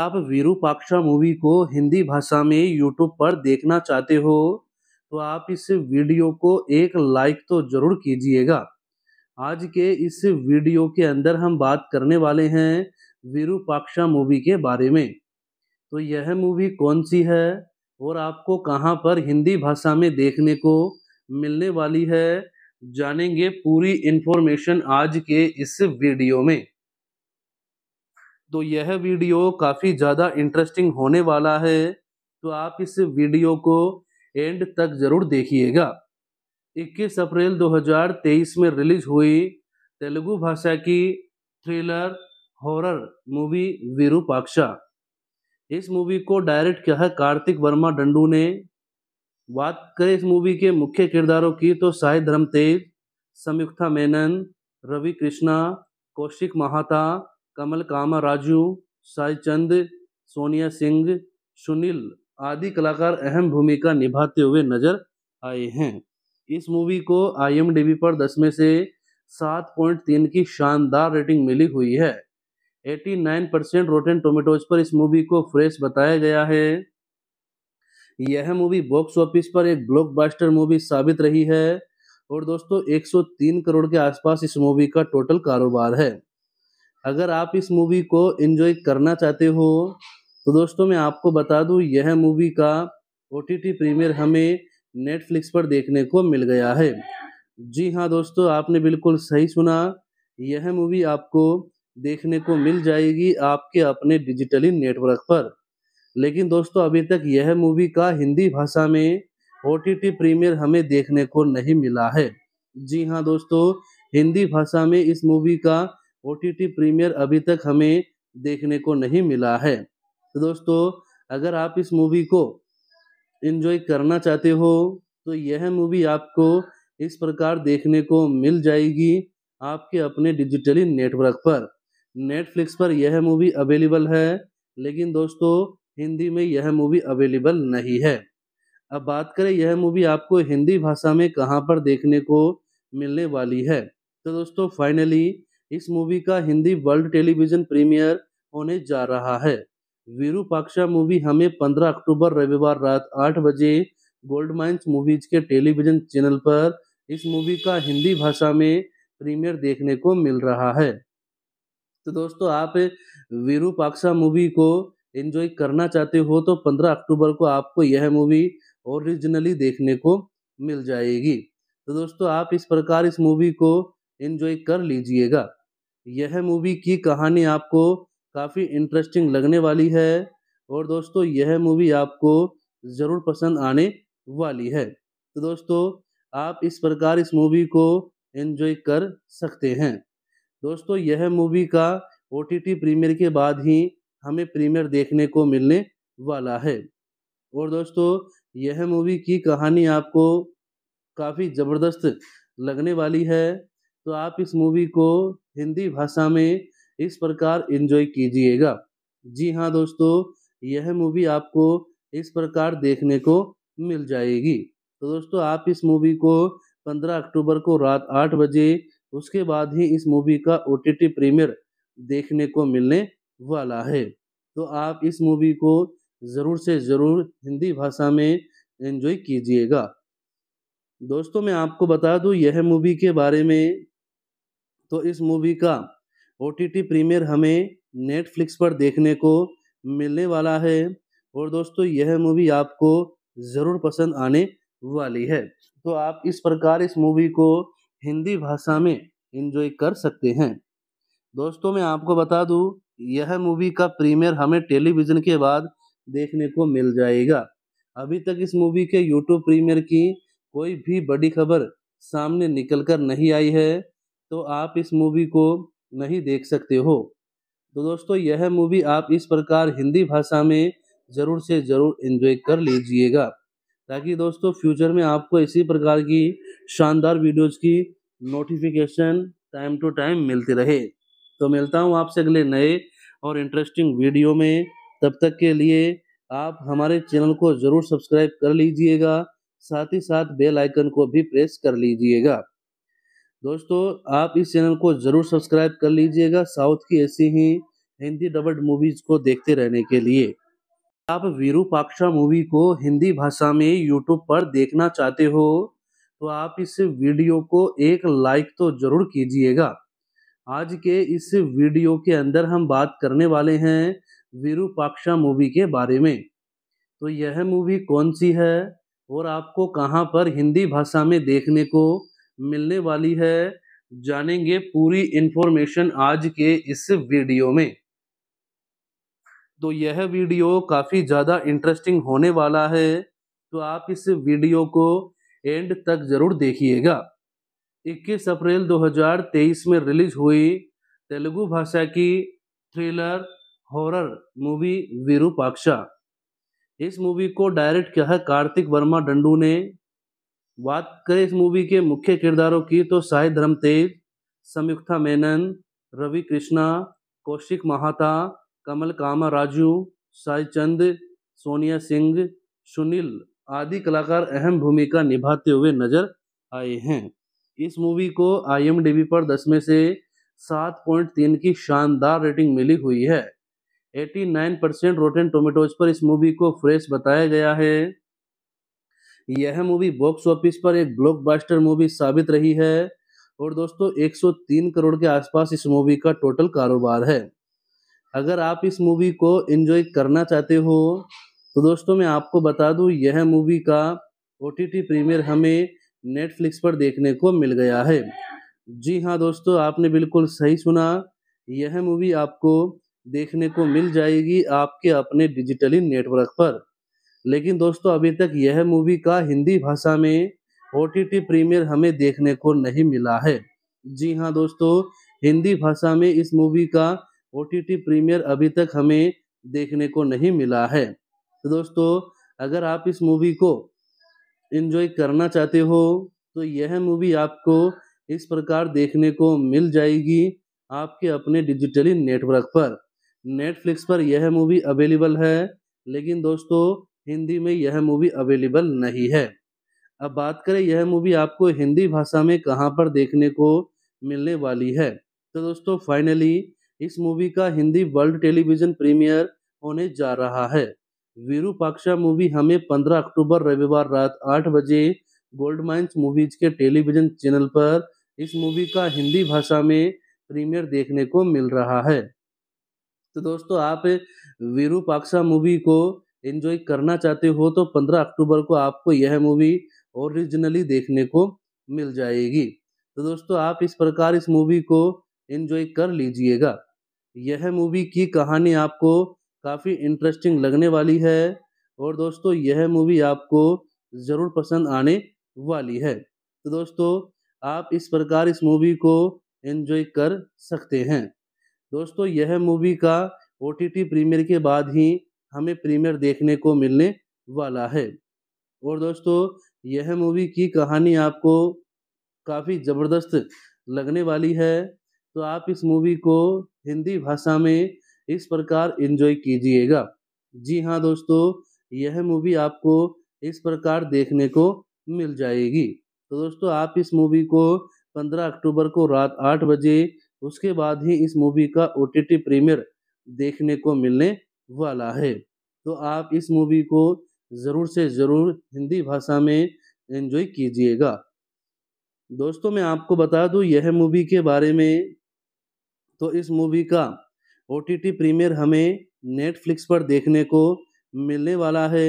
आप विरूपाक्ष मूवी को हिंदी भाषा में यूट्यूब पर देखना चाहते हो तो आप इस वीडियो को एक लाइक तो ज़रूर कीजिएगा आज के इस वीडियो के अंदर हम बात करने वाले हैं विरूपाक्ष मूवी के बारे में तो यह मूवी कौन सी है और आपको कहाँ पर हिंदी भाषा में देखने को मिलने वाली है जानेंगे पूरी इन्फॉर्मेशन आज के इस वीडियो में तो यह वीडियो काफ़ी ज़्यादा इंटरेस्टिंग होने वाला है तो आप इस वीडियो को एंड तक ज़रूर देखिएगा 21 अप्रैल 2023 में रिलीज हुई तेलुगु भाषा की थ्रिलर हॉरर मूवी विरूपाक्षा इस मूवी को डायरेक्ट किया है कार्तिक वर्मा डंडू ने बात करें इस मूवी के मुख्य किरदारों की तो धर्म धर्मतेज संयुक्ता मेनन रवि कृष्णा कौशिक महाता कमल कामा राजू साई चंद सोनिया सिंह सुनील आदि कलाकार अहम भूमिका निभाते हुए नजर आए हैं इस मूवी को आईएमडीबी पर 10 में से 7.3 की शानदार रेटिंग मिली हुई है 89 परसेंट रोटेन टोमेटोज पर इस मूवी को फ्रेश बताया गया है यह मूवी बॉक्स ऑफिस पर एक ब्लॉकबस्टर मूवी साबित रही है और दोस्तों 103 करोड़ के आसपास इस मूवी का टोटल कारोबार है अगर आप इस मूवी को एंजॉय करना चाहते हो तो दोस्तों मैं आपको बता दूं यह मूवी का ओ टी टी प्रीमियर हमें नेटफ्लिक्स पर देखने को मिल गया है जी हाँ दोस्तों आपने बिल्कुल सही सुना यह मूवी आपको देखने को मिल जाएगी आपके अपने डिजिटली नेटवर्क पर लेकिन दोस्तों अभी तक यह मूवी का हिंदी भाषा में ओ टी टी प्रीमियर हमें देखने को नहीं मिला है जी हाँ दोस्तों हिंदी भाषा में इस मूवी का ओ टी प्रीमियर अभी तक हमें देखने को नहीं मिला है तो दोस्तों अगर आप इस मूवी को इन्जॉय करना चाहते हो तो यह मूवी आपको इस प्रकार देखने को मिल जाएगी आपके अपने डिजिटली नेटवर्क पर नेटफ्लिक्स पर यह मूवी अवेलेबल है लेकिन दोस्तों हिंदी में यह मूवी अवेलेबल नहीं है अब बात करें यह मूवी आपको हिंदी भाषा में कहाँ पर देखने को मिलने वाली है तो दोस्तों फाइनली इस मूवी का हिंदी वर्ल्ड टेलीविजन प्रीमियर होने जा रहा है वीरूपाक्षा मूवी हमें 15 अक्टूबर रविवार रात 8 बजे गोल्ड माइंस मूवीज के टेलीविजन चैनल पर इस मूवी का हिंदी भाषा में प्रीमियर देखने को मिल रहा है तो दोस्तों आप वीरूपाक्षा मूवी को एंजॉय करना चाहते हो तो 15 अक्टूबर को आपको यह मूवी ओरिजिनली देखने को मिल जाएगी तो दोस्तों आप इस प्रकार इस मूवी को इन्जॉय कर लीजिएगा यह मूवी की कहानी आपको काफ़ी इंटरेस्टिंग लगने वाली है और दोस्तों यह मूवी आपको ज़रूर पसंद आने वाली है तो दोस्तों आप इस प्रकार इस मूवी को एंजॉय कर सकते हैं दोस्तों यह मूवी का ओ टी टी प्रीमियर के बाद ही हमें प्रीमियर देखने को मिलने वाला है और दोस्तों यह मूवी की कहानी आपको काफ़ी ज़बरदस्त लगने वाली है तो आप इस मूवी को हिंदी भाषा में इस प्रकार एंजॉय कीजिएगा जी हाँ दोस्तों यह मूवी आपको इस प्रकार देखने को मिल जाएगी तो दोस्तों आप इस मूवी को 15 अक्टूबर को रात आठ बजे उसके बाद ही इस मूवी का ओ टी टी प्रीमियर देखने को मिलने वाला है तो आप इस मूवी को ज़रूर से ज़रूर हिंदी भाषा में एंजॉय कीजिएगा दोस्तों मैं आपको बता दूं यह मूवी के बारे में तो इस मूवी का ओ टी प्रीमियर हमें नेटफ्लिक्स पर देखने को मिलने वाला है और दोस्तों यह मूवी आपको ज़रूर पसंद आने वाली है तो आप इस प्रकार इस मूवी को हिंदी भाषा में इंजॉय कर सकते हैं दोस्तों मैं आपको बता दूं यह मूवी का प्रीमियर हमें टेलीविज़न के बाद देखने को मिल जाएगा अभी तक इस मूवी के यूट्यूब प्रीमियर की कोई भी बड़ी खबर सामने निकल कर नहीं आई है तो आप इस मूवी को नहीं देख सकते हो तो दोस्तों यह मूवी आप इस प्रकार हिंदी भाषा में ज़रूर से ज़रूर इन्जॉय कर लीजिएगा ताकि दोस्तों फ्यूचर में आपको इसी प्रकार की शानदार वीडियोज़ की नोटिफिकेशन टाइम टू टाइम मिलती रहे तो मिलता हूँ आपसे अगले नए और इंटरेस्टिंग वीडियो में तब तक के लिए आप हमारे चैनल को ज़रूर सब्सक्राइब कर लीजिएगा साथ ही साथ बेल आइकन को भी प्रेस कर लीजिएगा दोस्तों आप इस चैनल को जरूर सब्सक्राइब कर लीजिएगा साउथ की ऐसी ही हिंदी डबल्ड मूवीज को देखते रहने के लिए आप वीरूपाक्षा मूवी को हिंदी भाषा में यूट्यूब पर देखना चाहते हो तो आप इस वीडियो को एक लाइक तो जरूर कीजिएगा आज के इस वीडियो के अंदर हम बात करने वाले हैं वीरूपाक्षा मूवी के बारे में तो यह मूवी कौन सी है और आपको कहाँ पर हिंदी भाषा में देखने को मिलने वाली है जानेंगे पूरी इंफॉर्मेशन आज के इस वीडियो में तो यह वीडियो काफ़ी ज़्यादा इंटरेस्टिंग होने वाला है तो आप इस वीडियो को एंड तक ज़रूर देखिएगा 21 अप्रैल 2023 में रिलीज हुई तेलुगु भाषा की थ्रिलर हॉरर मूवी विरूपाक्षा इस मूवी को डायरेक्ट किया है कार्तिक वर्मा डंडू ने बात करें इस मूवी के मुख्य किरदारों की तो साई धर्म तेज संयुक्ता मेनन रवि कृष्णा कौशिक महाता कमल कामा राजू साई चंद सोनिया सिंह सुनील आदि कलाकार अहम भूमिका निभाते हुए नजर आए हैं इस मूवी को आईएमडीबी पर 10 में से 7.3 की शानदार रेटिंग मिली हुई है 89 परसेंट रोटेन टोमेटोज पर इस मूवी को फ्रेश बताया गया है यह मूवी बॉक्स ऑफिस पर एक ब्लॉकबस्टर मूवी साबित रही है और दोस्तों 103 करोड़ के आसपास इस मूवी का टोटल कारोबार है अगर आप इस मूवी को एंजॉय करना चाहते हो तो दोस्तों मैं आपको बता दूं यह मूवी का ओ टी टी प्रीमियर हमें नेटफ्लिक्स पर देखने को मिल गया है जी हाँ दोस्तों आपने बिल्कुल सही सुना यह मूवी आपको देखने को मिल जाएगी आपके अपने डिजिटली नेटवर्क पर लेकिन दोस्तों अभी तक यह मूवी का हिंदी भाषा में ओ टी प्रीमियर हमें देखने को नहीं मिला है जी हाँ दोस्तों हिंदी भाषा में इस मूवी का ओ टी प्रीमियर अभी तक हमें देखने को नहीं मिला है तो दोस्तों अगर आप इस मूवी को इन्जॉय करना चाहते हो तो यह मूवी आपको इस प्रकार देखने को मिल जाएगी आपके अपने डिजिटली नेटवर्क पर नेटफ्लिक्स पर यह मूवी अवेलेबल है लेकिन दोस्तों हिंदी में यह मूवी अवेलेबल नहीं है अब बात करें यह मूवी आपको हिंदी भाषा में कहाँ पर देखने को मिलने वाली है तो दोस्तों फाइनली इस मूवी का हिंदी वर्ल्ड टेलीविज़न प्रीमियर होने जा रहा है वीरूपाक्षा मूवी हमें 15 अक्टूबर रविवार रात 8 बजे गोल्ड माइंस मूवीज के टेलीविज़न चैनल पर इस मूवी का हिंदी भाषा में प्रीमियर देखने को मिल रहा है तो दोस्तों आप वीरूपाक्षा मूवी को एंजॉय करना चाहते हो तो 15 अक्टूबर को आपको यह मूवी ओरिजिनली देखने को मिल जाएगी तो दोस्तों आप इस प्रकार इस मूवी को एंजॉय कर लीजिएगा यह मूवी की कहानी आपको काफ़ी इंटरेस्टिंग लगने वाली है और दोस्तों यह मूवी आपको ज़रूर पसंद आने वाली है तो दोस्तों आप इस प्रकार इस मूवी को एंजॉय कर सकते हैं दोस्तों यह मूवी का ओ टी प्रीमियर के बाद ही हमें प्रीमियर देखने को मिलने वाला है और दोस्तों यह मूवी की कहानी आपको काफ़ी ज़बरदस्त लगने वाली है तो आप इस मूवी को हिंदी भाषा में इस प्रकार इन्जॉय कीजिएगा जी हाँ दोस्तों यह मूवी आपको इस प्रकार देखने को मिल जाएगी तो दोस्तों आप इस मूवी को 15 अक्टूबर को रात आठ बजे उसके बाद ही इस मूवी का ओ टी प्रीमियर देखने को मिलने वाला है तो आप इस मूवी को ज़रूर से ज़रूर हिंदी भाषा में एंजॉय कीजिएगा दोस्तों मैं आपको बता दूं यह मूवी के बारे में तो इस मूवी का ओ टी टी प्रीमियर हमें नेटफ्लिक्स पर देखने को मिलने वाला है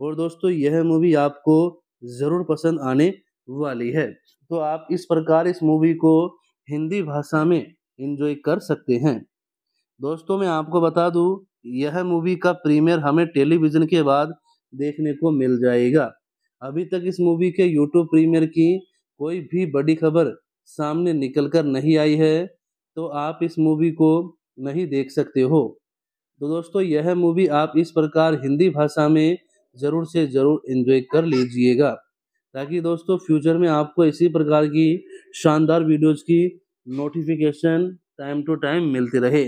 और दोस्तों यह मूवी आपको ज़रूर पसंद आने वाली है तो आप इस प्रकार इस मूवी को हिंदी भाषा में इन्जॉय कर सकते हैं दोस्तों मैं आपको बता दूं यह मूवी का प्रीमियर हमें टेलीविजन के बाद देखने को मिल जाएगा अभी तक इस मूवी के यूट्यूब प्रीमियर की कोई भी बड़ी खबर सामने निकल कर नहीं आई है तो आप इस मूवी को नहीं देख सकते हो तो दोस्तों यह मूवी आप इस प्रकार हिंदी भाषा में ज़रूर से ज़रूर इन्जॉय कर लीजिएगा ताकि दोस्तों फ्यूचर में आपको इसी प्रकार की शानदार वीडियोज़ की नोटिफिकेशन टाइम टू टाइम मिलती रहे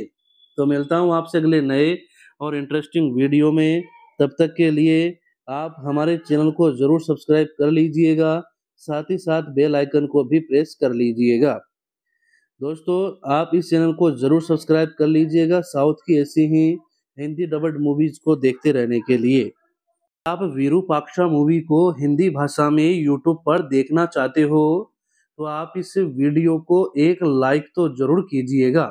तो मिलता हूँ आपसे अगले नए और इंटरेस्टिंग वीडियो में तब तक के लिए आप हमारे चैनल को ज़रूर सब्सक्राइब कर लीजिएगा साथ ही साथ बेल आइकन को भी प्रेस कर लीजिएगा दोस्तों आप इस चैनल को ज़रूर सब्सक्राइब कर लीजिएगा साउथ की ऐसी ही हिंदी डबल्ड मूवीज़ को देखते रहने के लिए आप वीरूपाक्षा मूवी को हिंदी भाषा में यूट्यूब पर देखना चाहते हो तो आप इस वीडियो को एक लाइक तो ज़रूर कीजिएगा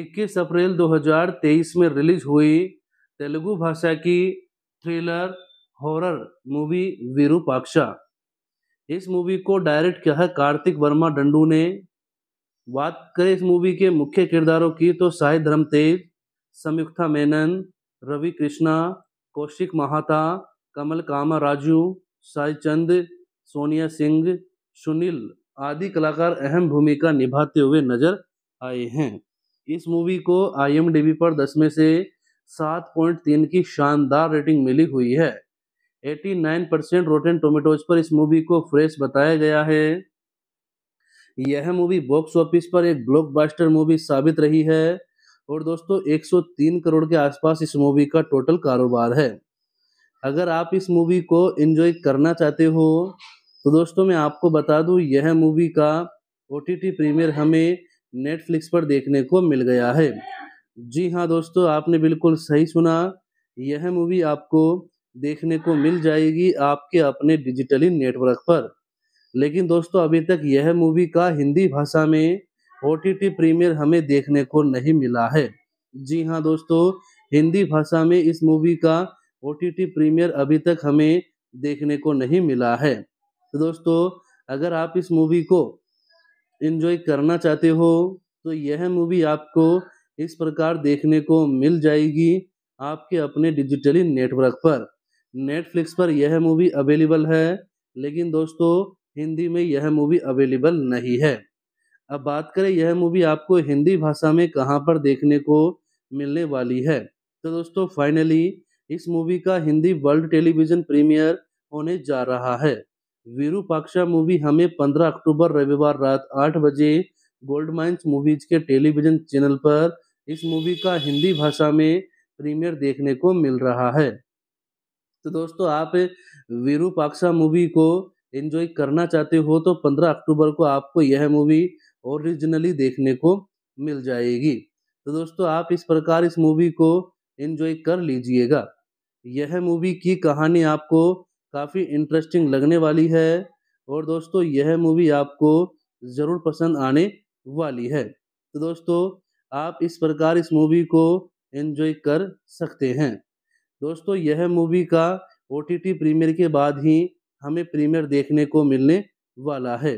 21 अप्रैल 2023 में रिलीज हुई तेलुगु भाषा की थ्रिलर हॉरर मूवी विरूपाक्षा इस मूवी को डायरेक्ट किया है कार्तिक वर्मा डंडू ने बात करें इस मूवी के मुख्य किरदारों की तो साई धर्म तेज संयुक्ता मेनन रवि कृष्णा कौशिक महाता कमल कामा राजू साई चंद सोनिया सिंह सुनील आदि कलाकार अहम भूमिका निभाते हुए नजर आए हैं इस मूवी को आई पर दस में से सात पॉइंट तीन की शानदार रेटिंग मिली हुई है 89 परसेंट रोटेन टोमेटोज पर इस मूवी को फ्रेश बताया गया है यह मूवी बॉक्स ऑफिस पर एक ब्लॉकबस्टर मूवी साबित रही है और दोस्तों 103 करोड़ के आसपास इस मूवी का टोटल कारोबार है अगर आप इस मूवी को एंजॉय करना चाहते हो तो दोस्तों मैं आपको बता दूं यह मूवी का ओ टी प्रीमियर हमें नेटफ्लिक्स पर देखने को मिल गया है जी हाँ दोस्तों आपने बिल्कुल सही सुना यह मूवी आपको देखने को मिल जाएगी आपके अपने डिजिटली नेटवर्क पर लेकिन दोस्तों अभी तक यह मूवी का हिंदी भाषा में ओ टी प्रीमियर हमें देखने को नहीं मिला है जी हाँ दोस्तों हिंदी भाषा में इस मूवी का ओ टी प्रीमियर अभी तक हमें देखने को नहीं मिला है तो दोस्तों अगर आप इस मूवी को इन्जॉय करना चाहते हो तो यह मूवी आपको इस प्रकार देखने को मिल जाएगी आपके अपने डिजिटली नेटवर्क पर नेटफ्लिक्स पर यह मूवी अवेलेबल है लेकिन दोस्तों हिंदी में यह मूवी अवेलेबल नहीं है अब बात करें यह मूवी आपको हिंदी भाषा में कहाँ पर देखने को मिलने वाली है तो दोस्तों फाइनली इस मूवी का हिंदी वर्ल्ड टेलीविज़न प्रीमियर होने जा रहा है विरूपाक्षा मूवी हमें 15 अक्टूबर रविवार रात 8 बजे गोल्ड माइंस मूवीज के टेलीविजन चैनल पर इस मूवी का हिंदी भाषा में प्रीमियर देखने को मिल रहा है तो दोस्तों आप विरूपाक्षा मूवी को एंजॉय करना चाहते हो तो 15 अक्टूबर को आपको यह मूवी ओरिजिनली देखने को मिल जाएगी तो दोस्तों आप इस प्रकार इस मूवी को एंजॉय कर लीजिएगा यह मूवी की कहानी आपको काफ़ी इंटरेस्टिंग लगने वाली है और दोस्तों यह मूवी आपको ज़रूर पसंद आने वाली है तो दोस्तों आप इस प्रकार इस मूवी को एंजॉय कर सकते हैं दोस्तों यह मूवी का ओ टी टी प्रीमियर के बाद ही हमें प्रीमियर देखने को मिलने वाला है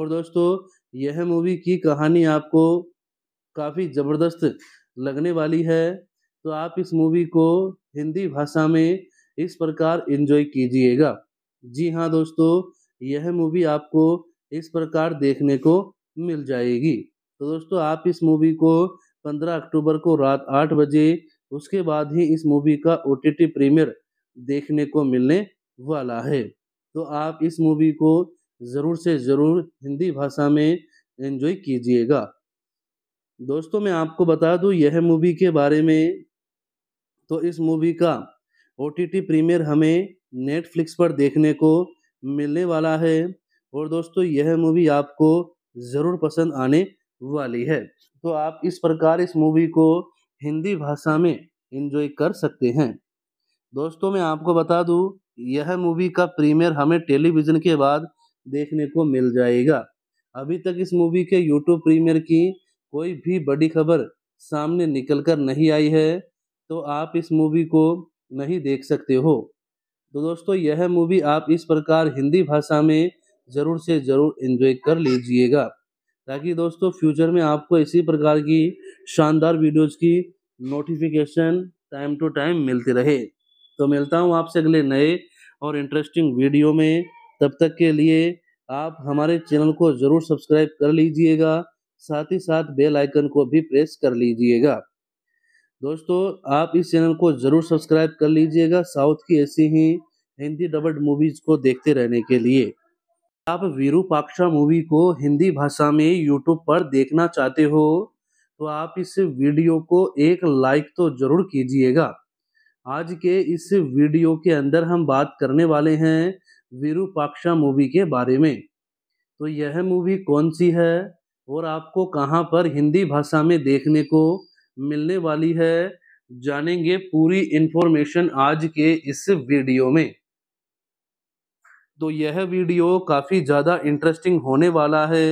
और दोस्तों यह मूवी की कहानी आपको काफ़ी ज़बरदस्त लगने वाली है तो आप इस मूवी को हिंदी भाषा में इस प्रकार इन्जॉय कीजिएगा जी हाँ दोस्तों यह मूवी आपको इस प्रकार देखने को मिल जाएगी तो दोस्तों आप इस मूवी को 15 अक्टूबर को रात आठ बजे उसके बाद ही इस मूवी का ओ टी टी प्रीमियर देखने को मिलने वाला है तो आप इस मूवी को ज़रूर से ज़रूर हिंदी भाषा में एंजॉय कीजिएगा दोस्तों मैं आपको बता दूं यह मूवी के बारे में तो इस मूवी का ओ टी टी प्रीमियर हमें नेटफ्लिक्स पर देखने को मिलने वाला है और दोस्तों यह मूवी आपको ज़रूर पसंद आने वाली है तो आप इस प्रकार इस मूवी को हिंदी भाषा में इन्जॉय कर सकते हैं दोस्तों मैं आपको बता दूं यह मूवी का प्रीमियर हमें टेलीविज़न के बाद देखने को मिल जाएगा अभी तक इस मूवी के यूट्यूब प्रीमियर की कोई भी बड़ी खबर सामने निकल कर नहीं आई है तो आप इस मूवी को नहीं देख सकते हो तो दोस्तों यह मूवी आप इस प्रकार हिंदी भाषा में ज़रूर से ज़रूर इन्जॉय कर लीजिएगा ताकि दोस्तों फ्यूचर में आपको इसी प्रकार की शानदार वीडियोज़ की नोटिफिकेशन टाइम टू टाइम मिलती रहे तो मिलता हूँ आपसे अगले नए और इंटरेस्टिंग वीडियो में तब तक के लिए आप हमारे चैनल को ज़रूर सब्सक्राइब कर लीजिएगा साथ ही साथ बेल आइकन को भी प्रेस कर लीजिएगा दोस्तों आप इस चैनल को जरूर सब्सक्राइब कर लीजिएगा साउथ की ऐसी ही हिंदी डबल्ड मूवीज को देखते रहने के लिए आप वीरूपाक्षा मूवी को हिंदी भाषा में यूट्यूब पर देखना चाहते हो तो आप इस वीडियो को एक लाइक तो जरूर कीजिएगा आज के इस वीडियो के अंदर हम बात करने वाले हैं वीरूपाक्षा मूवी के बारे में तो यह मूवी कौन सी है और आपको कहाँ पर हिंदी भाषा में देखने को मिलने वाली है जानेंगे पूरी इंफॉर्मेशन आज के इस वीडियो में तो यह वीडियो काफ़ी ज़्यादा इंटरेस्टिंग होने वाला है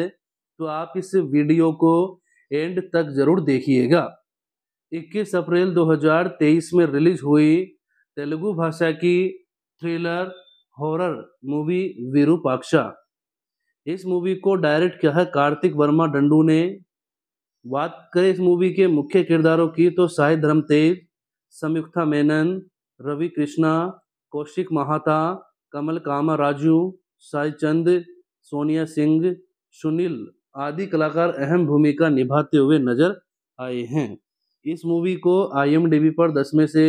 तो आप इस वीडियो को एंड तक ज़रूर देखिएगा 21 अप्रैल 2023 में रिलीज हुई तेलुगु भाषा की थ्रिलर हॉरर मूवी विरूपाक्षा इस मूवी को डायरेक्ट किया है कार्तिक वर्मा डंडू ने बात करें इस मूवी के मुख्य किरदारों की तो साई धर्म तेज संयुक्ता मेनन रवि कृष्णा कौशिक महाता कमल कामा राजू साई चंद सोनिया सिंह सुनील आदि कलाकार अहम भूमिका निभाते हुए नजर आए हैं इस मूवी को आईएमडीबी पर 10 में से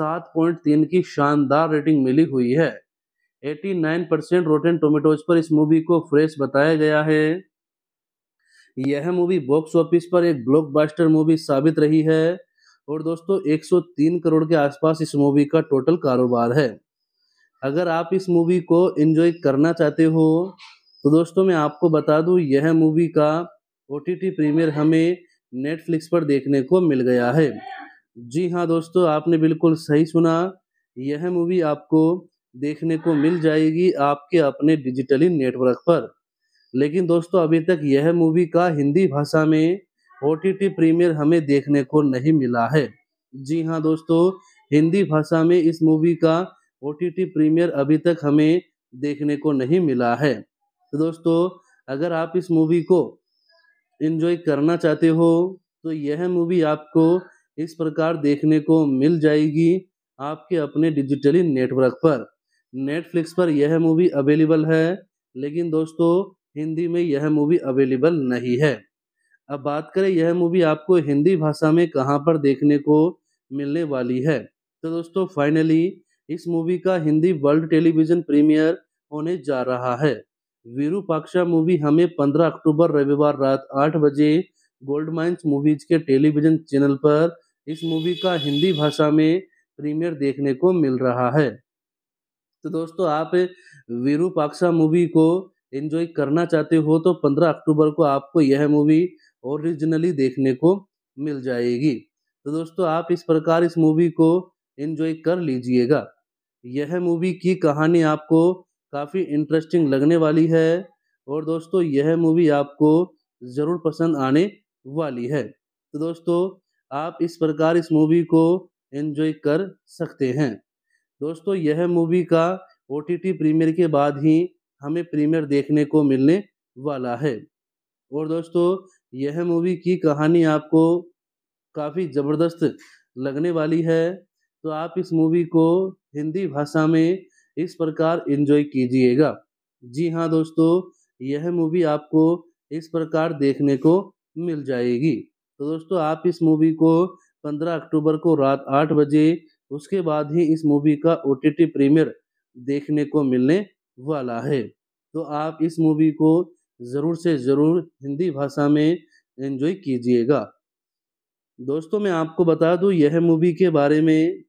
7.3 की शानदार रेटिंग मिली हुई है 89 परसेंट रोटेन टोमेटोज पर इस मूवी को फ्रेश बताया गया है यह मूवी बॉक्स ऑफिस पर एक ब्लॉकबस्टर मूवी साबित रही है और दोस्तों 103 करोड़ के आसपास इस मूवी का टोटल कारोबार है अगर आप इस मूवी को एंजॉय करना चाहते हो तो दोस्तों मैं आपको बता दूं यह मूवी का ओ टी प्रीमियर हमें नेटफ्लिक्स पर देखने को मिल गया है जी हाँ दोस्तों आपने बिल्कुल सही सुना यह मूवी आपको देखने को मिल जाएगी आपके अपने डिजिटली नेटवर्क पर लेकिन दोस्तों अभी तक यह मूवी का हिंदी भाषा में ओ टी प्रीमियर हमें देखने को नहीं मिला है जी हाँ दोस्तों हिंदी भाषा में इस मूवी का ओ टी प्रीमियर अभी तक हमें देखने को नहीं मिला है तो दोस्तों अगर आप इस मूवी को इन्जॉय करना चाहते हो तो यह मूवी आपको इस प्रकार देखने को मिल जाएगी आपके अपने डिजिटली नेटवर्क पर नेटफ्लिक्स पर यह मूवी अवेलेबल है लेकिन दोस्तों हिंदी में यह मूवी अवेलेबल नहीं है अब बात करें यह मूवी आपको हिंदी भाषा में कहाँ पर देखने को मिलने वाली है तो दोस्तों फाइनली इस मूवी का हिंदी वर्ल्ड टेलीविज़न प्रीमियर होने जा रहा है वीरूपाक्षा मूवी हमें 15 अक्टूबर रविवार रात 8 बजे गोल्ड माइंस मूवीज के टेलीविज़न चैनल पर इस मूवी का हिंदी भाषा में प्रीमियर देखने को मिल रहा है तो दोस्तों आप वीरूपाक्षा मूवी को एंजॉय करना चाहते हो तो 15 अक्टूबर को आपको यह मूवी ओरिजिनली देखने को मिल जाएगी तो दोस्तों आप इस प्रकार इस मूवी को एंजॉय कर लीजिएगा यह मूवी की कहानी आपको काफ़ी इंटरेस्टिंग लगने वाली है और दोस्तों यह मूवी आपको ज़रूर पसंद आने वाली है तो दोस्तों आप इस प्रकार इस मूवी को एंजॉय कर सकते हैं दोस्तों यह मूवी का ओ टी प्रीमियर के बाद ही हमें प्रीमियर देखने को मिलने वाला है और दोस्तों यह मूवी की कहानी आपको काफ़ी ज़बरदस्त लगने वाली है तो आप इस मूवी को हिंदी भाषा में इस प्रकार इन्जॉय कीजिएगा जी हाँ दोस्तों यह मूवी आपको इस प्रकार देखने को मिल जाएगी तो दोस्तों आप इस मूवी को 15 अक्टूबर को रात 8 बजे उसके बाद ही इस मूवी का ओ टी प्रीमियर देखने को मिलने वाला है तो आप इस मूवी को ज़रूर से ज़रूर हिंदी भाषा में एंजॉय कीजिएगा दोस्तों मैं आपको बता दूं यह मूवी के बारे में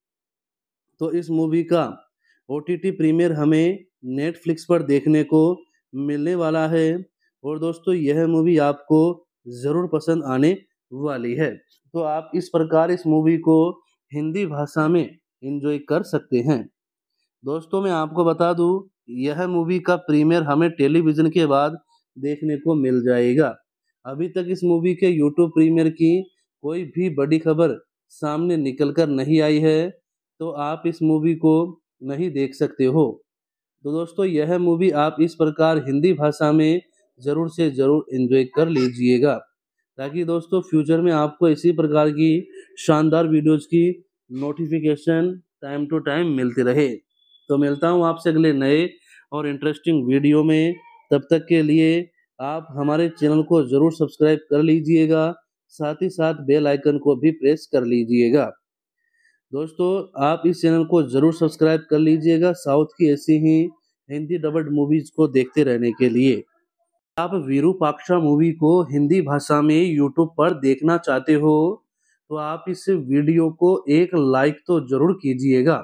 तो इस मूवी का ओ टी टी प्रीमियर हमें नेटफ्लिक्स पर देखने को मिलने वाला है और दोस्तों यह मूवी आपको ज़रूर पसंद आने वाली है तो आप इस प्रकार इस मूवी को हिंदी भाषा में इन्जॉय कर सकते हैं दोस्तों मैं आपको बता दूं यह मूवी का प्रीमियर हमें टेलीविजन के बाद देखने को मिल जाएगा अभी तक इस मूवी के यूट्यूब प्रीमियर की कोई भी बड़ी खबर सामने निकल कर नहीं आई है तो आप इस मूवी को नहीं देख सकते हो तो दोस्तों यह मूवी आप इस प्रकार हिंदी भाषा में ज़रूर से ज़रूर इन्जॉय कर लीजिएगा ताकि दोस्तों फ्यूचर में आपको इसी प्रकार की शानदार वीडियोज़ की नोटिफिकेशन टाइम टू टाइम मिलती रहे तो मिलता हूँ आपसे अगले नए और इंटरेस्टिंग वीडियो में तब तक के लिए आप हमारे चैनल को ज़रूर सब्सक्राइब कर लीजिएगा साथ ही साथ बेल आइकन को भी प्रेस कर लीजिएगा दोस्तों आप इस चैनल को ज़रूर सब्सक्राइब कर लीजिएगा साउथ की ऐसी ही हिंदी डबल्ड मूवीज़ को देखते रहने के लिए आप वीरूपाक्षा मूवी को हिंदी भाषा में यूट्यूब पर देखना चाहते हो तो आप इस वीडियो को एक लाइक तो ज़रूर कीजिएगा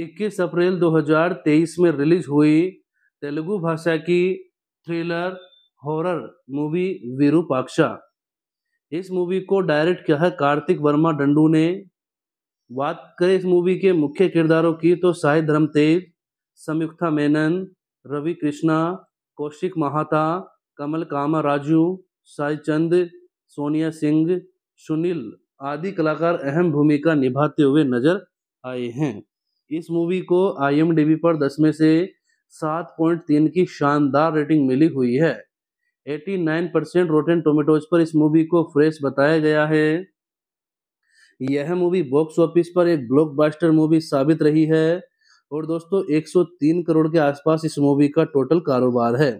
21 अप्रैल 2023 में रिलीज हुई तेलुगु भाषा की थ्रिलर हॉरर मूवी विरूपाक्षा इस मूवी को डायरेक्ट किया है कार्तिक वर्मा डंडू ने बात करें इस मूवी के मुख्य किरदारों की तो साई धर्म तेज संयुक्ता मेनन रवि कृष्णा कौशिक महाता कमल कामा राजू साई चंद सोनिया सिंह सुनील आदि कलाकार अहम भूमिका निभाते हुए नजर आए हैं इस मूवी को आई पर दस में से सात पॉइंट तीन की शानदार रेटिंग मिली हुई है 89 परसेंट रोटेन टोमेटोज पर इस मूवी को फ्रेश बताया गया है यह मूवी बॉक्स ऑफिस पर एक ब्लॉकबस्टर मूवी साबित रही है और दोस्तों 103 करोड़ के आसपास इस मूवी का टोटल कारोबार है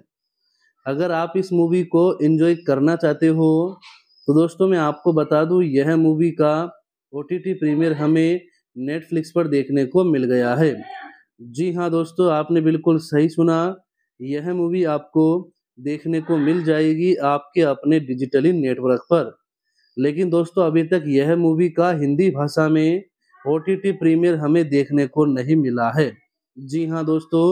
अगर आप इस मूवी को एंजॉय करना चाहते हो तो दोस्तों मैं आपको बता दूं यह मूवी का ओ टी प्रीमियर हमें नेटफ्लिक्स पर देखने को मिल गया है जी हाँ दोस्तों आपने बिल्कुल सही सुना यह मूवी आपको देखने को मिल जाएगी आपके अपने डिजिटली नेटवर्क पर लेकिन दोस्तों अभी तक यह मूवी का हिंदी भाषा में ओ टी प्रीमियर हमें देखने को नहीं मिला है जी हाँ दोस्तों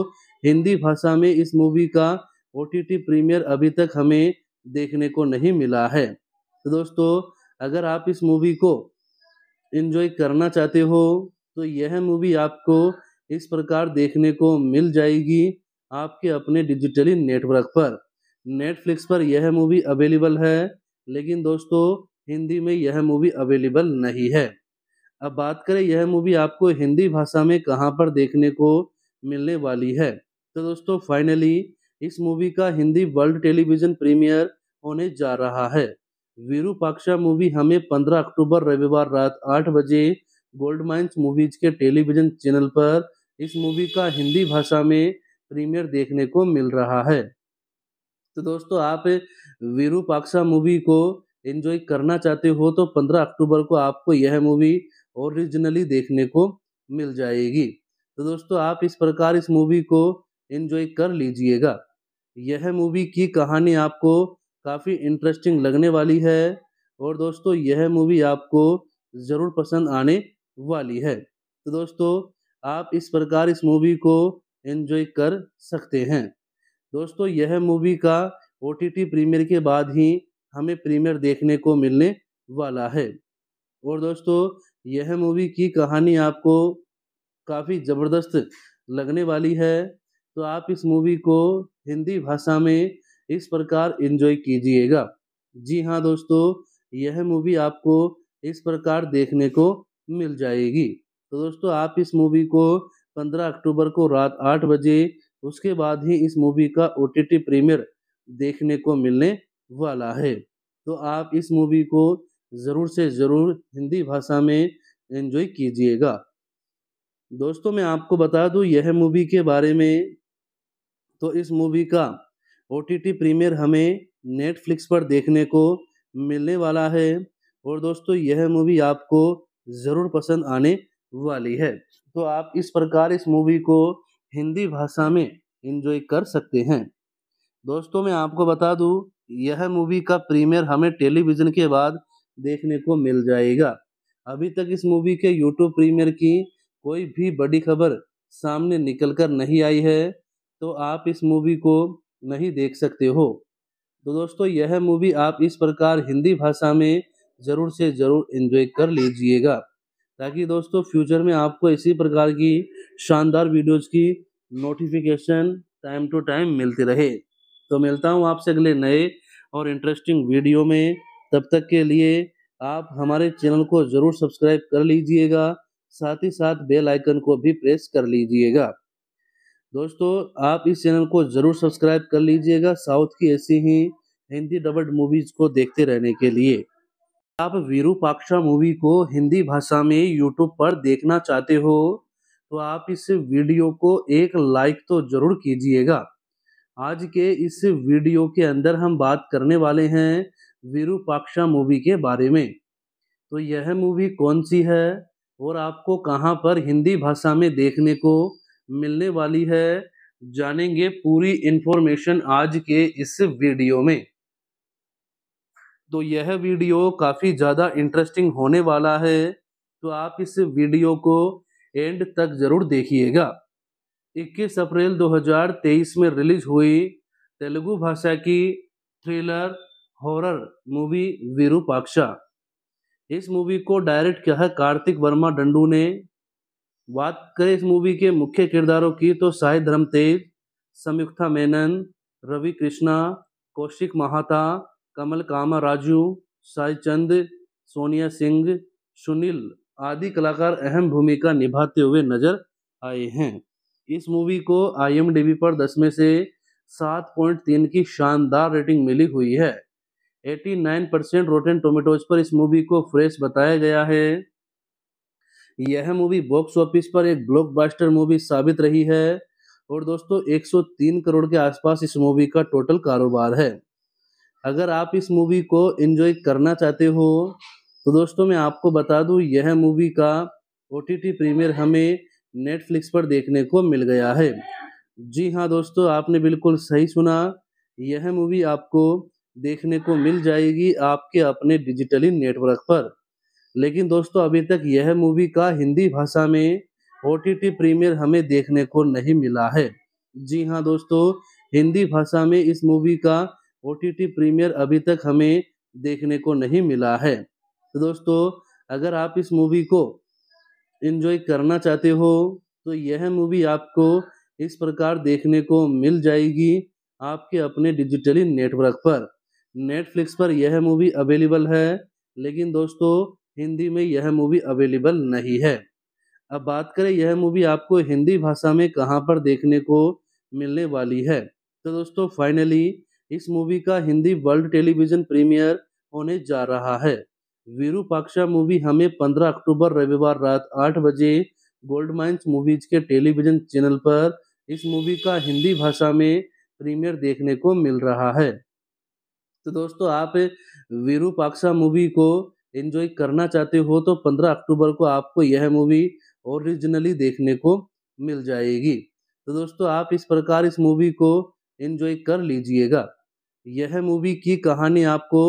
हिंदी भाषा में इस मूवी का ओ टी प्रीमियर अभी तक हमें देखने को नहीं मिला है तो दोस्तों अगर आप इस मूवी को इन्जॉय करना चाहते हो तो यह मूवी आपको इस प्रकार देखने को मिल जाएगी आपके अपने डिजिटली नेटवर्क पर नेटफ्लिक्स पर यह मूवी अवेलेबल है लेकिन दोस्तों हिंदी में यह मूवी अवेलेबल नहीं है अब बात करें यह मूवी आपको हिंदी भाषा में कहाँ पर देखने को मिलने वाली है तो दोस्तों फाइनली इस मूवी का हिंदी वर्ल्ड टेलीविज़न प्रीमियर होने जा रहा है विरूपाक्षा मूवी हमें 15 अक्टूबर रविवार रात आठ बजे गोल्ड माइंस मूवीज के टेलीविजन चैनल पर इस मूवी का हिंदी भाषा में प्रीमियर देखने को मिल रहा है तो दोस्तों आप विरूपाक्षा मूवी को एंजॉय करना चाहते हो तो 15 अक्टूबर को आपको यह मूवी ओरिजिनली देखने को मिल जाएगी तो दोस्तों आप इस प्रकार इस मूवी को एंजॉय कर लीजिएगा यह मूवी की कहानी आपको काफ़ी इंटरेस्टिंग लगने वाली है और दोस्तों यह मूवी आपको ज़रूर पसंद आने वाली है तो दोस्तों आप इस प्रकार इस मूवी को एंजॉय कर सकते हैं दोस्तों यह मूवी का ओ टी टी प्रीमियर के बाद ही हमें प्रीमियर देखने को मिलने वाला है और दोस्तों यह मूवी की कहानी आपको काफ़ी ज़बरदस्त लगने वाली है तो आप इस मूवी को हिंदी भाषा में इस प्रकार इंजॉय कीजिएगा जी हाँ दोस्तों यह मूवी आपको इस प्रकार देखने को मिल जाएगी तो दोस्तों आप इस मूवी को 15 अक्टूबर को रात 8 बजे उसके बाद ही इस मूवी का ओ टी टी प्रीमियर देखने को मिलने वाला है तो आप इस मूवी को ज़रूर से ज़रूर हिंदी भाषा में एंजॉय कीजिएगा दोस्तों मैं आपको बता दूं यह मूवी के बारे में तो इस मूवी का ओ टी टी प्रीमियर हमें नेटफ्लिक्स पर देखने को मिलने वाला है और दोस्तों यह मूवी आपको ज़रूर पसंद आने वाली है तो आप इस प्रकार इस मूवी को हिंदी भाषा में इन्जॉय कर सकते हैं दोस्तों मैं आपको बता दूं यह मूवी का प्रीमियर हमें टेलीविज़न के बाद देखने को मिल जाएगा अभी तक इस मूवी के यूट्यूब प्रीमियर की कोई भी बड़ी खबर सामने निकल कर नहीं आई है तो आप इस मूवी को नहीं देख सकते हो तो दोस्तों यह मूवी आप इस प्रकार हिंदी भाषा में ज़रूर से ज़रूर इन्जॉय कर लीजिएगा ताकि दोस्तों फ्यूचर में आपको इसी प्रकार की शानदार वीडियोज़ की नोटिफिकेशन टाइम टू टाइम मिलती रहे तो मिलता हूँ आपसे अगले नए और इंटरेस्टिंग वीडियो में तब तक के लिए आप हमारे चैनल को ज़रूर सब्सक्राइब कर लीजिएगा साथ ही साथ बेल आइकन को भी प्रेस कर लीजिएगा दोस्तों आप इस चैनल को जरूर सब्सक्राइब कर लीजिएगा साउथ की ऐसी ही हिंदी डबल्ड मूवीज को देखते रहने के लिए आप वीरूपाक्षा मूवी को हिंदी भाषा में यूट्यूब पर देखना चाहते हो तो आप इस वीडियो को एक लाइक तो जरूर कीजिएगा आज के इस वीडियो के अंदर हम बात करने वाले हैं वीरूपाक्षा मूवी के बारे में तो यह मूवी कौन सी है और आपको कहाँ पर हिंदी भाषा में देखने को मिलने वाली है जानेंगे पूरी इंफॉर्मेशन आज के इस वीडियो में तो यह वीडियो काफ़ी ज़्यादा इंटरेस्टिंग होने वाला है तो आप इस वीडियो को एंड तक ज़रूर देखिएगा 21 अप्रैल 2023 में रिलीज हुई तेलुगु भाषा की थ्रिलर हॉरर मूवी वीरूपाक्षा इस मूवी को डायरेक्ट किया है कार्तिक वर्मा डंडू ने बात करें इस मूवी के मुख्य किरदारों की तो साई धर्म तेज संयुक्ता मेनन रवि कृष्णा कौशिक महाता कमल कामा राजू साई चंद सोनिया सिंह सुनील आदि कलाकार अहम भूमिका निभाते हुए नजर आए हैं इस मूवी को आई पर दस में से सात पॉइंट तीन की शानदार रेटिंग मिली हुई है 89 परसेंट रोटेन टोमेटोज पर इस मूवी को फ्रेश बताया गया है यह मूवी बॉक्स ऑफिस पर एक ब्लॉकबस्टर मूवी साबित रही है और दोस्तों 103 करोड़ के आसपास इस मूवी का टोटल कारोबार है अगर आप इस मूवी को एंजॉय करना चाहते हो तो दोस्तों मैं आपको बता दूं यह मूवी का ओ टी प्रीमियर हमें नेटफ्लिक्स पर देखने को मिल गया है जी हाँ दोस्तों आपने बिल्कुल सही सुना यह मूवी आपको देखने को मिल जाएगी आपके अपने डिजिटली नेटवर्क पर लेकिन दोस्तों अभी तक यह मूवी का हिंदी भाषा में ओ टी प्रीमियर हमें देखने को नहीं मिला है जी हाँ दोस्तों हिंदी भाषा में इस मूवी का ओ टी प्रीमियर अभी तक हमें देखने को नहीं मिला है तो दोस्तों अगर आप इस मूवी को इन्जॉय करना चाहते हो तो यह मूवी आपको इस प्रकार देखने को मिल जाएगी आपके अपने डिजिटली नेटवर्क पर नेटफ्लिक्स पर यह मूवी अवेलेबल है लेकिन दोस्तों हिंदी में यह मूवी अवेलेबल नहीं है अब बात करें यह मूवी आपको हिंदी भाषा में कहाँ पर देखने को मिलने वाली है तो दोस्तों फाइनली इस मूवी का हिंदी वर्ल्ड टेलीविज़न प्रीमियर होने जा रहा है वीरूपाक्षा मूवी हमें 15 अक्टूबर रविवार रात आठ बजे गोल्ड माइंस मूवीज के टेलीविज़न चैनल पर इस मूवी का हिंदी भाषा में प्रीमियर देखने को मिल रहा है तो दोस्तों आप वीरूपाक्षा मूवी को एंजॉय करना चाहते हो तो 15 अक्टूबर को आपको यह मूवी ओरिजिनली देखने को मिल जाएगी तो दोस्तों आप इस प्रकार इस मूवी को एंजॉय कर लीजिएगा यह मूवी की कहानी आपको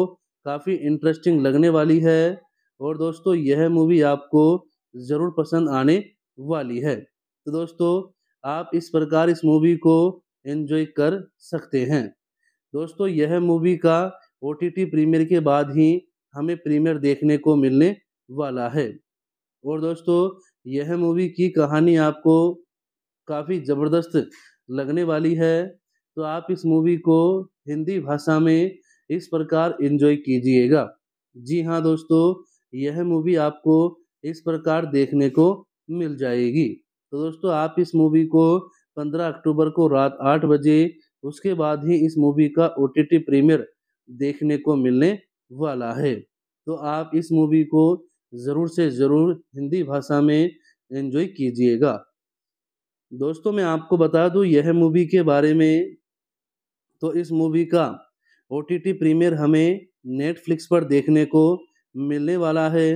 काफ़ी इंटरेस्टिंग लगने वाली है और दोस्तों यह मूवी आपको ज़रूर पसंद आने वाली है तो दोस्तों आप इस प्रकार इस मूवी को एंजॉय कर सकते हैं दोस्तों यह मूवी का ओ टी प्रीमियर के बाद ही हमें प्रीमियर देखने को मिलने वाला है और दोस्तों यह मूवी की कहानी आपको काफ़ी ज़बरदस्त लगने वाली है तो आप इस मूवी को हिंदी भाषा में इस प्रकार एंजॉय कीजिएगा जी हाँ दोस्तों यह मूवी आपको इस प्रकार देखने को मिल जाएगी तो दोस्तों आप इस मूवी को 15 अक्टूबर को रात 8 बजे उसके बाद ही इस मूवी का ओ टी प्रीमियर देखने को मिलने वाला है तो आप इस मूवी को ज़रूर से ज़रूर हिंदी भाषा में एंजॉय कीजिएगा दोस्तों मैं आपको बता दूं यह मूवी के बारे में तो इस मूवी का ओ टी टी प्रीमियर हमें नेटफ्लिक्स पर देखने को मिलने वाला है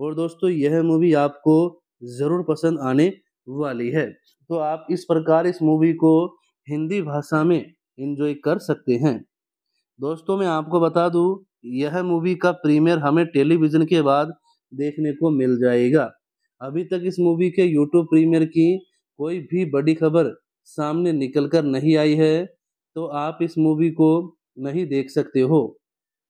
और दोस्तों यह मूवी आपको ज़रूर पसंद आने वाली है तो आप इस प्रकार इस मूवी को हिंदी भाषा में इन्जॉय कर सकते हैं दोस्तों मैं आपको बता दूं यह मूवी का प्रीमियर हमें टेलीविज़न के बाद देखने को मिल जाएगा अभी तक इस मूवी के यूट्यूब प्रीमियर की कोई भी बड़ी खबर सामने निकल कर नहीं आई है तो आप इस मूवी को नहीं देख सकते हो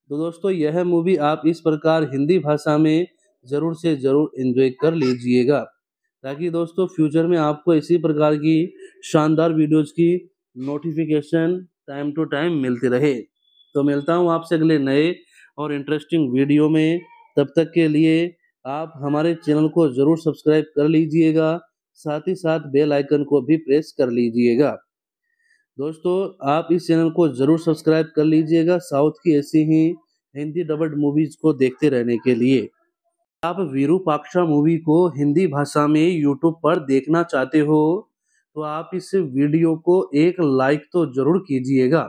तो दोस्तों यह मूवी आप इस प्रकार हिंदी भाषा में ज़रूर से ज़रूर इन्जॉय कर लीजिएगा ताकि दोस्तों फ्यूचर में आपको इसी प्रकार की शानदार वीडियोज़ की नोटिफिकेशन टाइम टू टाइम मिलती रहे तो मिलता हूँ आपसे अगले नए और इंटरेस्टिंग वीडियो में तब तक के लिए आप हमारे चैनल को ज़रूर सब्सक्राइब कर लीजिएगा साथ ही साथ बेल आइकन को भी प्रेस कर लीजिएगा दोस्तों आप इस चैनल को ज़रूर सब्सक्राइब कर लीजिएगा साउथ की ऐसी ही हिंदी डबल्ड मूवीज़ को देखते रहने के लिए आप वीरूपाक्षा मूवी को हिंदी भाषा में यूट्यूब पर देखना चाहते हो तो आप इस वीडियो को एक लाइक तो ज़रूर कीजिएगा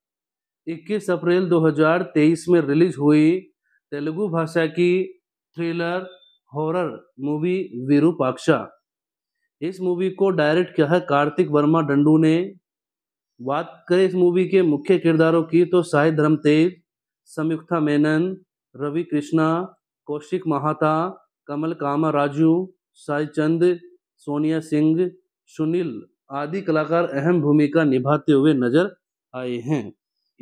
21 अप्रैल 2023 में रिलीज हुई तेलुगु भाषा की थ्रिलर हॉरर मूवी विरूपाक्षा इस मूवी को डायरेक्ट किया है कार्तिक वर्मा डंडू ने बात करें इस मूवी के मुख्य किरदारों की तो साई धर्म तेज संयुक्ता मेनन रवि कृष्णा कौशिक महाता कमल कामा राजू साई चंद सोनिया सिंह सुनील आदि कलाकार अहम भूमिका निभाते हुए नजर आए हैं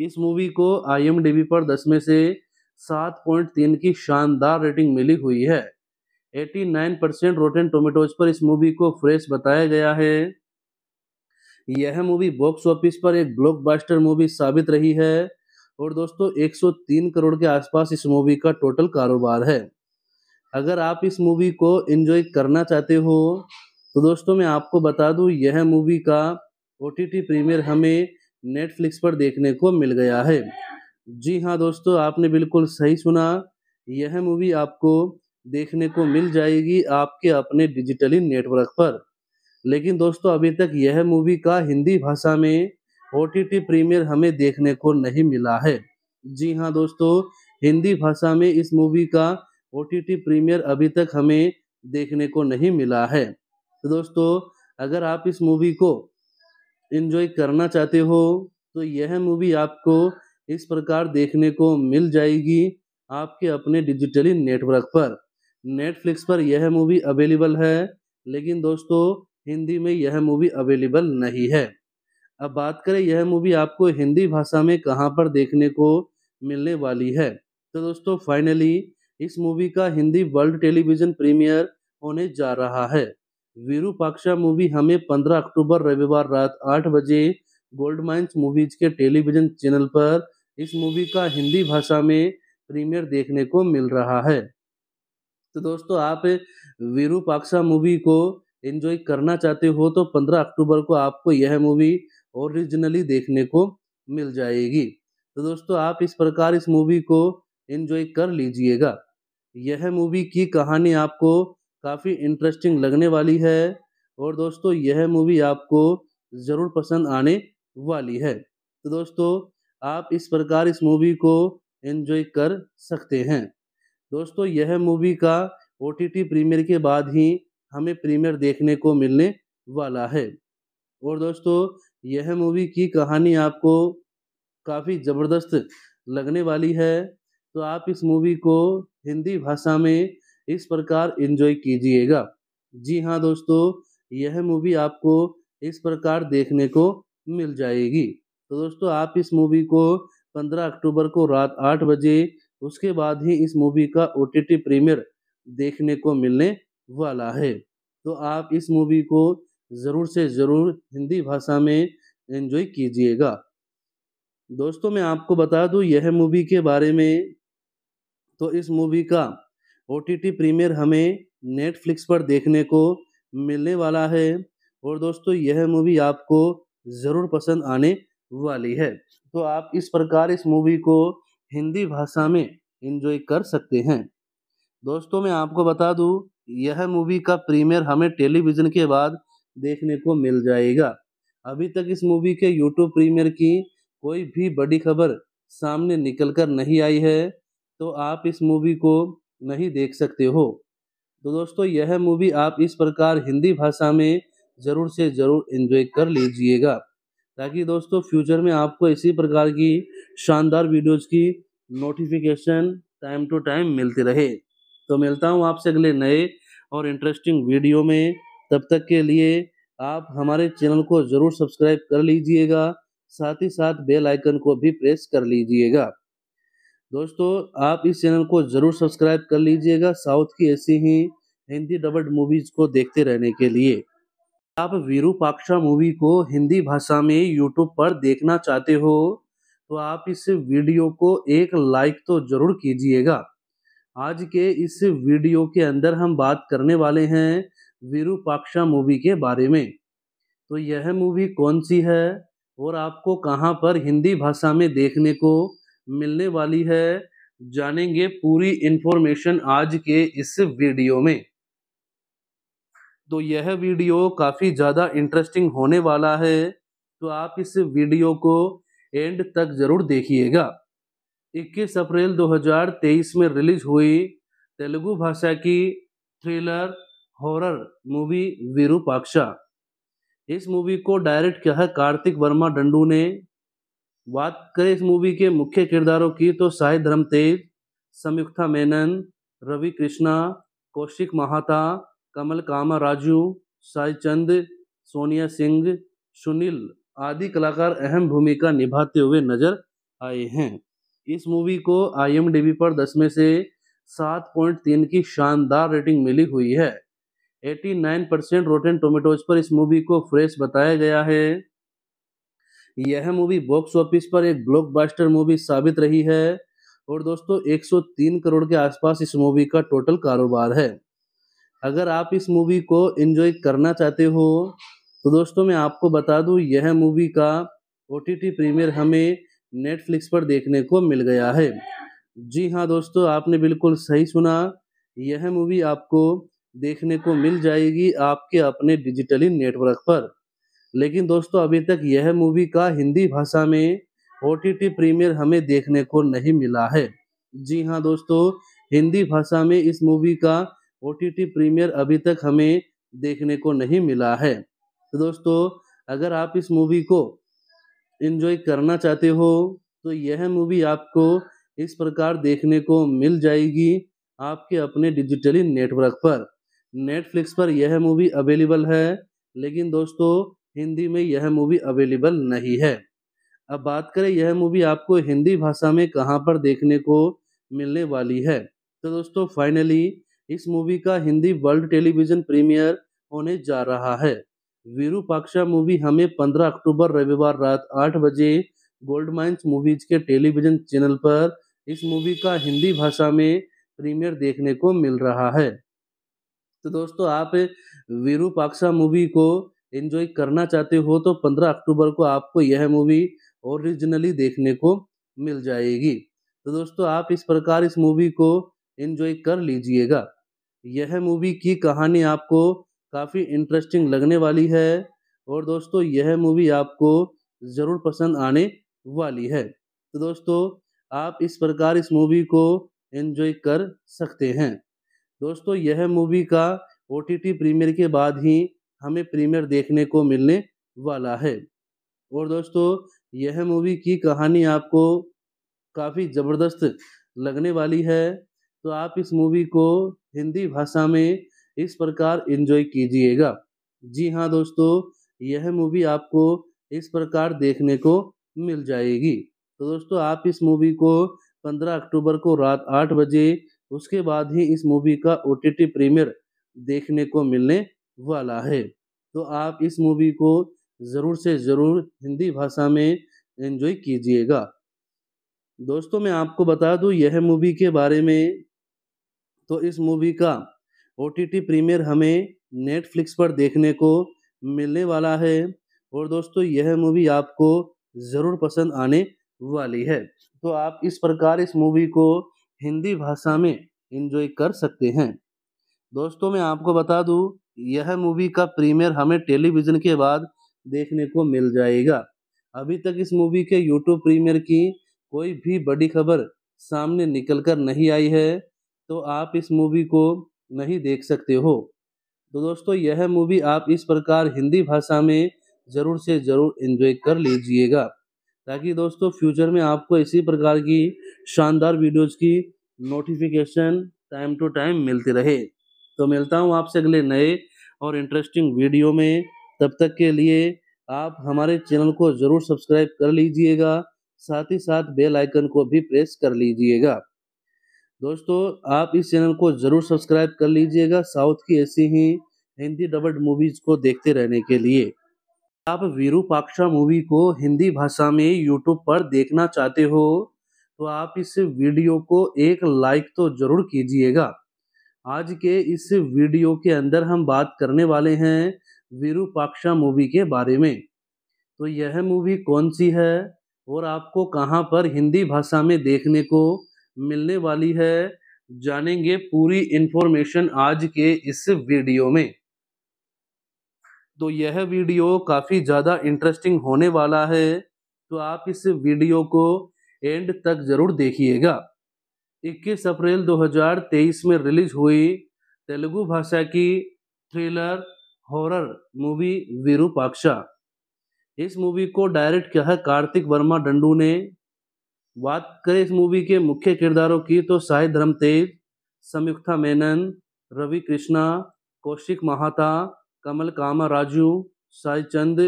इस मूवी को आई पर दस में से सात पॉइंट तीन की शानदार रेटिंग मिली हुई है 89 परसेंट रोटेन टोमेटोज पर इस मूवी को फ्रेश बताया गया है यह मूवी बॉक्स ऑफिस पर एक ब्लॉकबस्टर मूवी साबित रही है और दोस्तों 103 करोड़ के आसपास इस मूवी का टोटल कारोबार है अगर आप इस मूवी को एंजॉय करना चाहते हो तो दोस्तों मैं आपको बता दूं यह मूवी का ओ टी प्रीमियर हमें नेटफ्लिक्स पर देखने को मिल गया है जी हाँ दोस्तों आपने बिल्कुल सही सुना यह मूवी आपको देखने को मिल जाएगी आपके अपने डिजिटली नेटवर्क पर लेकिन दोस्तों अभी तक यह मूवी का हिंदी भाषा में ओ टी प्रीमियर हमें देखने को नहीं मिला है जी हाँ दोस्तों हिंदी भाषा में इस मूवी का ओ टी प्रीमियर अभी तक हमें देखने को नहीं मिला है तो दोस्तों अगर आप इस मूवी को इन्जॉय करना चाहते हो तो यह मूवी आपको इस प्रकार देखने को मिल जाएगी आपके अपने डिजिटली नेटवर्क पर नेटफ्लिक्स पर यह मूवी अवेलेबल है लेकिन दोस्तों हिंदी में यह मूवी अवेलेबल नहीं है अब बात करें यह मूवी आपको हिंदी भाषा में कहाँ पर देखने को मिलने वाली है तो दोस्तों फाइनली इस मूवी का हिंदी वर्ल्ड टेलीविज़न प्रीमियर होने जा रहा है विरूपाक्षा मूवी हमें 15 अक्टूबर रविवार रात आठ बजे गोल्ड माइंस मूवीज के टेलीविजन चैनल पर इस मूवी का हिंदी भाषा में प्रीमियर देखने को मिल रहा है तो दोस्तों आप विरूपाक्षा मूवी को एंजॉय करना चाहते हो तो 15 अक्टूबर को आपको यह मूवी ओरिजिनली देखने को मिल जाएगी तो दोस्तों आप इस प्रकार इस मूवी को एंजॉय कर लीजिएगा यह मूवी की कहानी आपको काफ़ी इंटरेस्टिंग लगने वाली है और दोस्तों यह मूवी आपको ज़रूर पसंद आने वाली है तो दोस्तों आप इस प्रकार इस मूवी को एंजॉय कर सकते हैं दोस्तों यह मूवी का ओ टी टी प्रीमियर के बाद ही हमें प्रीमियर देखने को मिलने वाला है और दोस्तों यह मूवी की कहानी आपको काफ़ी ज़बरदस्त लगने वाली है तो आप इस मूवी को हिंदी भाषा में इस प्रकार इंजॉय कीजिएगा जी हाँ दोस्तों यह मूवी आपको इस प्रकार देखने को मिल जाएगी तो दोस्तों आप इस मूवी को 15 अक्टूबर को रात 8 बजे उसके बाद ही इस मूवी का ओ टी टी प्रीमियर देखने को मिलने वाला है तो आप इस मूवी को ज़रूर से ज़रूर हिंदी भाषा में एंजॉय कीजिएगा दोस्तों मैं आपको बता दूं यह मूवी के बारे में तो इस मूवी का ओ टी टी प्रीमियर हमें नेटफ्लिक्स पर देखने को मिलने वाला है और दोस्तों यह मूवी आपको ज़रूर पसंद आने वाली है तो आप इस प्रकार इस मूवी को हिंदी भाषा में इंजॉय कर सकते हैं दोस्तों मैं आपको बता दूं यह मूवी का प्रीमियर हमें टेलीविज़न के बाद देखने को मिल जाएगा अभी तक इस मूवी के यूट्यूब प्रीमियर की कोई भी बड़ी खबर सामने निकल कर नहीं आई है तो आप इस मूवी को नहीं देख सकते हो तो दोस्तों यह मूवी आप इस प्रकार हिंदी भाषा में ज़रूर से ज़रूर इन्जॉय कर लीजिएगा ताकि दोस्तों फ्यूचर में आपको इसी प्रकार की शानदार वीडियोज़ की नोटिफिकेशन टाइम टू टाइम मिलती रहे तो मिलता हूँ आपसे अगले नए और इंटरेस्टिंग वीडियो में तब तक के लिए आप हमारे चैनल को ज़रूर सब्सक्राइब कर लीजिएगा साथ ही साथ बेल आइकन को भी प्रेस कर लीजिएगा दोस्तों आप इस चैनल को जरूर सब्सक्राइब कर लीजिएगा साउथ की ऐसी ही हिंदी डबल्ड मूवीज को देखते रहने के लिए आप वीरूपाक्षा मूवी को हिंदी भाषा में यूट्यूब पर देखना चाहते हो तो आप इस वीडियो को एक लाइक तो जरूर कीजिएगा आज के इस वीडियो के अंदर हम बात करने वाले हैं वीरूपाक्षा मूवी के बारे में तो यह मूवी कौन सी है और आपको कहाँ पर हिंदी भाषा में देखने को मिलने वाली है जानेंगे पूरी इंफॉर्मेशन आज के इस वीडियो में तो यह वीडियो काफ़ी ज़्यादा इंटरेस्टिंग होने वाला है तो आप इस वीडियो को एंड तक ज़रूर देखिएगा 21 अप्रैल 2023 में रिलीज हुई तेलुगु भाषा की थ्रिलर हॉरर मूवी वीरूपाक्षा इस मूवी को डायरेक्ट किया है कार्तिक वर्मा डंडू ने बात करें इस मूवी के मुख्य किरदारों की तो साई धर्म तेज संयुक्ता मेनन रवि कृष्णा कौशिक महाता कमल कामा राजू साई चंद सोनिया सिंह सुनील आदि कलाकार अहम भूमिका निभाते हुए नजर आए हैं इस मूवी को आई पर दस में से सात पॉइंट तीन की शानदार रेटिंग मिली हुई है 89 परसेंट रोटेन टोमेटोज पर इस मूवी को फ्रेश बताया गया है यह मूवी बॉक्स ऑफिस पर एक ब्लॉकबस्टर मूवी साबित रही है और दोस्तों 103 करोड़ के आसपास इस मूवी का टोटल कारोबार है अगर आप इस मूवी को एंजॉय करना चाहते हो तो दोस्तों मैं आपको बता दूं यह मूवी का ओ प्रीमियर हमें नेटफ्लिक्स पर देखने को मिल गया है जी हाँ दोस्तों आपने बिल्कुल सही सुना यह मूवी आपको देखने को मिल जाएगी आपके अपने डिजिटली नेटवर्क पर लेकिन दोस्तों अभी तक यह मूवी का हिंदी भाषा में ओ प्रीमियर हमें देखने को नहीं मिला है जी हाँ दोस्तों हिंदी भाषा में इस मूवी का ओ प्रीमियर अभी तक हमें देखने को नहीं मिला है तो दोस्तों अगर आप इस मूवी को इन्जॉय करना चाहते हो तो यह मूवी आपको इस प्रकार देखने को मिल जाएगी आपके अपने डिजिटली नेटवर्क पर नेटफ्लिक्स पर यह मूवी अवेलेबल है लेकिन दोस्तों हिंदी में यह मूवी अवेलेबल नहीं है अब बात करें यह मूवी आपको हिंदी भाषा में कहाँ पर देखने को मिलने वाली है तो दोस्तों फाइनली इस मूवी का हिंदी वर्ल्ड टेलीविजन प्रीमियर होने जा रहा है वीरूपाक्षा मूवी हमें 15 अक्टूबर रविवार रात 8 बजे गोल्ड माइंस मूवीज के टेलीविजन चैनल पर इस मूवी का हिंदी भाषा में प्रीमियर देखने को मिल रहा है तो दोस्तों आप वीरूपाक्षा मूवी को एंजॉय करना चाहते हो तो 15 अक्टूबर को आपको यह मूवी ओरिजिनली देखने को मिल जाएगी तो दोस्तों आप इस प्रकार इस मूवी को एंजॉय कर लीजिएगा यह मूवी की कहानी आपको काफ़ी इंटरेस्टिंग लगने वाली है और दोस्तों यह मूवी आपको ज़रूर पसंद आने वाली है तो दोस्तों आप इस प्रकार इस मूवी को एंजॉय कर सकते हैं दोस्तों यह मूवी का ओ टी प्रीमियर के बाद ही हमें प्रीमियर देखने को मिलने वाला है और दोस्तों यह मूवी की कहानी आपको काफ़ी ज़बरदस्त लगने वाली है तो आप इस मूवी को हिंदी भाषा में इस प्रकार इन्जॉय कीजिएगा जी हाँ दोस्तों यह मूवी आपको इस प्रकार देखने को मिल जाएगी तो दोस्तों आप इस मूवी को 15 अक्टूबर को रात 8 बजे उसके बाद ही इस मूवी का ओ टी प्रीमियर देखने को मिलने वाला है तो आप इस मूवी को ज़रूर से ज़रूर हिंदी भाषा में एंजॉय कीजिएगा दोस्तों मैं आपको बता दूं यह मूवी के बारे में तो इस मूवी का ओ टी टी प्रीमियर हमें नेटफ्लिक्स पर देखने को मिलने वाला है और दोस्तों यह मूवी आपको ज़रूर पसंद आने वाली है तो आप इस प्रकार इस मूवी को हिंदी भाषा में इन्जॉय कर सकते हैं दोस्तों मैं आपको बता दूं यह मूवी का प्रीमियर हमें टेलीविज़न के बाद देखने को मिल जाएगा अभी तक इस मूवी के यूट्यूब प्रीमियर की कोई भी बड़ी खबर सामने निकल कर नहीं आई है तो आप इस मूवी को नहीं देख सकते हो तो दोस्तों यह मूवी आप इस प्रकार हिंदी भाषा में ज़रूर से ज़रूर इन्जॉय कर लीजिएगा ताकि दोस्तों फ्यूचर में आपको इसी प्रकार की शानदार वीडियोज़ की नोटिफिकेशन टाइम टू टाइम मिलती रहे तो मिलता हूँ आपसे अगले नए और इंटरेस्टिंग वीडियो में तब तक के लिए आप हमारे चैनल को ज़रूर सब्सक्राइब कर लीजिएगा साथ ही साथ बेल आइकन को भी प्रेस कर लीजिएगा दोस्तों आप इस चैनल को ज़रूर सब्सक्राइब कर लीजिएगा साउथ की ऐसी ही हिंदी डबल्ड मूवीज़ को देखते रहने के लिए आप वीरूपाक्षा मूवी को हिंदी भाषा में यूट्यूब पर देखना चाहते हो तो आप इस वीडियो को एक लाइक तो ज़रूर कीजिएगा आज के इस वीडियो के अंदर हम बात करने वाले हैं विरूपाक्षा मूवी के बारे में तो यह मूवी कौन सी है और आपको कहाँ पर हिंदी भाषा में देखने को मिलने वाली है जानेंगे पूरी इन्फॉर्मेशन आज के इस वीडियो में तो यह वीडियो काफ़ी ज़्यादा इंटरेस्टिंग होने वाला है तो आप इस वीडियो को एंड तक ज़रूर देखिएगा 21 अप्रैल 2023 में रिलीज हुई तेलुगु भाषा की थ्रिलर हॉरर मूवी विरूपाक्षा इस मूवी को डायरेक्ट किया है कार्तिक वर्मा डंडू ने बात करें इस मूवी के मुख्य किरदारों की तो साई धर्म तेज संयुक्ता मेनन रवि कृष्णा कौशिक महाता कमल कामा राजू साई चंद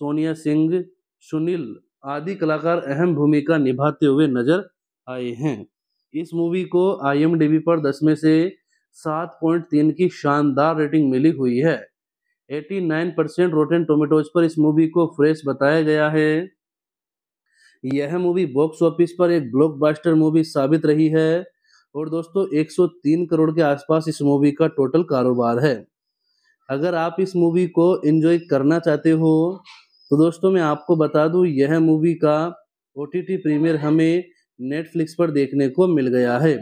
सोनिया सिंह सुनील आदि कलाकार अहम भूमिका निभाते हुए नजर आए हैं इस मूवी को आई पर दस में से सात पॉइंट तीन की शानदार रेटिंग मिली हुई है 89 परसेंट रोटेन टोमेटोज पर इस मूवी को फ्रेश बताया गया है यह मूवी बॉक्स ऑफिस पर एक ब्लॉकबस्टर मूवी साबित रही है और दोस्तों 103 करोड़ के आसपास इस मूवी का टोटल कारोबार है अगर आप इस मूवी को एंजॉय करना चाहते हो तो दोस्तों मैं आपको बता दूं यह मूवी का ओ टी प्रीमियर हमें नेटफ्लिक्स पर देखने को मिल गया है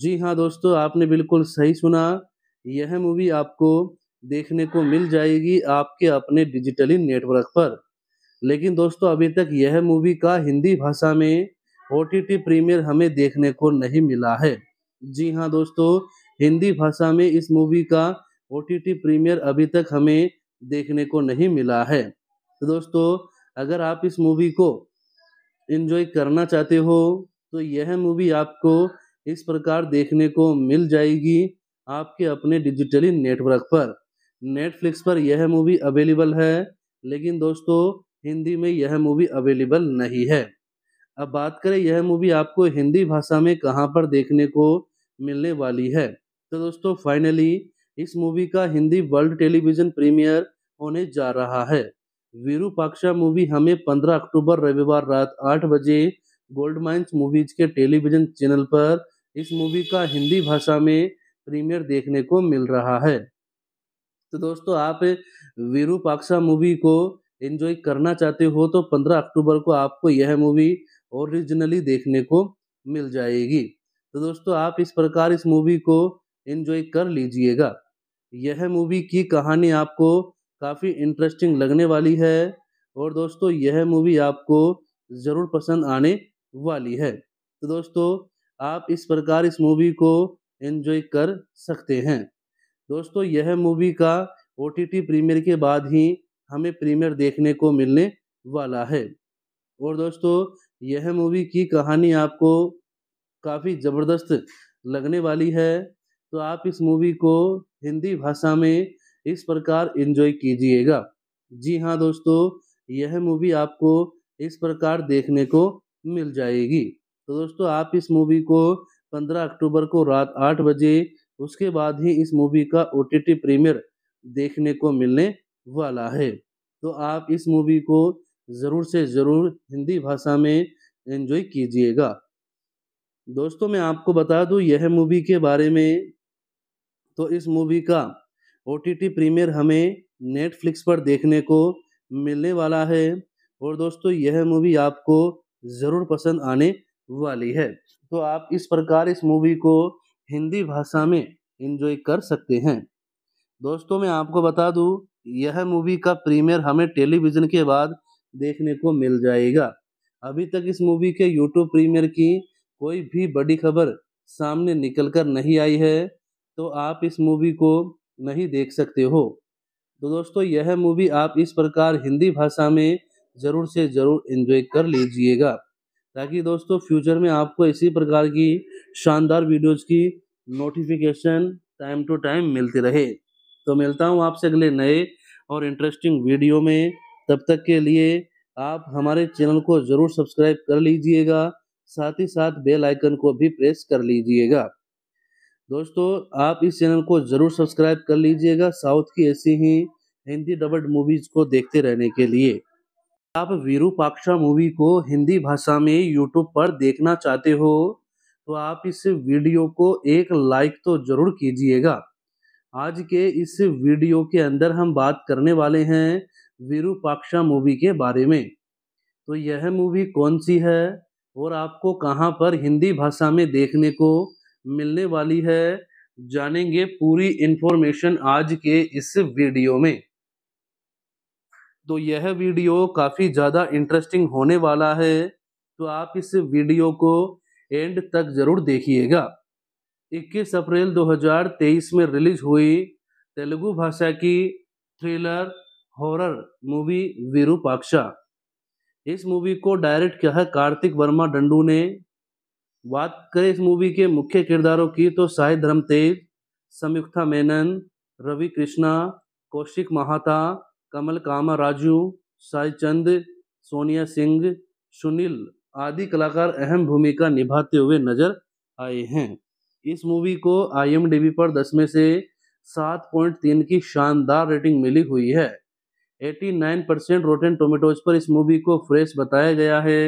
जी हाँ दोस्तों आपने बिल्कुल सही सुना यह मूवी आपको देखने को मिल जाएगी आपके अपने डिजिटली नेटवर्क पर लेकिन दोस्तों अभी तक यह मूवी का हिंदी भाषा में ओ टी टी प्रीमियर हमें देखने को नहीं मिला है जी हाँ दोस्तों हिंदी भाषा में इस मूवी का ओ टी टी प्रीमियर अभी तक हमें देखने को नहीं मिला है तो दोस्तों अगर आप इस मूवी को इन्जॉय करना चाहते हो तो यह मूवी आपको इस प्रकार देखने को मिल जाएगी आपके अपने डिजिटली नेटवर्क पर नेटफ्लिक्स पर यह मूवी अवेलेबल है लेकिन दोस्तों हिंदी में यह मूवी अवेलेबल नहीं है अब बात करें यह मूवी आपको हिंदी भाषा में कहाँ पर देखने को मिलने वाली है तो दोस्तों फाइनली इस मूवी का हिंदी वर्ल्ड टेलीविज़न प्रीमियर होने जा रहा है विरूपाक्षा मूवी हमें 15 अक्टूबर रविवार रात 8 बजे गोल्ड माइंस मूवीज के टेलीविजन चैनल पर इस मूवी का हिंदी भाषा में प्रीमियर देखने को मिल रहा है तो दोस्तों आप विरूपाक्षा मूवी को एंजॉय करना चाहते हो तो 15 अक्टूबर को आपको यह मूवी ओरिजिनली देखने को मिल जाएगी तो दोस्तों आप इस प्रकार इस मूवी को एंजॉय कर लीजिएगा यह मूवी की कहानी आपको काफ़ी इंटरेस्टिंग लगने वाली है और दोस्तों यह मूवी आपको ज़रूर पसंद आने वाली है तो दोस्तों आप इस प्रकार इस मूवी को एंजॉय कर सकते हैं दोस्तों यह मूवी का ओ टी टी प्रीमियर के बाद ही हमें प्रीमियर देखने को मिलने वाला है और दोस्तों यह मूवी की कहानी आपको काफ़ी ज़बरदस्त लगने वाली है तो आप इस मूवी को हिंदी भाषा में इस प्रकार एंजॉय कीजिएगा जी हाँ दोस्तों यह मूवी आपको इस प्रकार देखने को मिल जाएगी तो दोस्तों आप इस मूवी को 15 अक्टूबर को रात 8 बजे उसके बाद ही इस मूवी का ओ टी प्रीमियर देखने को मिलने वाला है तो आप इस मूवी को ज़रूर से ज़रूर हिंदी भाषा में एंजॉय कीजिएगा दोस्तों मैं आपको बता दूं यह मूवी के बारे में तो इस मूवी का ओ टी टी प्रीमियर हमें नेटफ्लिक्स पर देखने को मिलने वाला है और दोस्तों यह मूवी आपको ज़रूर पसंद आने वाली है तो आप इस प्रकार इस मूवी को हिंदी भाषा में इंजॉय कर सकते हैं दोस्तों मैं आपको बता दूं यह मूवी का प्रीमियर हमें टेलीविज़न के बाद देखने को मिल जाएगा अभी तक इस मूवी के यूट्यूब प्रीमियर की कोई भी बड़ी खबर सामने निकल कर नहीं आई है तो आप इस मूवी को नहीं देख सकते हो तो दोस्तों यह मूवी आप इस प्रकार हिंदी भाषा में ज़रूर से ज़रूर इन्जॉय कर लीजिएगा ताकि दोस्तों फ्यूचर में आपको इसी प्रकार की शानदार वीडियोज़ की नोटिफिकेशन टाइम टू टाइम मिलती रहे तो मिलता हूँ आपसे अगले नए और इंटरेस्टिंग वीडियो में तब तक के लिए आप हमारे चैनल को ज़रूर सब्सक्राइब कर लीजिएगा साथ ही साथ बेल आइकन को भी प्रेस कर लीजिएगा दोस्तों आप इस चैनल को जरूर सब्सक्राइब कर लीजिएगा साउथ की ऐसी ही हिंदी डबल्ड मूवीज को देखते रहने के लिए आप वीरूपाक्षा मूवी को हिंदी भाषा में यूट्यूब पर देखना चाहते हो तो आप इस वीडियो को एक लाइक तो जरूर कीजिएगा आज के इस वीडियो के अंदर हम बात करने वाले हैं वीरूपाक्षा मूवी के बारे में तो यह मूवी कौन सी है और आपको कहाँ पर हिंदी भाषा में देखने को मिलने वाली है जानेंगे पूरी इंफॉर्मेशन आज के इस वीडियो में तो यह वीडियो काफ़ी ज़्यादा इंटरेस्टिंग होने वाला है तो आप इस वीडियो को एंड तक ज़रूर देखिएगा 21 अप्रैल 2023 में रिलीज हुई तेलुगु भाषा की थ्रिलर हॉरर मूवी वीरूपाक्षा इस मूवी को डायरेक्ट किया है कार्तिक वर्मा डंडू ने बात करें इस मूवी के मुख्य किरदारों की तो साई धर्म तेज संयुक्ता मेनन रवि कृष्णा कौशिक महाता कमल कामा राजू साई चंद सोनिया सिंह सुनील आदि कलाकार अहम भूमिका निभाते हुए नजर आए हैं इस मूवी को आईएमडीबी पर दस में से सात पॉइंट तीन की शानदार रेटिंग मिली हुई है 89 परसेंट रोटेन टोमेटोज पर इस मूवी को फ्रेश बताया गया है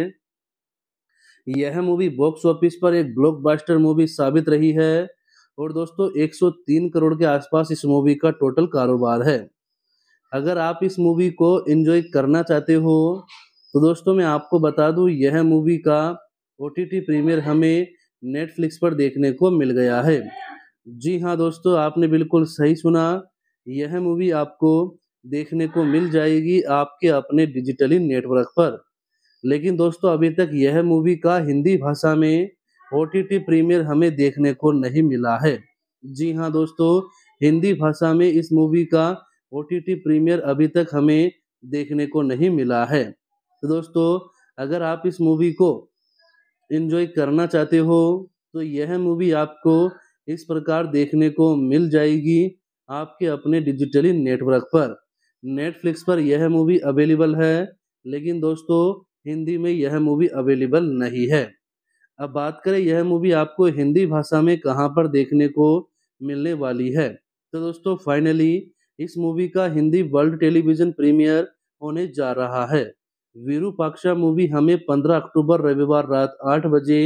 यह मूवी बॉक्स ऑफिस पर एक ब्लॉकबस्टर मूवी साबित रही है और दोस्तों 103 करोड़ के आसपास इस मूवी का टोटल कारोबार है अगर आप इस मूवी को एंजॉय करना चाहते हो तो दोस्तों मैं आपको बता दूं यह मूवी का ओ टी प्रीमियर हमें नेटफ्लिक्स पर देखने को मिल गया है जी हाँ दोस्तों आपने बिल्कुल सही सुना यह मूवी आपको देखने को मिल जाएगी आपके अपने डिजिटली नेटवर्क पर लेकिन दोस्तों अभी तक यह मूवी का हिंदी भाषा में ओ टी प्रीमियर हमें देखने को नहीं मिला है जी हाँ दोस्तों हिंदी भाषा में इस मूवी का ओ टी प्रीमियर अभी तक हमें देखने को नहीं मिला है तो दोस्तों अगर आप इस मूवी को इन्जॉय करना चाहते हो तो यह मूवी आपको इस प्रकार देखने को मिल जाएगी आपके अपने डिजिटली नेटवर्क पर नेटफ्लिक्स पर यह मूवी अवेलेबल है लेकिन दोस्तों हिंदी में यह मूवी अवेलेबल नहीं है अब बात करें यह मूवी आपको हिंदी भाषा में कहाँ पर देखने को मिलने वाली है तो दोस्तों फाइनली इस मूवी का हिंदी वर्ल्ड टेलीविजन प्रीमियर होने जा रहा है वीरूपाक्षा मूवी हमें 15 अक्टूबर रविवार रात 8 बजे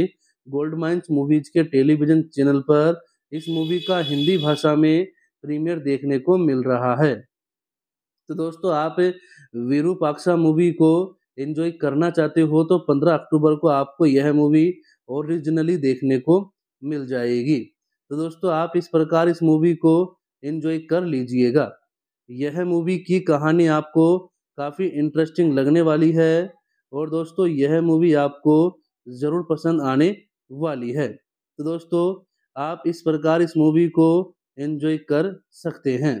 गोल्ड माइंस मूवीज के टेलीविजन चैनल पर इस मूवी का हिंदी भाषा में प्रीमियर देखने को मिल रहा है तो दोस्तों आप वीरूपाक्षा मूवी को एंजॉय करना चाहते हो तो 15 अक्टूबर को आपको यह मूवी ओरिजिनली देखने को मिल जाएगी तो दोस्तों आप इस प्रकार इस मूवी को एंजॉय कर लीजिएगा यह मूवी की कहानी आपको काफ़ी इंटरेस्टिंग लगने वाली है और दोस्तों यह मूवी आपको ज़रूर पसंद आने वाली है तो दोस्तों आप इस प्रकार इस मूवी को एंजॉय कर सकते हैं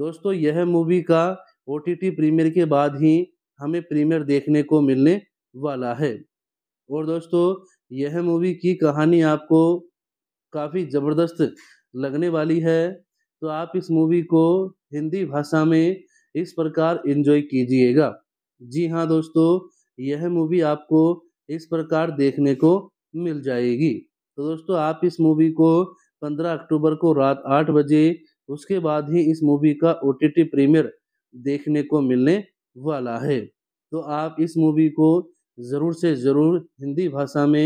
दोस्तों यह मूवी का ओ टी प्रीमियर के बाद ही हमें प्रीमियर देखने को मिलने वाला है और दोस्तों यह मूवी की कहानी आपको काफ़ी ज़बरदस्त लगने वाली है तो आप इस मूवी को हिंदी भाषा में इस प्रकार इन्जॉय कीजिएगा जी हाँ दोस्तों यह मूवी आपको इस प्रकार देखने को मिल जाएगी तो दोस्तों आप इस मूवी को 15 अक्टूबर को रात 8 बजे उसके बाद ही इस मूवी का ओ टी प्रीमियर देखने को मिलने वाला है तो आप इस मूवी को ज़रूर से ज़रूर हिंदी भाषा में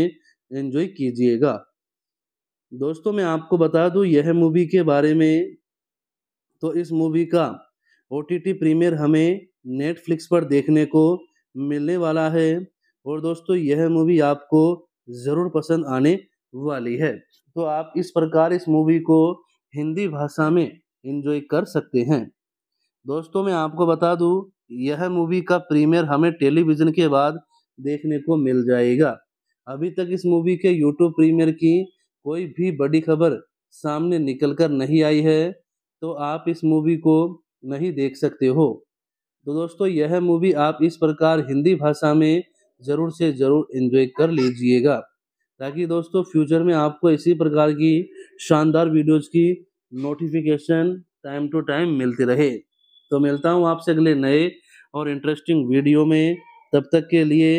एंजॉय कीजिएगा दोस्तों मैं आपको बता दूं यह मूवी के बारे में तो इस मूवी का ओ टी टी प्रीमियर हमें नेटफ्लिक्स पर देखने को मिलने वाला है और दोस्तों यह मूवी आपको ज़रूर पसंद आने वाली है तो आप इस प्रकार इस मूवी को हिंदी भाषा में इन्जॉय कर सकते हैं दोस्तों मैं आपको बता दूं यह मूवी का प्रीमियर हमें टेलीविज़न के बाद देखने को मिल जाएगा अभी तक इस मूवी के यूट्यूब प्रीमियर की कोई भी बड़ी खबर सामने निकल कर नहीं आई है तो आप इस मूवी को नहीं देख सकते हो तो दोस्तों यह मूवी आप इस प्रकार हिंदी भाषा में ज़रूर से ज़रूर इन्जॉय कर लीजिएगा ताकि दोस्तों फ्यूचर में आपको इसी प्रकार की शानदार वीडियोज़ की नोटिफिकेशन टाइम टू टाइम मिलती रहे तो मिलता हूँ आपसे अगले नए और इंटरेस्टिंग वीडियो में तब तक के लिए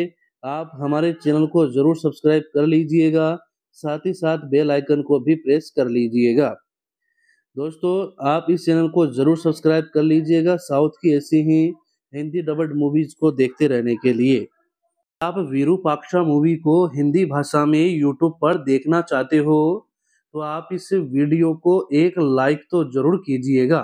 आप हमारे चैनल को ज़रूर सब्सक्राइब कर लीजिएगा साथ ही साथ बेल आइकन को भी प्रेस कर लीजिएगा दोस्तों आप इस चैनल को ज़रूर सब्सक्राइब कर लीजिएगा साउथ की ऐसी ही हिंदी डबल्ड मूवीज़ को देखते रहने के लिए आप वीरूपाक्षा मूवी को हिंदी भाषा में यूट्यूब पर देखना चाहते हो तो आप इस वीडियो को एक लाइक तो ज़रूर कीजिएगा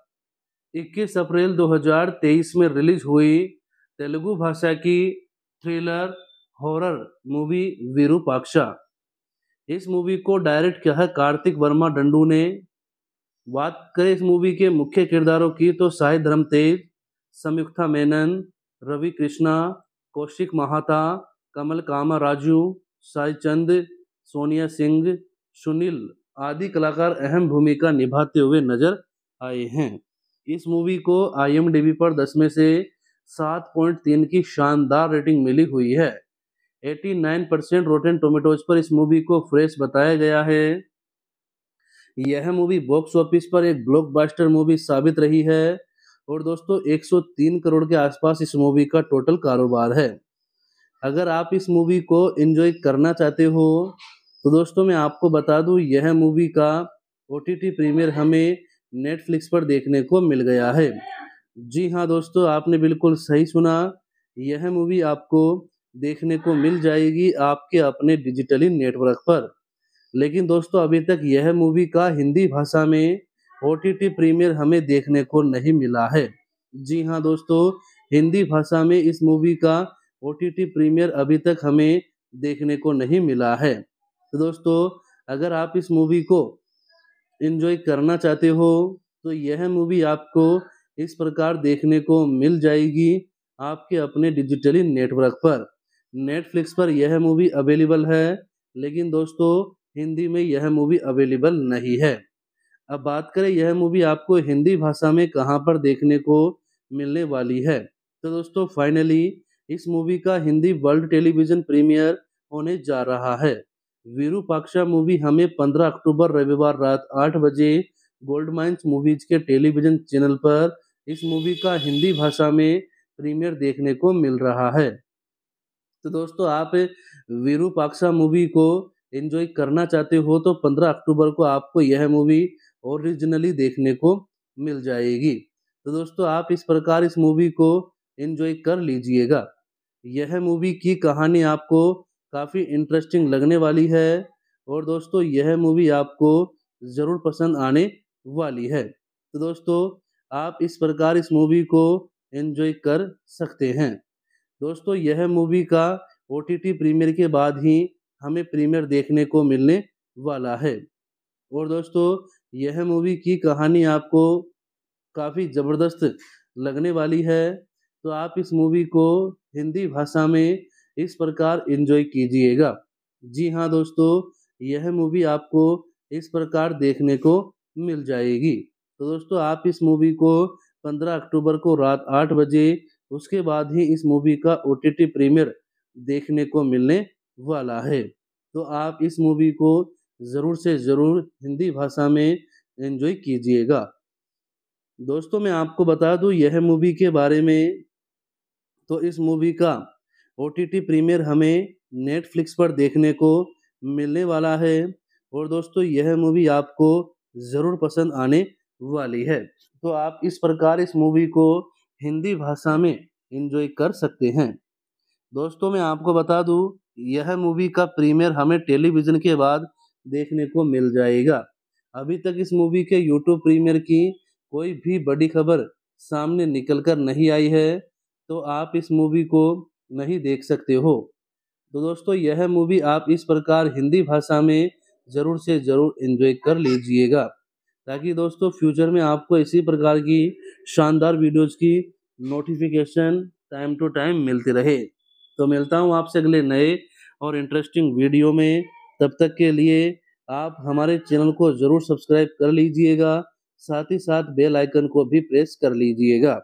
21 अप्रैल 2023 में रिलीज हुई तेलुगु भाषा की थ्रिलर हॉरर मूवी विरूपाक्षा इस मूवी को डायरेक्ट किया है कार्तिक वर्मा डंडू ने बात करें इस मूवी के मुख्य किरदारों की तो साई धर्म तेज संयुक्ता मेनन रवि कृष्णा कौशिक महाता कमल कामा राजू साई चंद सोनिया सिंह सुनील आदि कलाकार अहम भूमिका निभाते हुए नजर आए हैं इस मूवी को आई पर दस में से सात पॉइंट तीन की शानदार रेटिंग मिली हुई है 89 परसेंट रोटेन टोमेटोज पर इस मूवी को फ्रेश बताया गया है यह मूवी बॉक्स ऑफिस पर एक ब्लॉकबस्टर मूवी साबित रही है और दोस्तों 103 करोड़ के आसपास इस मूवी का टोटल कारोबार है अगर आप इस मूवी को एंजॉय करना चाहते हो तो दोस्तों मैं आपको बता दूं यह मूवी का ओ टी प्रीमियर हमें नेटफ्लिक्स पर देखने को मिल गया है जी हाँ दोस्तों आपने बिल्कुल सही सुना यह मूवी आपको देखने को मिल जाएगी आपके अपने डिजिटली नेटवर्क पर लेकिन दोस्तों अभी तक यह मूवी का हिंदी भाषा में ओ टी टी प्रीमियर हमें देखने को नहीं मिला है जी हाँ दोस्तों हिंदी भाषा में इस मूवी का ओ टी टी प्रीमियर अभी तक हमें देखने को नहीं मिला है तो दोस्तों अगर आप इस मूवी को इन्जॉय करना चाहते हो तो यह मूवी आपको इस प्रकार देखने को मिल जाएगी आपके अपने डिजिटली नेटवर्क पर नेटफ्लिक्स पर यह मूवी अवेलेबल है लेकिन दोस्तों हिंदी में यह मूवी अवेलेबल नहीं है अब बात करें यह मूवी आपको हिंदी भाषा में कहाँ पर देखने को मिलने वाली है तो दोस्तों फाइनली इस मूवी का हिंदी वर्ल्ड टेलीविज़न प्रीमियर होने जा रहा है विरूपाक्षा मूवी हमें 15 अक्टूबर रविवार रात 8 बजे गोल्ड माइंस मूवीज के टेलीविजन चैनल पर इस मूवी का हिंदी भाषा में प्रीमियर देखने को मिल रहा है तो दोस्तों आप विरूपाक्षा मूवी को एंजॉय करना चाहते हो तो 15 अक्टूबर को आपको यह मूवी ओरिजिनली देखने को मिल जाएगी तो दोस्तों आप इस प्रकार इस मूवी को एंजॉय कर लीजिएगा यह मूवी की कहानी आपको काफ़ी इंटरेस्टिंग लगने वाली है और दोस्तों यह मूवी आपको ज़रूर पसंद आने वाली है तो दोस्तों आप इस प्रकार इस मूवी को एंजॉय कर सकते हैं दोस्तों यह मूवी का ओ टी टी प्रीमियर के बाद ही हमें प्रीमियर देखने को मिलने वाला है और दोस्तों यह मूवी की कहानी आपको काफ़ी ज़बरदस्त लगने वाली है तो आप इस मूवी को हिंदी भाषा में इस प्रकार एंजॉय कीजिएगा जी हाँ दोस्तों यह मूवी आपको इस प्रकार देखने को मिल जाएगी तो दोस्तों आप इस मूवी को 15 अक्टूबर को रात 8 बजे उसके बाद ही इस मूवी का ओ टी प्रीमियर देखने को मिलने वाला है तो आप इस मूवी को ज़रूर से ज़रूर हिंदी भाषा में एंजॉय कीजिएगा दोस्तों मैं आपको बता दूं यह मूवी के बारे में तो इस मूवी का ओ टी टी प्रीमियर हमें नेटफ्लिक्स पर देखने को मिलने वाला है और दोस्तों यह मूवी आपको ज़रूर पसंद आने वाली है तो आप इस प्रकार इस मूवी को हिंदी भाषा में इन्जॉय कर सकते हैं दोस्तों मैं आपको बता दूं यह मूवी का प्रीमियर हमें टेलीविज़न के बाद देखने को मिल जाएगा अभी तक इस मूवी के यूट्यूब प्रीमियर की कोई भी बड़ी खबर सामने निकल कर नहीं आई है तो आप इस मूवी को नहीं देख सकते हो तो दोस्तों यह मूवी आप इस प्रकार हिंदी भाषा में ज़रूर से ज़रूर इन्जॉय कर लीजिएगा ताकि दोस्तों फ्यूचर में आपको इसी प्रकार की शानदार वीडियोज़ की नोटिफिकेशन टाइम टू टाइम मिलती रहे तो मिलता हूँ आपसे अगले नए और इंटरेस्टिंग वीडियो में तब तक के लिए आप हमारे चैनल को ज़रूर सब्सक्राइब कर लीजिएगा साथ ही साथ बेल आइकन को भी प्रेस कर लीजिएगा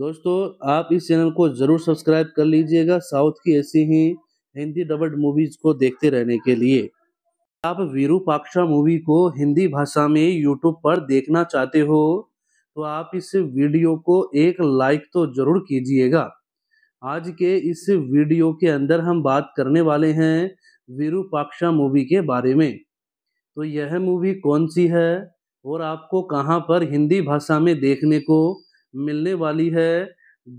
दोस्तों आप इस चैनल को ज़रूर सब्सक्राइब कर लीजिएगा साउथ की ऐसी ही हिंदी डबल्ड मूवीज़ को देखते रहने के लिए आप वीरूपाक्षा मूवी को हिंदी भाषा में यूट्यूब पर देखना चाहते हो तो आप इस वीडियो को एक लाइक तो ज़रूर कीजिएगा आज के इस वीडियो के अंदर हम बात करने वाले हैं वीरूपाक्षा मूवी के बारे में तो यह मूवी कौन सी है और आपको कहाँ पर हिंदी भाषा में देखने को मिलने वाली है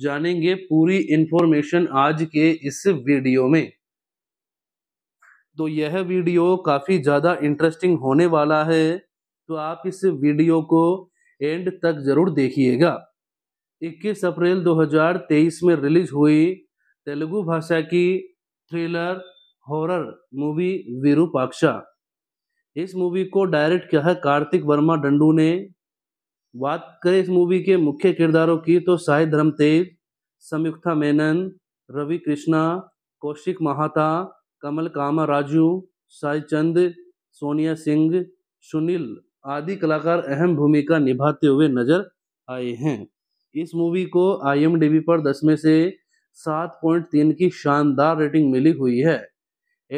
जानेंगे पूरी इंफॉर्मेशन आज के इस वीडियो में तो यह वीडियो काफ़ी ज़्यादा इंटरेस्टिंग होने वाला है तो आप इस वीडियो को एंड तक ज़रूर देखिएगा 21 अप्रैल 2023 में रिलीज हुई तेलुगु भाषा की थ्रिलर हॉरर मूवी वीरूपाक्षा इस मूवी को डायरेक्ट किया है कार्तिक वर्मा डंडू ने बात करें इस मूवी के मुख्य किरदारों की तो साई धर्म तेज संयुक्ता मेनन रवि कृष्णा कौशिक महाता कमल कामा राजू साई चंद सोनिया सिंह सुनील आदि कलाकार अहम भूमिका निभाते हुए नजर आए हैं इस मूवी को आईएमडीबी पर 10 में से 7.3 की शानदार रेटिंग मिली हुई है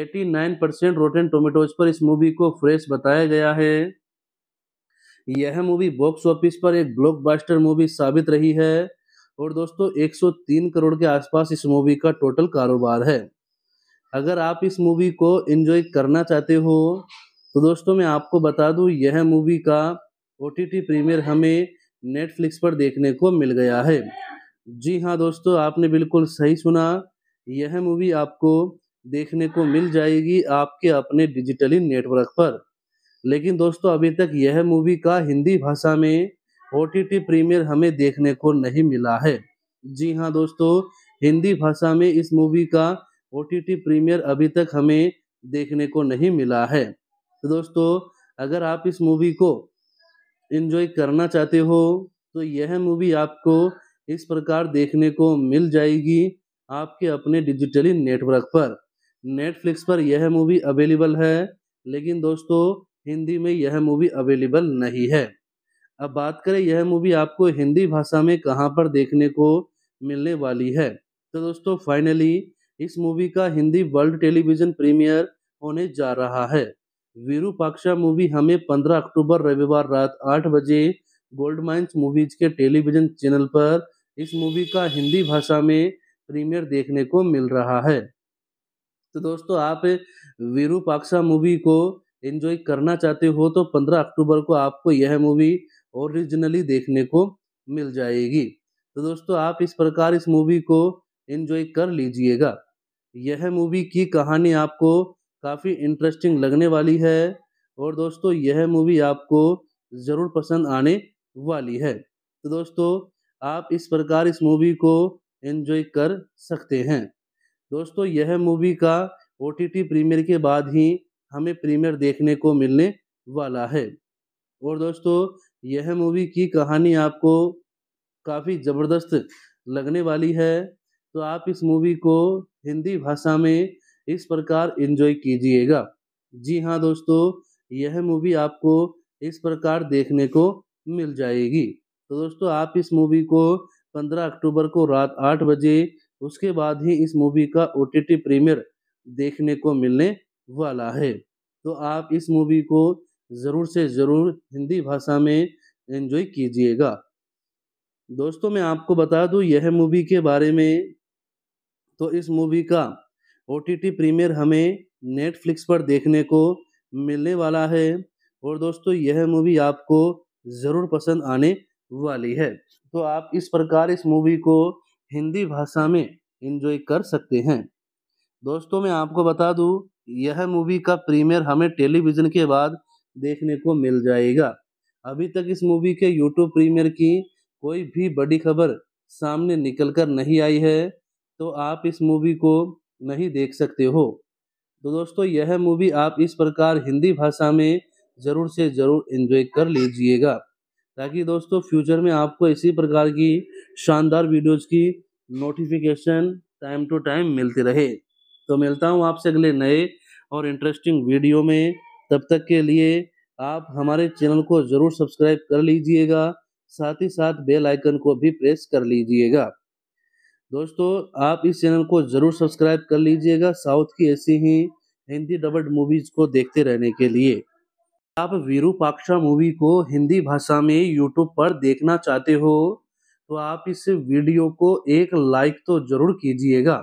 89 परसेंट रोटेन टोमेटोज पर इस मूवी को फ्रेश बताया गया है यह मूवी बॉक्स ऑफिस पर एक ब्लॉकबस्टर मूवी साबित रही है और दोस्तों 103 करोड़ के आसपास इस मूवी का टोटल कारोबार है अगर आप इस मूवी को एंजॉय करना चाहते हो तो दोस्तों मैं आपको बता दूं यह मूवी का ओ टी प्रीमियर हमें नेटफ्लिक्स पर देखने को मिल गया है जी हाँ दोस्तों आपने बिल्कुल सही सुना यह मूवी आपको देखने को मिल जाएगी आपके अपने डिजिटली नेटवर्क पर लेकिन दोस्तों अभी तक यह मूवी का हिंदी भाषा में ओ टी प्रीमियर हमें देखने को नहीं मिला है जी हाँ दोस्तों हिंदी भाषा में इस मूवी का ओ टी प्रीमियर अभी तक हमें देखने को नहीं मिला है तो दोस्तों अगर आप इस मूवी को इन्जॉय करना चाहते हो तो यह मूवी आपको इस प्रकार देखने को मिल जाएगी आपके अपने डिजिटली नेटवर्क पर नेटफ्लिक्स पर यह मूवी अवेलेबल है लेकिन दोस्तों हिंदी में यह मूवी अवेलेबल नहीं है अब बात करें यह मूवी आपको हिंदी भाषा में कहाँ पर देखने को मिलने वाली है तो दोस्तों फाइनली इस मूवी का हिंदी वर्ल्ड टेलीविजन प्रीमियर होने जा रहा है वीरूपाक्षा मूवी हमें 15 अक्टूबर रविवार रात 8 बजे गोल्ड माइंस मूवीज के टेलीविजन चैनल पर इस मूवी का हिंदी भाषा में प्रीमियर देखने को मिल रहा है तो दोस्तों आप वीरूपाक्षा मूवी को एंजॉय करना चाहते हो तो 15 अक्टूबर को आपको यह मूवी ओरिजिनली देखने को मिल जाएगी तो दोस्तों आप इस प्रकार इस मूवी को एंजॉय कर लीजिएगा यह मूवी की कहानी आपको काफ़ी इंटरेस्टिंग लगने वाली है और दोस्तों यह मूवी आपको ज़रूर पसंद आने वाली है तो दोस्तों आप इस प्रकार इस मूवी को एंजॉय कर सकते हैं दोस्तों यह मूवी का ओ टी प्रीमियर के बाद ही हमें प्रीमियर देखने को मिलने वाला है और दोस्तों यह मूवी की कहानी आपको काफ़ी ज़बरदस्त लगने वाली है तो आप इस मूवी को हिंदी भाषा में इस प्रकार इन्जॉय कीजिएगा जी हाँ दोस्तों यह मूवी आपको इस प्रकार देखने को मिल जाएगी तो दोस्तों आप इस मूवी को 15 अक्टूबर को रात 8 बजे उसके बाद ही इस मूवी का ओ टी प्रीमियर देखने को मिलने वाला है तो आप इस मूवी को ज़रूर से ज़रूर हिंदी भाषा में एंजॉय कीजिएगा दोस्तों मैं आपको बता दूं यह मूवी के बारे में तो इस मूवी का ओ टी टी प्रीमियर हमें नेटफ्लिक्स पर देखने को मिलने वाला है और दोस्तों यह मूवी आपको ज़रूर पसंद आने वाली है तो आप इस प्रकार इस मूवी को हिंदी भाषा में इन्जॉय कर सकते हैं दोस्तों मैं आपको बता दूं यह मूवी का प्रीमियर हमें टेलीविज़न के बाद देखने को मिल जाएगा अभी तक इस मूवी के यूट्यूब प्रीमियर की कोई भी बड़ी खबर सामने निकल कर नहीं आई है तो आप इस मूवी को नहीं देख सकते हो तो दोस्तों यह मूवी आप इस प्रकार हिंदी भाषा में ज़रूर से ज़रूर इन्जॉय कर लीजिएगा ताकि दोस्तों फ्यूचर में आपको इसी प्रकार की शानदार वीडियोज़ की नोटिफिकेशन टाइम टू टाइम मिलती रहे तो मिलता हूँ आपसे अगले नए और इंटरेस्टिंग वीडियो में तब तक के लिए आप हमारे चैनल को ज़रूर सब्सक्राइब कर लीजिएगा साथ ही साथ बेल आइकन को भी प्रेस कर लीजिएगा दोस्तों आप इस चैनल को ज़रूर सब्सक्राइब कर लीजिएगा साउथ की ऐसी ही हिंदी डबल्ड मूवीज़ को देखते रहने के लिए आप वीरूपाक्षा मूवी को हिंदी भाषा में यूट्यूब पर देखना चाहते हो तो आप इस वीडियो को एक लाइक तो ज़रूर कीजिएगा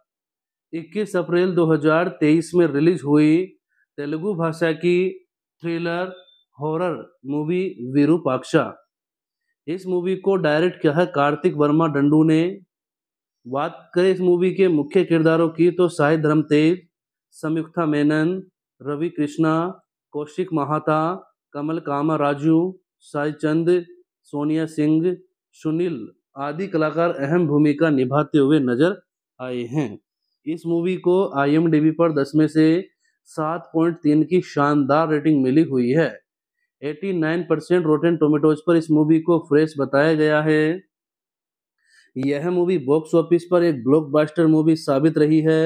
21 अप्रैल 2023 में रिलीज हुई तेलुगु भाषा की थ्रिलर हॉरर मूवी विरूपाक्षा इस मूवी को डायरेक्ट किया है कार्तिक वर्मा डंडू ने बात करें इस मूवी के मुख्य किरदारों की तो साई धर्मतेज संयुक्ता मेनन रवि कृष्णा कौशिक महाता कमल कामा राजू साई चंद सोनिया सिंह सुनील आदि कलाकार अहम भूमिका निभाते हुए नजर आए हैं इस मूवी को आई पर दस में से सात पॉइंट तीन की शानदार रेटिंग मिली हुई है 89 परसेंट रोटेन टोमेटोज पर इस मूवी को फ्रेश बताया गया है यह मूवी बॉक्स ऑफिस पर एक ब्लॉकबस्टर मूवी साबित रही है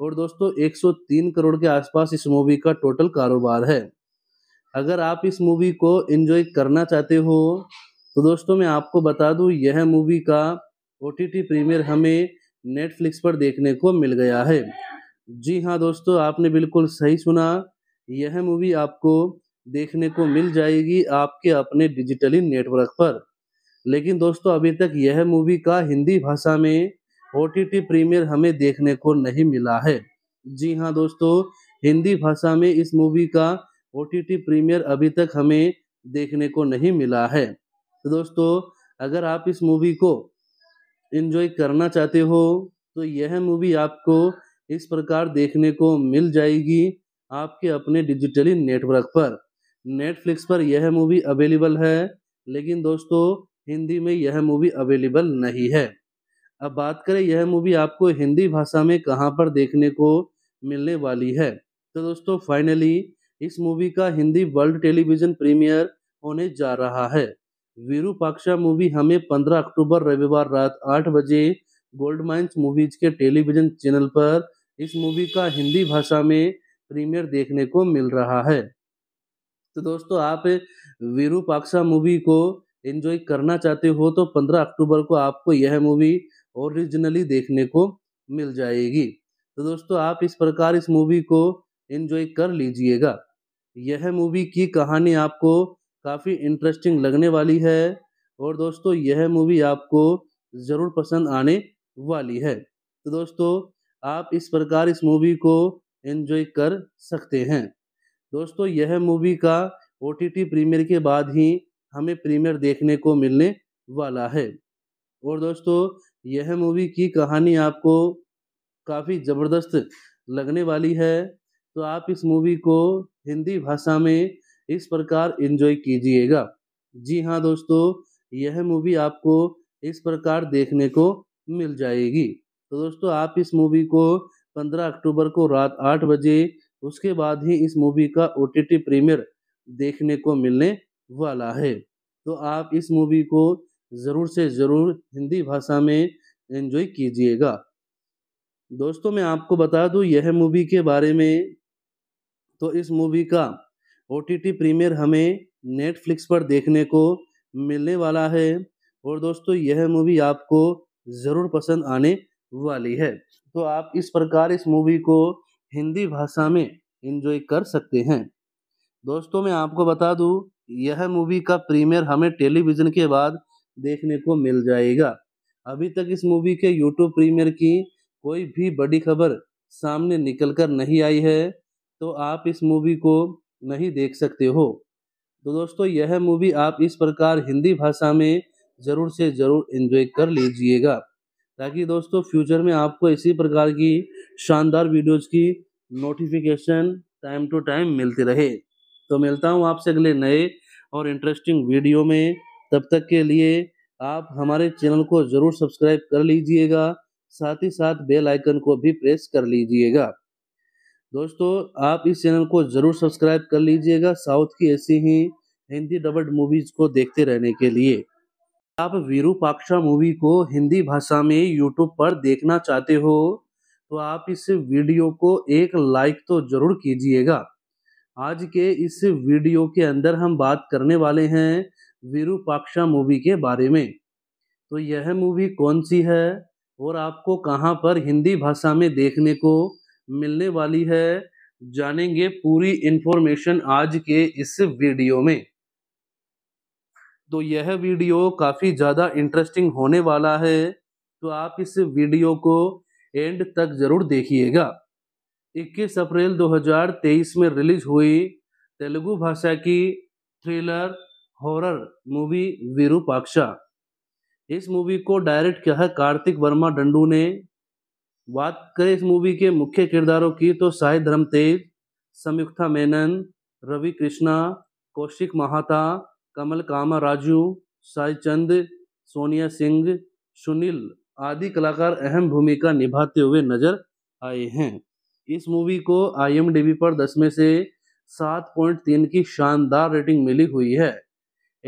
और दोस्तों 103 करोड़ के आसपास इस मूवी का टोटल कारोबार है अगर आप इस मूवी को एंजॉय करना चाहते हो तो दोस्तों मैं आपको बता दूं यह मूवी का ओ टी प्रीमियर हमें नेटफ्लिक्स पर देखने को मिल गया है जी हाँ दोस्तों आपने बिल्कुल सही सुना यह मूवी आपको देखने को मिल जाएगी आपके अपने डिजिटली नेटवर्क पर लेकिन दोस्तों अभी तक यह मूवी का हिंदी भाषा में ओ टी प्रीमियर हमें देखने को नहीं मिला है जी हाँ दोस्तों हिंदी भाषा में इस मूवी का ओ टी प्रीमियर अभी तक हमें देखने को नहीं मिला है तो दोस्तों अगर आप इस मूवी को इन्जॉय करना चाहते हो तो यह मूवी आपको इस प्रकार देखने को मिल जाएगी आपके अपने डिजिटली नेटवर्क पर नेटफ्लिक्स पर यह मूवी अवेलेबल है लेकिन दोस्तों हिंदी में यह मूवी अवेलेबल नहीं है अब बात करें यह मूवी आपको हिंदी भाषा में कहाँ पर देखने को मिलने वाली है तो दोस्तों फाइनली इस मूवी का हिंदी वर्ल्ड टेलीविज़न प्रीमियर होने जा रहा है विरूपाक्षा मूवी हमें 15 अक्टूबर रविवार रात 8 बजे गोल्ड माइंस मूवीज के टेलीविजन चैनल पर इस मूवी का हिंदी भाषा में प्रीमियर देखने को मिल रहा है तो दोस्तों आप विरूपाक्षा मूवी को एंजॉय करना चाहते हो तो 15 अक्टूबर को आपको यह मूवी ओरिजिनली देखने को मिल जाएगी तो दोस्तों आप इस प्रकार इस मूवी को एंजॉय कर लीजिएगा यह मूवी की कहानी आपको काफ़ी इंटरेस्टिंग लगने वाली है और दोस्तों यह मूवी आपको ज़रूर पसंद आने वाली है तो दोस्तों आप इस प्रकार इस मूवी को एंजॉय कर सकते हैं दोस्तों यह मूवी का ओ टी टी प्रीमियर के बाद ही हमें प्रीमियर देखने को मिलने वाला है और दोस्तों यह मूवी की कहानी आपको काफ़ी ज़बरदस्त लगने वाली है तो आप इस मूवी को हिंदी भाषा में इस प्रकार एंजॉय कीजिएगा जी हाँ दोस्तों यह मूवी आपको इस प्रकार देखने को मिल जाएगी तो दोस्तों आप इस मूवी को 15 अक्टूबर को रात आठ बजे उसके बाद ही इस मूवी का ओ टी प्रीमियर देखने को मिलने वाला है तो आप इस मूवी को ज़रूर से ज़रूर हिंदी भाषा में एंजॉय कीजिएगा दोस्तों मैं आपको बता दूं यह मूवी के बारे में तो इस मूवी का ओ टी टी प्रीमियर हमें नेटफ्लिक्स पर देखने को मिलने वाला है और दोस्तों यह मूवी आपको ज़रूर पसंद आने वाली है तो आप इस प्रकार इस मूवी को हिंदी भाषा में इन्जॉय कर सकते हैं दोस्तों मैं आपको बता दूं यह मूवी का प्रीमियर हमें टेलीविज़न के बाद देखने को मिल जाएगा अभी तक इस मूवी के यूट्यूब प्रीमियर की कोई भी बड़ी खबर सामने निकल कर नहीं आई है तो आप इस मूवी को नहीं देख सकते हो तो दोस्तों यह मूवी आप इस प्रकार हिंदी भाषा में ज़रूर से ज़रूर इन्जॉय कर लीजिएगा ताकि दोस्तों फ्यूचर में आपको इसी प्रकार की शानदार वीडियोज़ की नोटिफिकेशन टाइम टू टाइम मिलती रहे तो मिलता हूँ आपसे अगले नए और इंटरेस्टिंग वीडियो में तब तक के लिए आप हमारे चैनल को ज़रूर सब्सक्राइब कर लीजिएगा साथ ही साथ बेल आइकन को भी प्रेस कर लीजिएगा दोस्तों आप इस चैनल को ज़रूर सब्सक्राइब कर लीजिएगा साउथ की ऐसी ही हिंदी डबल्ड मूवीज़ को देखते रहने के लिए आप वीरूपाक्षा मूवी को हिंदी भाषा में यूट्यूब पर देखना चाहते हो तो आप इस वीडियो को एक लाइक तो ज़रूर कीजिएगा आज के इस वीडियो के अंदर हम बात करने वाले हैं वीरूपाक्षा मूवी के बारे में तो यह मूवी कौन सी है और आपको कहाँ पर हिंदी भाषा में देखने को मिलने वाली है जानेंगे पूरी इंफॉर्मेशन आज के इस वीडियो में तो यह वीडियो काफ़ी ज़्यादा इंटरेस्टिंग होने वाला है तो आप इस वीडियो को एंड तक ज़रूर देखिएगा 21 अप्रैल 2023 में रिलीज हुई तेलुगु भाषा की थ्रिलर हॉरर मूवी विरूपाक्षा इस मूवी को डायरेक्ट किया है कार्तिक वर्मा डंडू ने बात करें इस मूवी के मुख्य किरदारों की तो साई धर्म तेज संयुक्ता मेनन रवि कृष्णा कौशिक महाता कमल कामा राजू साई चंद सोनिया सिंह सुनील आदि कलाकार अहम भूमिका निभाते हुए नजर आए हैं इस मूवी को आईएमडीबी पर 10 में से 7.3 की शानदार रेटिंग मिली हुई है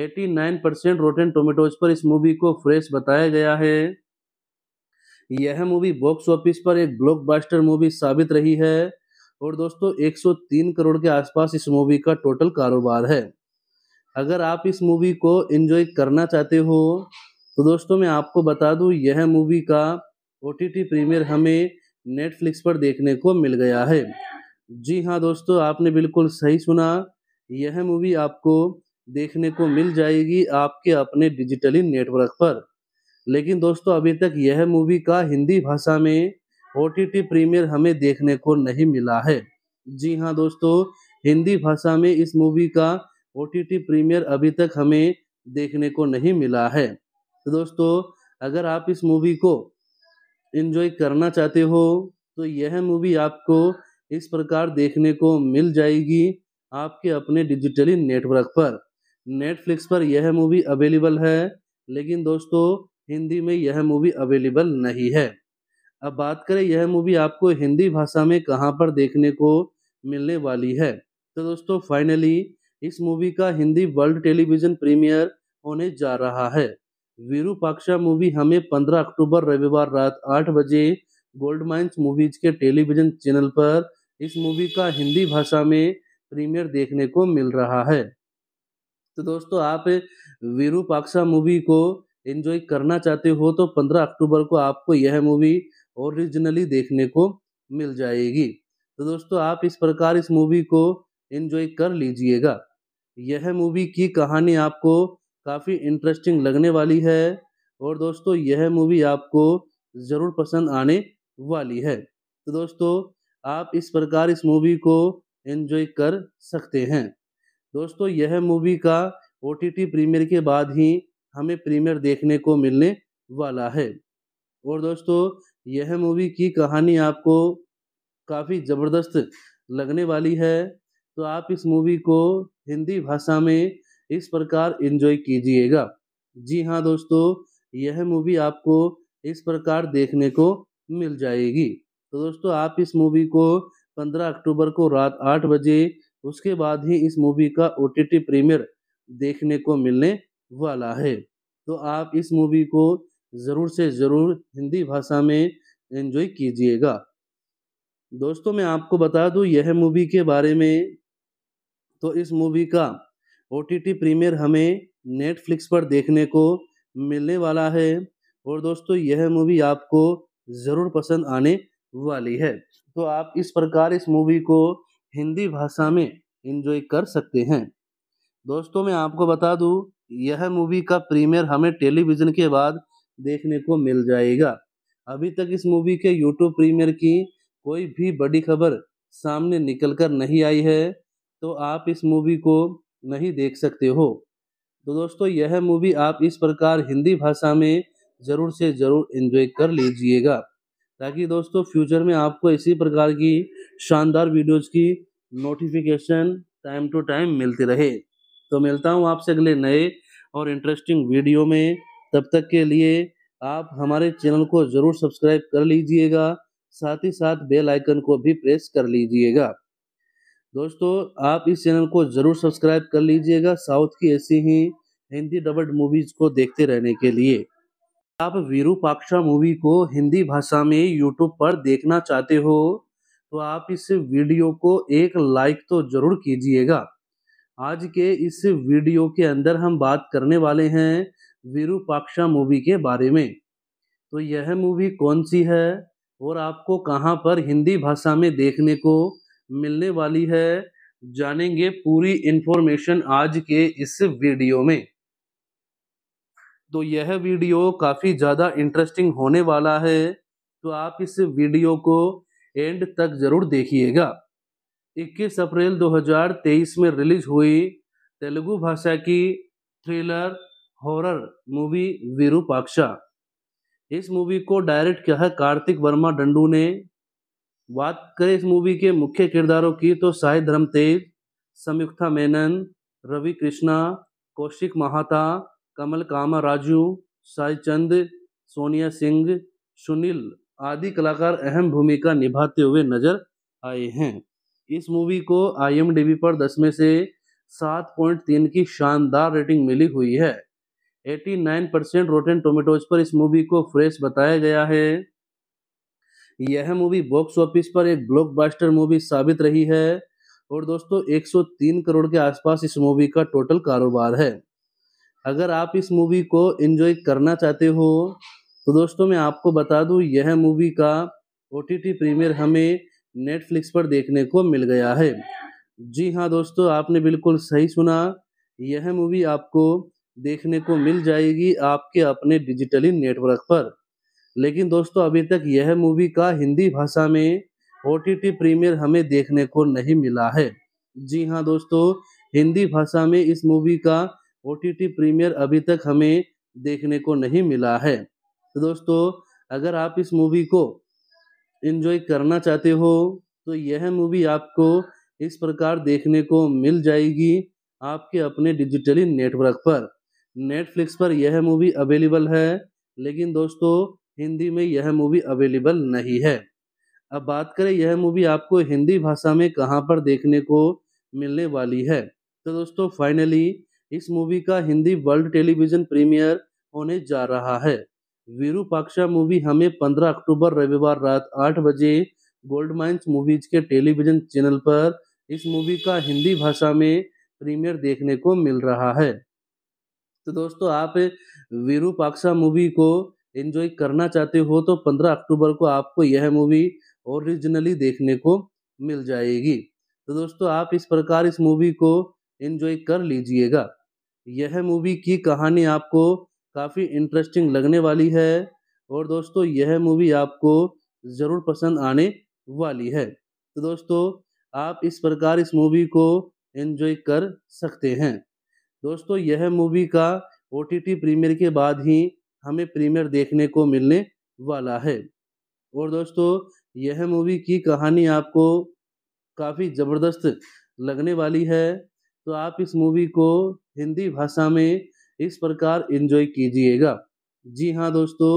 89 परसेंट रोटेन टोमेटोज पर इस मूवी को फ्रेश बताया गया है यह मूवी बॉक्स ऑफिस पर एक ब्लॉकबस्टर मूवी साबित रही है और दोस्तों 103 करोड़ के आसपास इस मूवी का टोटल कारोबार है अगर आप इस मूवी को एंजॉय करना चाहते हो तो दोस्तों मैं आपको बता दूं यह मूवी का ओ टी टी प्रीमियर हमें नेटफ्लिक्स पर देखने को मिल गया है जी हाँ दोस्तों आपने बिल्कुल सही सुना यह मूवी आपको देखने को मिल जाएगी आपके अपने डिजिटली नेटवर्क पर लेकिन दोस्तों अभी तक यह मूवी का हिंदी भाषा में ओ टी प्रीमियर हमें देखने को नहीं मिला है जी हाँ दोस्तों हिंदी भाषा में इस मूवी का ओ टी प्रीमियर अभी तक हमें देखने को नहीं मिला है तो दोस्तों अगर आप इस मूवी को इन्जॉय करना चाहते हो तो यह मूवी आपको इस प्रकार देखने को मिल जाएगी आपके अपने डिजिटली नेटवर्क पर नेटफ्लिक्स पर यह मूवी अवेलेबल है लेकिन दोस्तों हिंदी में यह मूवी अवेलेबल नहीं है अब बात करें यह मूवी आपको हिंदी भाषा में कहाँ पर देखने को मिलने वाली है तो दोस्तों फाइनली इस मूवी का हिंदी वर्ल्ड टेलीविज़न प्रीमियर होने जा रहा है वीरूपाक्षा मूवी हमें 15 अक्टूबर रविवार रात 8 बजे गोल्ड माइंस मूवीज के टेलीविज़न चैनल पर इस मूवी का हिंदी भाषा में प्रीमियर देखने को मिल रहा है तो दोस्तों आप वीरूपाक्षा मूवी को एंजॉय करना चाहते हो तो 15 अक्टूबर को आपको यह मूवी ओरिजिनली देखने को मिल जाएगी तो दोस्तों आप इस प्रकार इस मूवी को एंजॉय कर लीजिएगा यह मूवी की कहानी आपको काफ़ी इंटरेस्टिंग लगने वाली है और दोस्तों यह मूवी आपको ज़रूर पसंद आने वाली है तो दोस्तों आप इस प्रकार इस मूवी को एंजॉय कर सकते हैं दोस्तों यह मूवी का ओ टी प्रीमियर के बाद ही हमें प्रीमियर देखने को मिलने वाला है और दोस्तों यह मूवी की कहानी आपको काफ़ी ज़बरदस्त लगने वाली है तो आप इस मूवी को हिंदी भाषा में इस प्रकार इन्जॉय कीजिएगा जी हाँ दोस्तों यह मूवी आपको इस प्रकार देखने को मिल जाएगी तो दोस्तों आप इस मूवी को 15 अक्टूबर को रात आठ बजे उसके बाद ही इस मूवी का ओ टी प्रीमियर देखने को मिलने वाला है तो आप इस मूवी को ज़रूर से ज़रूर हिंदी भाषा में एंजॉय कीजिएगा दोस्तों मैं आपको बता दूं यह मूवी के बारे में तो इस मूवी का ओ टी टी प्रीमियर हमें नेटफ्लिक्स पर देखने को मिलने वाला है और दोस्तों यह मूवी आपको ज़रूर पसंद आने वाली है तो आप इस प्रकार इस मूवी को हिंदी भाषा में इन्जॉय कर सकते हैं दोस्तों मैं आपको बता दूं यह मूवी का प्रीमियर हमें टेलीविज़न के बाद देखने को मिल जाएगा अभी तक इस मूवी के यूट्यूब प्रीमियर की कोई भी बड़ी खबर सामने निकल कर नहीं आई है तो आप इस मूवी को नहीं देख सकते हो तो दोस्तों यह मूवी आप इस प्रकार हिंदी भाषा में ज़रूर से ज़रूर इन्जॉय कर लीजिएगा ताकि दोस्तों फ्यूचर में आपको इसी प्रकार की शानदार वीडियोज़ की नोटिफिकेशन टाइम टू टाइम मिलती रहे तो मिलता हूँ आपसे अगले नए और इंटरेस्टिंग वीडियो में तब तक के लिए आप हमारे चैनल को ज़रूर सब्सक्राइब कर लीजिएगा साथ ही साथ बेल आइकन को भी प्रेस कर लीजिएगा दोस्तों आप इस चैनल को ज़रूर सब्सक्राइब कर लीजिएगा साउथ की ऐसी ही हिंदी डबल्ड मूवीज़ को देखते रहने के लिए आप वीरूपाक्षा मूवी को हिंदी भाषा में यूट्यूब पर देखना चाहते हो तो आप इस वीडियो को एक लाइक तो ज़रूर कीजिएगा आज के इस वीडियो के अंदर हम बात करने वाले हैं विरूपाक्षा मूवी के बारे में तो यह मूवी कौन सी है और आपको कहाँ पर हिंदी भाषा में देखने को मिलने वाली है जानेंगे पूरी इन्फॉर्मेशन आज के इस वीडियो में तो यह वीडियो काफ़ी ज़्यादा इंटरेस्टिंग होने वाला है तो आप इस वीडियो को एंड तक ज़रूर देखिएगा 21 अप्रैल 2023 में रिलीज हुई तेलुगु भाषा की थ्रिलर हॉरर मूवी विरूपाक्षा इस मूवी को डायरेक्ट किया है कार्तिक वर्मा डंडू ने बात करें इस मूवी के मुख्य किरदारों की तो साई धर्म तेज संयुक्ता मेनन रवि कृष्णा कौशिक महाता कमल कामा राजू साई चंद सोनिया सिंह सुनील आदि कलाकार अहम भूमिका निभाते हुए नजर आए हैं इस मूवी को आई पर दस में से सात पॉइंट तीन की शानदार रेटिंग मिली हुई है 89 परसेंट रोटेन टोमेटोज पर इस मूवी को फ्रेश बताया गया है यह मूवी बॉक्स ऑफिस पर एक ब्लॉकबस्टर मूवी साबित रही है और दोस्तों 103 करोड़ के आसपास इस मूवी का टोटल कारोबार है अगर आप इस मूवी को एंजॉय करना चाहते हो तो दोस्तों मैं आपको बता दूं यह मूवी का ओ टी प्रीमियर हमें नेटफ्लिक्स पर देखने को मिल गया है जी हाँ दोस्तों आपने बिल्कुल सही सुना यह मूवी आपको देखने को मिल जाएगी आपके अपने डिजिटली नेटवर्क पर लेकिन दोस्तों अभी तक यह मूवी का हिंदी भाषा में ओ टी प्रीमियर हमें देखने को नहीं मिला है जी हाँ दोस्तों हिंदी भाषा में इस मूवी का ओ टी प्रीमियर अभी तक हमें देखने को नहीं मिला है तो दोस्तों अगर आप इस मूवी को इन्जॉय करना चाहते हो तो यह मूवी आपको इस प्रकार देखने को मिल जाएगी आपके अपने डिजिटली नेटवर्क पर नेटफ्लिक्स पर यह मूवी अवेलेबल है लेकिन दोस्तों हिंदी में यह मूवी अवेलेबल नहीं है अब बात करें यह मूवी आपको हिंदी भाषा में कहाँ पर देखने को मिलने वाली है तो दोस्तों फाइनली इस मूवी का हिंदी वर्ल्ड टेलीविज़न प्रीमियर होने जा रहा है विरूपाक्ष मूवी हमें 15 अक्टूबर रविवार रात 8 बजे गोल्ड माइंस मूवीज के टेलीविजन चैनल पर इस मूवी का हिंदी भाषा में प्रीमियर देखने को मिल रहा है तो दोस्तों आप विरूपाक्षा मूवी को एंजॉय करना चाहते हो तो 15 अक्टूबर को आपको यह मूवी ओरिजिनली देखने को मिल जाएगी तो दोस्तों आप इस प्रकार इस मूवी को एंजॉय कर लीजिएगा यह मूवी की कहानी आपको काफ़ी इंटरेस्टिंग लगने वाली है और दोस्तों यह मूवी आपको ज़रूर पसंद आने वाली है तो दोस्तों आप इस प्रकार इस मूवी को एंजॉय कर सकते हैं दोस्तों यह मूवी का ओ टी टी प्रीमियर के बाद ही हमें प्रीमियर देखने को मिलने वाला है और दोस्तों यह मूवी की कहानी आपको काफ़ी ज़बरदस्त लगने वाली है तो आप इस मूवी को हिंदी भाषा में इस प्रकार इंजॉय कीजिएगा जी हाँ दोस्तों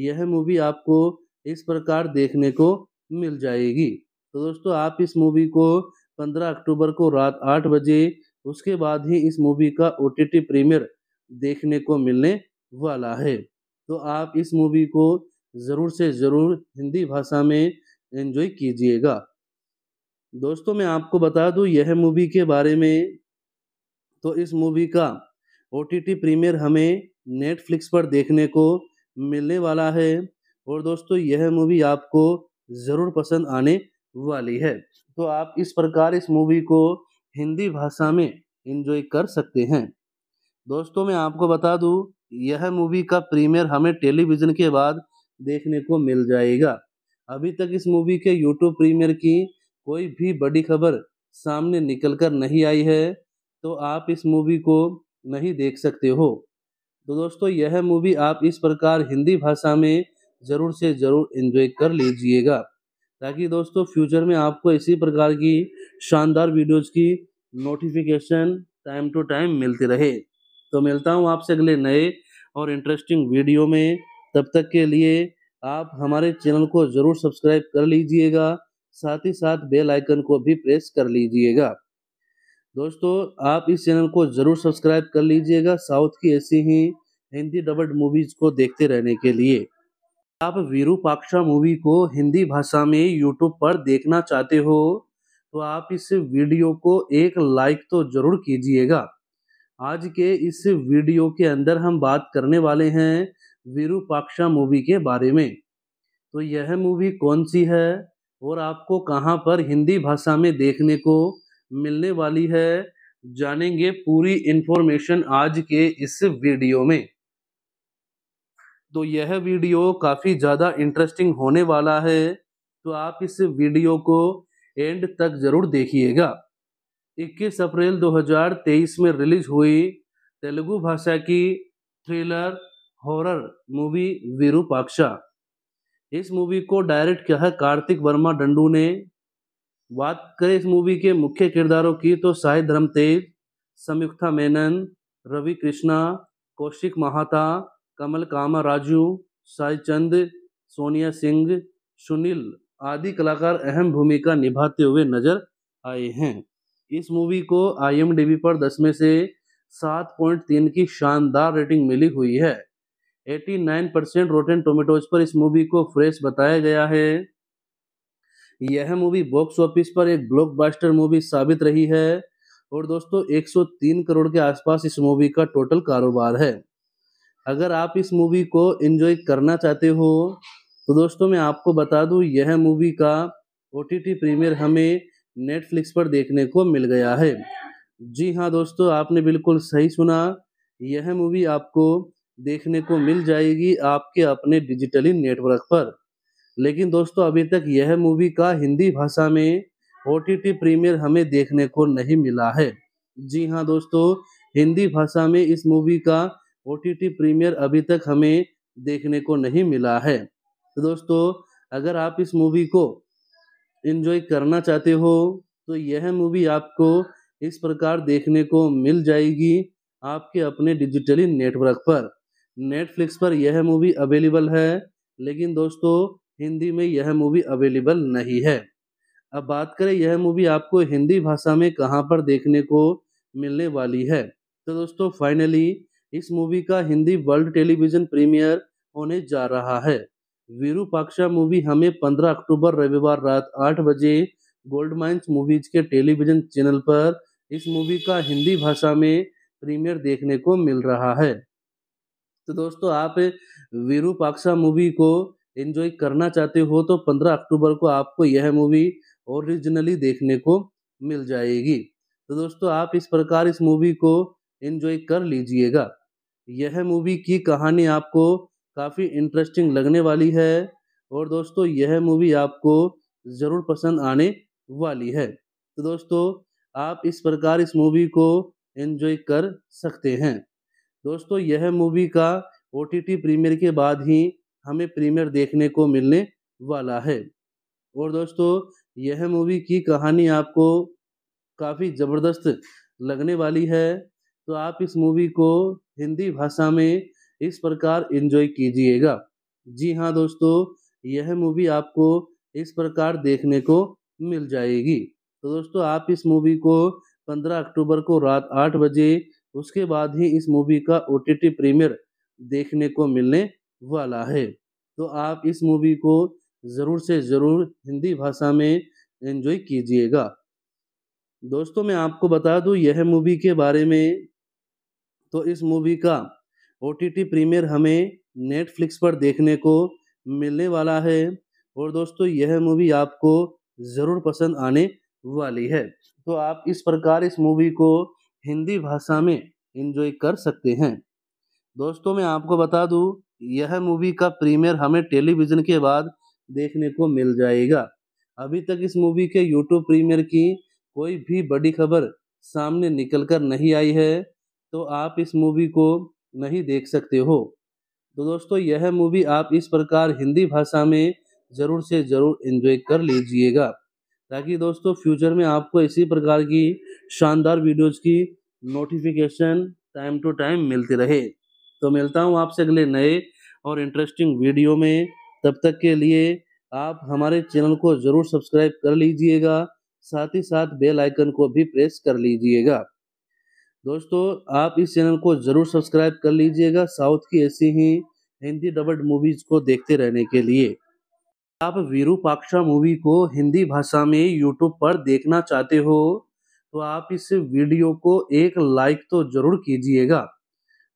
यह मूवी आपको इस प्रकार देखने को मिल जाएगी तो दोस्तों आप इस मूवी को 15 अक्टूबर को रात आठ बजे उसके बाद ही इस मूवी का ओ टी प्रीमियर देखने को मिलने वाला है तो आप इस मूवी को ज़रूर से ज़रूर हिंदी भाषा में एंजॉय कीजिएगा दोस्तों मैं आपको बता दूं यह मूवी के बारे में तो इस मूवी का ओ टी टी प्रीमियर हमें नेटफ्लिक्स पर देखने को मिलने वाला है और दोस्तों यह मूवी आपको ज़रूर पसंद आने वाली है तो आप इस प्रकार इस मूवी को हिंदी भाषा में इन्जॉय कर सकते हैं दोस्तों मैं आपको बता दूं यह मूवी का प्रीमियर हमें टेलीविज़न के बाद देखने को मिल जाएगा अभी तक इस मूवी के यूट्यूब प्रीमियर की कोई भी बड़ी खबर सामने निकल कर नहीं आई है तो आप इस मूवी को नहीं देख सकते हो तो दोस्तों यह मूवी आप इस प्रकार हिंदी भाषा में ज़रूर से ज़रूर इन्जॉय कर लीजिएगा ताकि दोस्तों फ्यूचर में आपको इसी प्रकार की शानदार वीडियोज़ की नोटिफिकेशन टाइम टू टाइम मिलती रहे तो मिलता हूँ आपसे अगले नए और इंटरेस्टिंग वीडियो में तब तक के लिए आप हमारे चैनल को ज़रूर सब्सक्राइब कर लीजिएगा साथ ही साथ बेल आइकन को भी प्रेस कर लीजिएगा दोस्तों आप इस चैनल को जरूर सब्सक्राइब कर लीजिएगा साउथ की ऐसी ही हिंदी डबल्ड मूवीज को देखते रहने के लिए आप वीरूपाक्षा मूवी को हिंदी भाषा में यूट्यूब पर देखना चाहते हो तो आप इस वीडियो को एक लाइक तो जरूर कीजिएगा आज के इस वीडियो के अंदर हम बात करने वाले हैं वीरूपाक्षा मूवी के बारे में तो यह मूवी कौन सी है और आपको कहाँ पर हिंदी भाषा में देखने को मिलने वाली है जानेंगे पूरी इंफॉर्मेशन आज के इस वीडियो में तो यह वीडियो काफ़ी ज़्यादा इंटरेस्टिंग होने वाला है तो आप इस वीडियो को एंड तक ज़रूर देखिएगा 21 अप्रैल 2023 में रिलीज हुई तेलुगु भाषा की थ्रिलर हॉरर मूवी विरूपाक्षा इस मूवी को डायरेक्ट किया है कार्तिक वर्मा डंडू ने बात करें इस मूवी के मुख्य किरदारों की तो साई धर्म तेज संयुक्ता मेनन रवि कृष्णा कौशिक महाता कमल कामा राजू साई चंद सोनिया सिंह सुनील आदि कलाकार अहम भूमिका निभाते हुए नजर आए हैं इस मूवी को आईएमडीबी पर 10 में से 7.3 की शानदार रेटिंग मिली हुई है 89 परसेंट रोटेन टोमेटोज पर इस मूवी को फ्रेश बताया गया है यह मूवी बॉक्स ऑफिस पर एक ब्लॉकबस्टर मूवी साबित रही है और दोस्तों 103 करोड़ के आसपास इस मूवी का टोटल कारोबार है अगर आप इस मूवी को एंजॉय करना चाहते हो तो दोस्तों मैं आपको बता दूं यह मूवी का ओ टी टी प्रीमियर हमें नेटफ्लिक्स पर देखने को मिल गया है जी हाँ दोस्तों आपने बिल्कुल सही सुना यह मूवी आपको देखने को मिल जाएगी आपके अपने डिजिटली नेटवर्क पर लेकिन दोस्तों अभी तक यह मूवी का हिंदी भाषा में ओ टी प्रीमियर हमें देखने को नहीं मिला है जी हाँ दोस्तों हिंदी भाषा में इस मूवी का ओ टी प्रीमियर अभी तक हमें देखने को नहीं मिला है तो दोस्तों अगर आप इस मूवी को इन्जॉय करना चाहते हो तो यह मूवी आपको इस प्रकार देखने को मिल जाएगी आपके अपने डिजिटली नेटवर्क पर नेटफ्लिक्स पर यह मूवी अवेलेबल है लेकिन दोस्तों हिंदी में यह मूवी अवेलेबल नहीं है अब बात करें यह मूवी आपको हिंदी भाषा में कहाँ पर देखने को मिलने वाली है तो दोस्तों फाइनली इस मूवी का हिंदी वर्ल्ड टेलीविज़न प्रीमियर होने जा रहा है वीरूपाक्षा मूवी हमें 15 अक्टूबर रविवार रात 8 बजे गोल्ड माइंस मूवीज के टेलीविज़न चैनल पर इस मूवी का हिंदी भाषा में प्रीमियर देखने को मिल रहा है तो दोस्तों आप वीरूपाक्षा मूवी को एंजॉय करना चाहते हो तो 15 अक्टूबर को आपको यह मूवी ओरिजिनली देखने को मिल जाएगी तो दोस्तों आप इस प्रकार इस मूवी को एंजॉय कर लीजिएगा यह मूवी की कहानी आपको काफ़ी इंटरेस्टिंग लगने वाली है और दोस्तों यह मूवी आपको ज़रूर पसंद आने वाली है तो दोस्तों आप इस प्रकार इस मूवी को एंजॉय कर सकते हैं दोस्तों यह मूवी का ओ टी प्रीमियर के बाद ही हमें प्रीमियर देखने को मिलने वाला है और दोस्तों यह मूवी की कहानी आपको काफ़ी ज़बरदस्त लगने वाली है तो आप इस मूवी को हिंदी भाषा में इस प्रकार इन्जॉय कीजिएगा जी हाँ दोस्तों यह मूवी आपको इस प्रकार देखने को मिल जाएगी तो दोस्तों आप इस मूवी को 15 अक्टूबर को रात 8 बजे उसके बाद ही इस मूवी का ओ टी प्रीमियर देखने को मिलने वाला है तो आप इस मूवी को ज़रूर से ज़रूर हिंदी भाषा में एंजॉय कीजिएगा दोस्तों मैं आपको बता दूं यह मूवी के बारे में तो इस मूवी का ओ टी टी प्रीमियर हमें नेटफ्लिक्स पर देखने को मिलने वाला है और दोस्तों यह मूवी आपको ज़रूर पसंद आने वाली है तो आप इस प्रकार इस मूवी को हिंदी भाषा में इन्जॉय कर सकते हैं दोस्तों मैं आपको बता दूं यह मूवी का प्रीमियर हमें टेलीविज़न के बाद देखने को मिल जाएगा अभी तक इस मूवी के यूट्यूब प्रीमियर की कोई भी बड़ी खबर सामने निकल कर नहीं आई है तो आप इस मूवी को नहीं देख सकते हो तो दोस्तों यह मूवी आप इस प्रकार हिंदी भाषा में ज़रूर से ज़रूर इन्जॉय कर लीजिएगा ताकि दोस्तों फ्यूचर में आपको इसी प्रकार की शानदार वीडियोज़ की नोटिफिकेशन टाइम टू टाइम मिलती रहे तो मिलता हूँ आपसे अगले नए और इंटरेस्टिंग वीडियो में तब तक के लिए आप हमारे चैनल को ज़रूर सब्सक्राइब कर लीजिएगा साथ ही साथ बेल आइकन को भी प्रेस कर लीजिएगा दोस्तों आप इस चैनल को ज़रूर सब्सक्राइब कर लीजिएगा साउथ की ऐसी ही हिंदी डबल्ड मूवीज़ को देखते रहने के लिए आप वीरूपाक्षा मूवी को हिंदी भाषा में यूट्यूब पर देखना चाहते हो तो आप इस वीडियो को एक लाइक तो ज़रूर कीजिएगा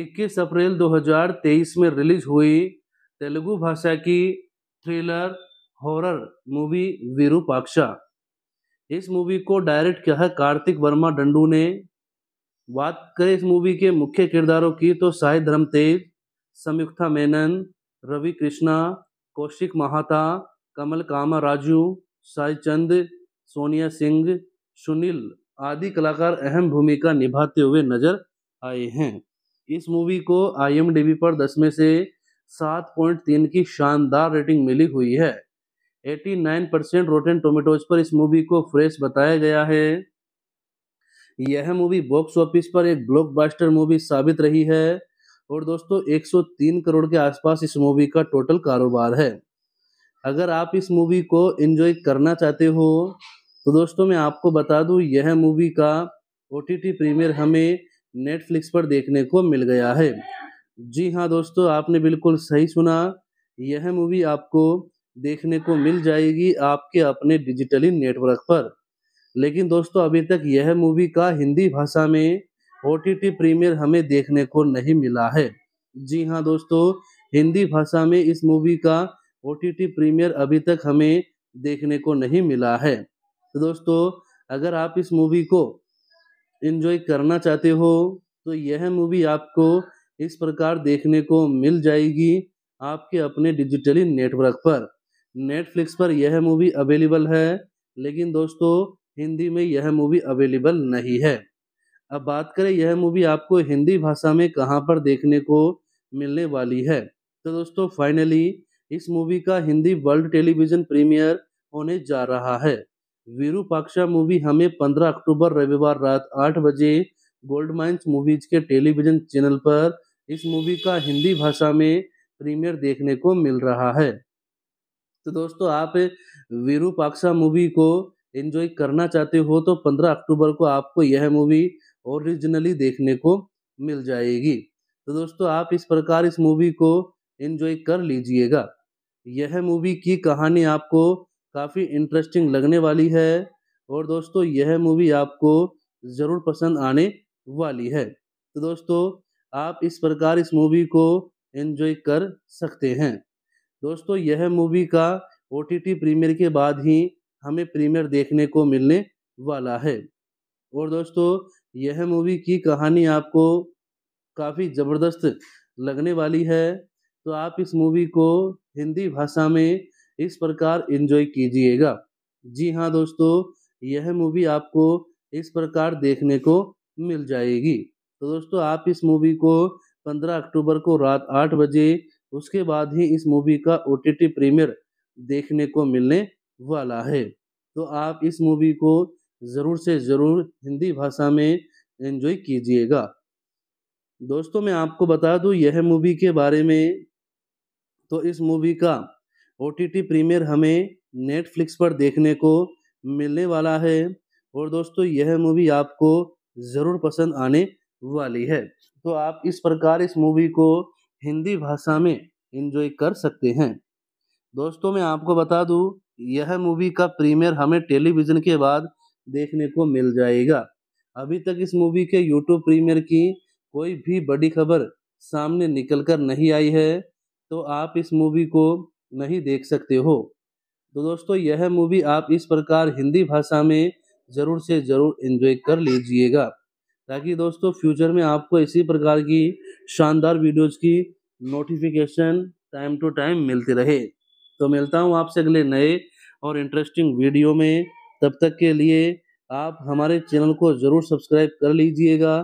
21 अप्रैल 2023 में रिलीज हुई तेलुगु भाषा की थ्रिलर हॉरर मूवी विरूपाक्षा इस मूवी को डायरेक्ट किया है कार्तिक वर्मा डंडू ने बात करें इस मूवी के मुख्य किरदारों की तो साई धर्म तेज संयुक्ता मेनन रवि कृष्णा कौशिक महाता कमल कामा राजू साई चंद सोनिया सिंह सुनील आदि कलाकार अहम भूमिका निभाते हुए नजर आए हैं इस मूवी को आई पर दस में से सात पॉइंट तीन की शानदार रेटिंग मिली हुई है 89 परसेंट रोटेन टोमेटोज पर इस मूवी को फ्रेश बताया गया है यह मूवी बॉक्स ऑफिस पर एक ब्लॉकबस्टर मूवी साबित रही है और दोस्तों 103 करोड़ के आसपास इस मूवी का टोटल कारोबार है अगर आप इस मूवी को एंजॉय करना चाहते हो तो दोस्तों मैं आपको बता दूं यह मूवी का ओ टी प्रीमियर हमें नेटफ्लिक्स पर देखने को मिल गया है जी हाँ दोस्तों आपने बिल्कुल सही सुना यह मूवी आपको देखने को मिल जाएगी आपके अपने डिजिटली नेटवर्क पर लेकिन दोस्तों अभी तक यह मूवी का हिंदी भाषा में ओ टी प्रीमियर हमें देखने को नहीं मिला है जी हाँ दोस्तों हिंदी भाषा में इस मूवी का ओ टी प्रीमियर अभी तक हमें देखने को नहीं मिला है तो दोस्तों अगर आप इस मूवी को इन्जॉय करना चाहते हो तो यह मूवी आपको इस प्रकार देखने को मिल जाएगी आपके अपने डिजिटली नेटवर्क पर नेटफ्लिक्स पर यह मूवी अवेलेबल है लेकिन दोस्तों हिंदी में यह मूवी अवेलेबल नहीं है अब बात करें यह मूवी आपको हिंदी भाषा में कहाँ पर देखने को मिलने वाली है तो दोस्तों फाइनली इस मूवी का हिंदी वर्ल्ड टेलीविज़न प्रीमियर होने जा रहा है विरूपाक्षा मूवी हमें 15 अक्टूबर रविवार रात 8 बजे गोल्ड माइंस मूवीज के टेलीविजन चैनल पर इस मूवी का हिंदी भाषा में प्रीमियर देखने को मिल रहा है तो दोस्तों आप विरूपाक्षा मूवी को एंजॉय करना चाहते हो तो 15 अक्टूबर को आपको यह मूवी ओरिजिनली देखने को मिल जाएगी तो दोस्तों आप इस प्रकार इस मूवी को एंजॉय कर लीजिएगा यह मूवी की कहानी आपको काफ़ी इंटरेस्टिंग लगने वाली है और दोस्तों यह मूवी आपको ज़रूर पसंद आने वाली है तो दोस्तों आप इस प्रकार इस मूवी को एंजॉय कर सकते हैं दोस्तों यह मूवी का ओ टी टी प्रीमियर के बाद ही हमें प्रीमियर देखने को मिलने वाला है और दोस्तों यह मूवी की कहानी आपको काफ़ी ज़बरदस्त लगने वाली है तो आप इस मूवी को हिंदी भाषा में इस प्रकार इंजॉय कीजिएगा जी हाँ दोस्तों यह मूवी आपको इस प्रकार देखने को मिल जाएगी तो दोस्तों आप इस मूवी को 15 अक्टूबर को रात आठ बजे उसके बाद ही इस मूवी का ओ टी प्रीमियर देखने को मिलने वाला है तो आप इस मूवी को ज़रूर से ज़रूर हिंदी भाषा में एंजॉय कीजिएगा दोस्तों मैं आपको बता दूं यह मूवी के बारे में तो इस मूवी का ओ टी टी प्रीमियर हमें नेटफ्लिक्स पर देखने को मिलने वाला है और दोस्तों यह मूवी आपको ज़रूर पसंद आने वाली है तो आप इस प्रकार इस मूवी को हिंदी भाषा में इन्जॉय कर सकते हैं दोस्तों मैं आपको बता दूं यह मूवी का प्रीमियर हमें टेलीविज़न के बाद देखने को मिल जाएगा अभी तक इस मूवी के यूट्यूब प्रीमियर की कोई भी बड़ी खबर सामने निकल कर नहीं आई है तो आप इस मूवी को नहीं देख सकते हो तो दोस्तों यह मूवी आप इस प्रकार हिंदी भाषा में ज़रूर से ज़रूर इन्जॉय कर लीजिएगा ताकि दोस्तों फ्यूचर में आपको इसी प्रकार की शानदार वीडियोज़ की नोटिफिकेशन टाइम टू टाइम मिलती रहे तो मिलता हूँ आपसे अगले नए और इंटरेस्टिंग वीडियो में तब तक के लिए आप हमारे चैनल को ज़रूर सब्सक्राइब कर लीजिएगा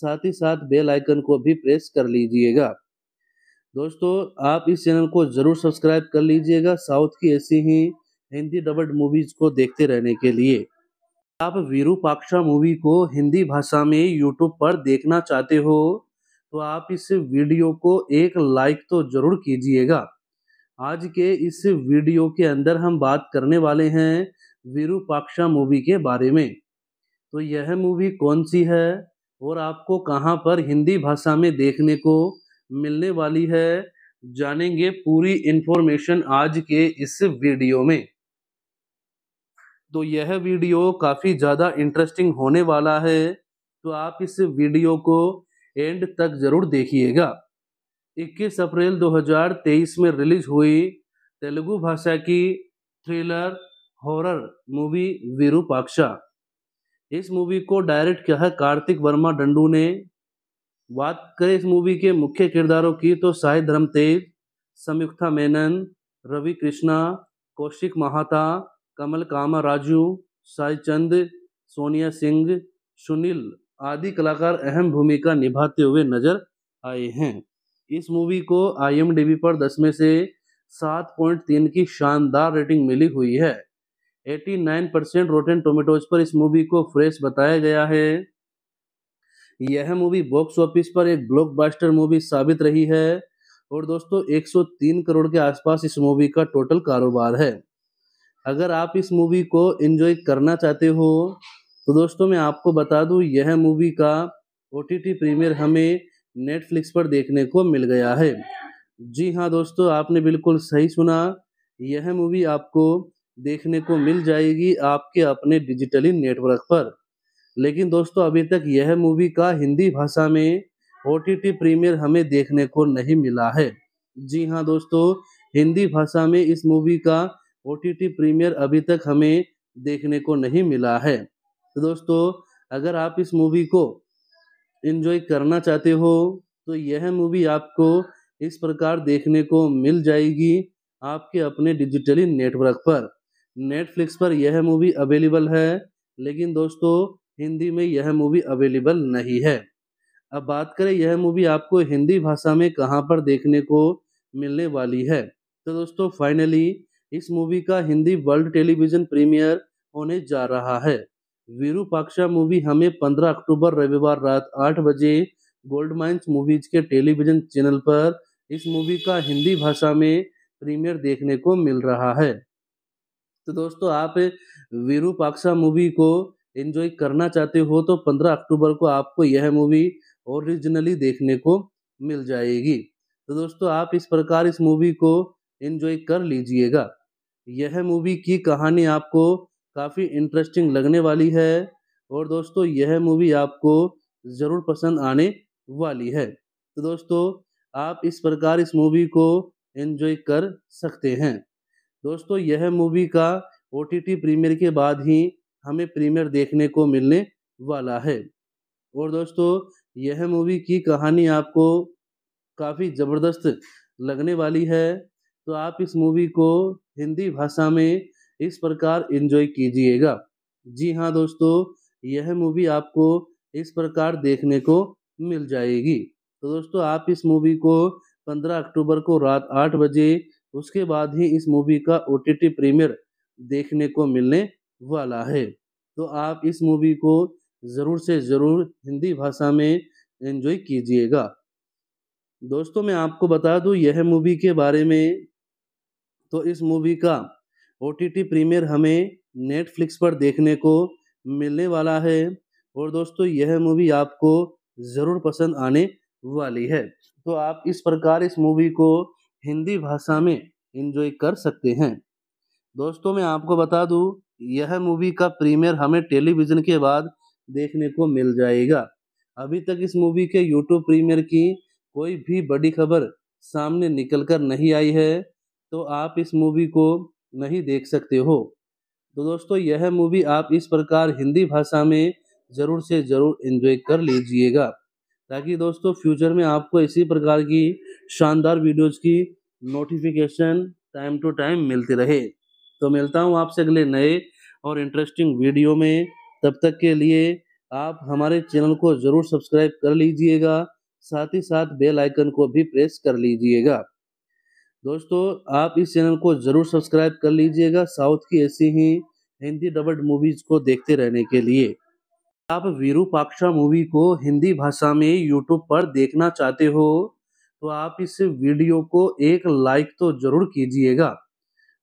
साथ ही साथ बेल आइकन को भी प्रेस कर लीजिएगा दोस्तों आप इस चैनल को जरूर सब्सक्राइब कर लीजिएगा साउथ की ऐसी ही हिंदी डबल्ड मूवीज को देखते रहने के लिए आप वीरूपाक्षा मूवी को हिंदी भाषा में यूट्यूब पर देखना चाहते हो तो आप इस वीडियो को एक लाइक तो जरूर कीजिएगा आज के इस वीडियो के अंदर हम बात करने वाले हैं वीरूपाक्षा मूवी के बारे में तो यह मूवी कौन सी है और आपको कहाँ पर हिंदी भाषा में देखने को मिलने वाली है जानेंगे पूरी इंफॉर्मेशन आज के इस वीडियो में तो यह वीडियो काफ़ी ज़्यादा इंटरेस्टिंग होने वाला है तो आप इस वीडियो को एंड तक ज़रूर देखिएगा 21 अप्रैल 2023 में रिलीज हुई तेलुगु भाषा की थ्रिलर हॉरर मूवी विरूपाक्षा इस मूवी को डायरेक्ट किया है कार्तिक वर्मा डंडू ने बात करें इस मूवी के मुख्य किरदारों की तो साई धर्म तेज संयुक्ता मेनन रवि कृष्णा कौशिक महाता कमल कामा राजू साई चंद सोनिया सिंह सुनील आदि कलाकार अहम भूमिका निभाते हुए नजर आए हैं इस मूवी को आईएमडीबी पर 10 में से 7.3 की शानदार रेटिंग मिली हुई है 89 परसेंट रोटेन टोमेटोज पर इस मूवी को फ्रेश बताया गया है यह मूवी बॉक्स ऑफिस पर एक ब्लॉकबस्टर मूवी साबित रही है और दोस्तों 103 करोड़ के आसपास इस मूवी का टोटल कारोबार है अगर आप इस मूवी को एंजॉय करना चाहते हो तो दोस्तों मैं आपको बता दूं यह मूवी का ओ टी टी प्रीमियर हमें नेटफ्लिक्स पर देखने को मिल गया है जी हाँ दोस्तों आपने बिल्कुल सही सुना यह मूवी आपको देखने को मिल जाएगी आपके अपने डिजिटली नेटवर्क पर लेकिन दोस्तों अभी तक यह मूवी का हिंदी भाषा में ओ टी प्रीमियर हमें देखने को नहीं मिला है जी हाँ दोस्तों हिंदी भाषा में इस मूवी का ओ टी प्रीमियर अभी तक हमें देखने को नहीं मिला है तो दोस्तों अगर आप इस मूवी को इन्जॉय करना चाहते हो तो यह मूवी आपको इस प्रकार देखने को मिल जाएगी आपके अपने डिजिटली नेटवर्क पर नेटफ्लिक्स पर यह मूवी अवेलेबल है लेकिन दोस्तों हिंदी में यह मूवी अवेलेबल नहीं है अब बात करें यह मूवी आपको हिंदी भाषा में कहाँ पर देखने को मिलने वाली है तो दोस्तों फाइनली इस मूवी का हिंदी वर्ल्ड टेलीविज़न प्रीमियर होने जा रहा है वीरूपाक्षा मूवी हमें 15 अक्टूबर रविवार रात 8 बजे गोल्ड माइंस मूवीज के टेलीविजन चैनल पर इस मूवी का हिंदी भाषा में प्रीमियर देखने को मिल रहा है तो दोस्तों आप वीरूपाक्षा मूवी को एंजॉय करना चाहते हो तो 15 अक्टूबर को आपको यह मूवी ओरिजिनली देखने को मिल जाएगी तो दोस्तों आप इस प्रकार इस मूवी को एंजॉय कर लीजिएगा यह मूवी की कहानी आपको काफ़ी इंटरेस्टिंग लगने वाली है और दोस्तों यह मूवी आपको ज़रूर पसंद आने वाली है तो दोस्तों आप इस प्रकार इस मूवी को एंजॉय कर सकते हैं दोस्तों यह मूवी का ओ टी प्रीमियर के बाद ही हमें प्रीमियर देखने को मिलने वाला है और दोस्तों यह मूवी की कहानी आपको काफ़ी ज़बरदस्त लगने वाली है तो आप इस मूवी को हिंदी भाषा में इस प्रकार इन्जॉय कीजिएगा जी हाँ दोस्तों यह मूवी आपको इस प्रकार देखने को मिल जाएगी तो दोस्तों आप इस मूवी को 15 अक्टूबर को रात 8 बजे उसके बाद ही इस मूवी का ओ टी प्रीमियर देखने को मिलने वाला है तो आप इस मूवी को ज़रूर से ज़रूर हिंदी भाषा में एंजॉय कीजिएगा दोस्तों मैं आपको बता दूं यह मूवी के बारे में तो इस मूवी का ओ टी टी प्रीमियर हमें नेटफ्लिक्स पर देखने को मिलने वाला है और दोस्तों यह मूवी आपको ज़रूर पसंद आने वाली है तो आप इस प्रकार इस मूवी को हिंदी भाषा में इन्जॉय कर सकते हैं दोस्तों मैं आपको बता दूं यह मूवी का प्रीमियर हमें टेलीविज़न के बाद देखने को मिल जाएगा अभी तक इस मूवी के यूट्यूब प्रीमियर की कोई भी बड़ी खबर सामने निकल कर नहीं आई है तो आप इस मूवी को नहीं देख सकते हो तो दोस्तों यह मूवी आप इस प्रकार हिंदी भाषा में ज़रूर से ज़रूर इन्जॉय कर लीजिएगा ताकि दोस्तों फ्यूचर में आपको इसी प्रकार की शानदार वीडियोज़ की नोटिफिकेशन टाइम टू टाइम मिलती रहे तो मिलता हूँ आपसे अगले नए और इंटरेस्टिंग वीडियो में तब तक के लिए आप हमारे चैनल को ज़रूर सब्सक्राइब कर लीजिएगा साथ ही साथ बेल आइकन को भी प्रेस कर लीजिएगा दोस्तों आप इस चैनल को ज़रूर सब्सक्राइब कर लीजिएगा साउथ की ऐसी ही हिंदी डबल्ड मूवीज़ को देखते रहने के लिए आप वीरूपाक्षा मूवी को हिंदी भाषा में यूट्यूब पर देखना चाहते हो तो आप इस वीडियो को एक लाइक तो ज़रूर कीजिएगा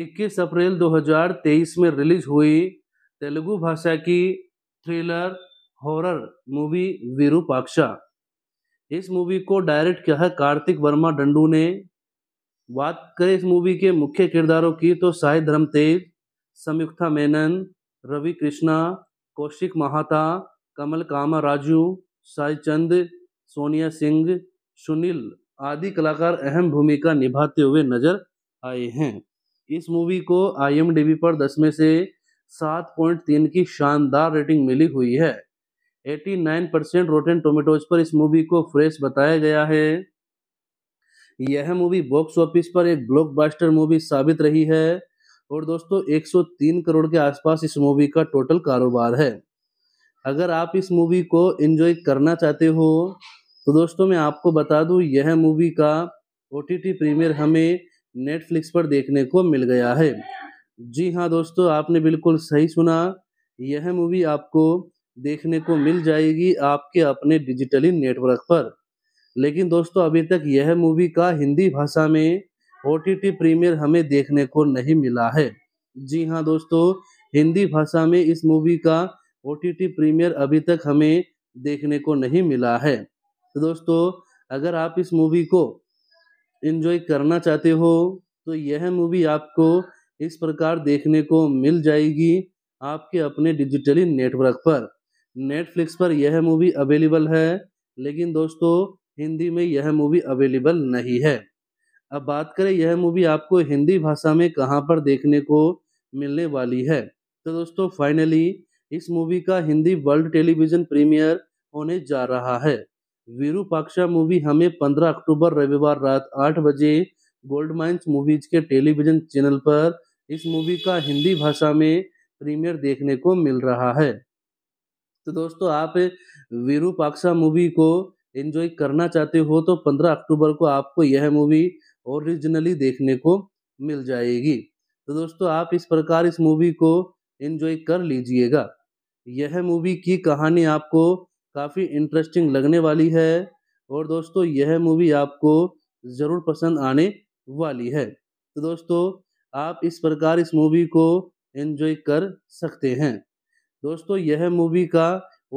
21 अप्रैल 2023 में रिलीज हुई तेलुगु भाषा की थ्रिलर हॉरर मूवी विरूपाक्षा इस मूवी को डायरेक्ट किया है कार्तिक वर्मा डंडू ने बात करें इस मूवी के मुख्य किरदारों की तो साई धर्म तेज संयुक्ता मेनन रवि कृष्णा कौशिक महाता कमल कामा राजू साई चंद सोनिया सिंह सुनील आदि कलाकार अहम भूमिका निभाते हुए नजर आए हैं इस मूवी को आई पर दस में से सात पॉइंट तीन की शानदार रेटिंग मिली हुई है 89 परसेंट रोटेन टोमेटोज पर इस मूवी को फ्रेश बताया गया है यह मूवी बॉक्स ऑफिस पर एक ब्लॉकबस्टर मूवी साबित रही है और दोस्तों 103 करोड़ के आसपास इस मूवी का टोटल कारोबार है अगर आप इस मूवी को एंजॉय करना चाहते हो तो दोस्तों मैं आपको बता दूं यह मूवी का ओ प्रीमियर हमें नेटफ्लिक्स पर देखने को मिल गया है जी हाँ दोस्तों आपने बिल्कुल सही सुना यह मूवी आपको देखने को मिल जाएगी आपके अपने डिजिटली नेटवर्क पर लेकिन दोस्तों अभी तक यह मूवी का हिंदी भाषा में ओ टी टी प्रीमियर हमें देखने को नहीं मिला है जी हाँ दोस्तों हिंदी भाषा में इस मूवी का ओ टी टी प्रीमियर अभी तक हमें देखने को नहीं मिला है तो दोस्तों अगर आप इस मूवी को इन्जॉय करना चाहते हो तो यह मूवी आपको इस प्रकार देखने को मिल जाएगी आपके अपने डिजिटली नेटवर्क पर नेटफ्लिक्स पर यह मूवी अवेलेबल है लेकिन दोस्तों हिंदी में यह मूवी अवेलेबल नहीं है अब बात करें यह मूवी आपको हिंदी भाषा में कहाँ पर देखने को मिलने वाली है तो दोस्तों फाइनली इस मूवी का हिंदी वर्ल्ड टेलीविज़न प्रीमियर होने जा रहा है विरूपाक्षा मूवी हमें 15 अक्टूबर रविवार रात 8 बजे गोल्ड माइंस मूवीज के टेलीविजन चैनल पर इस मूवी का हिंदी भाषा में प्रीमियर देखने को मिल रहा है तो दोस्तों आप विरूपाक्षा मूवी को एंजॉय करना चाहते हो तो 15 अक्टूबर को आपको यह मूवी ओरिजिनली देखने को मिल जाएगी तो दोस्तों आप इस प्रकार इस मूवी को एंजॉय कर लीजिएगा यह मूवी की कहानी आपको काफ़ी इंटरेस्टिंग लगने वाली है और दोस्तों यह मूवी आपको ज़रूर पसंद आने वाली है तो दोस्तों आप इस प्रकार इस मूवी को एंजॉय कर सकते हैं दोस्तों यह मूवी का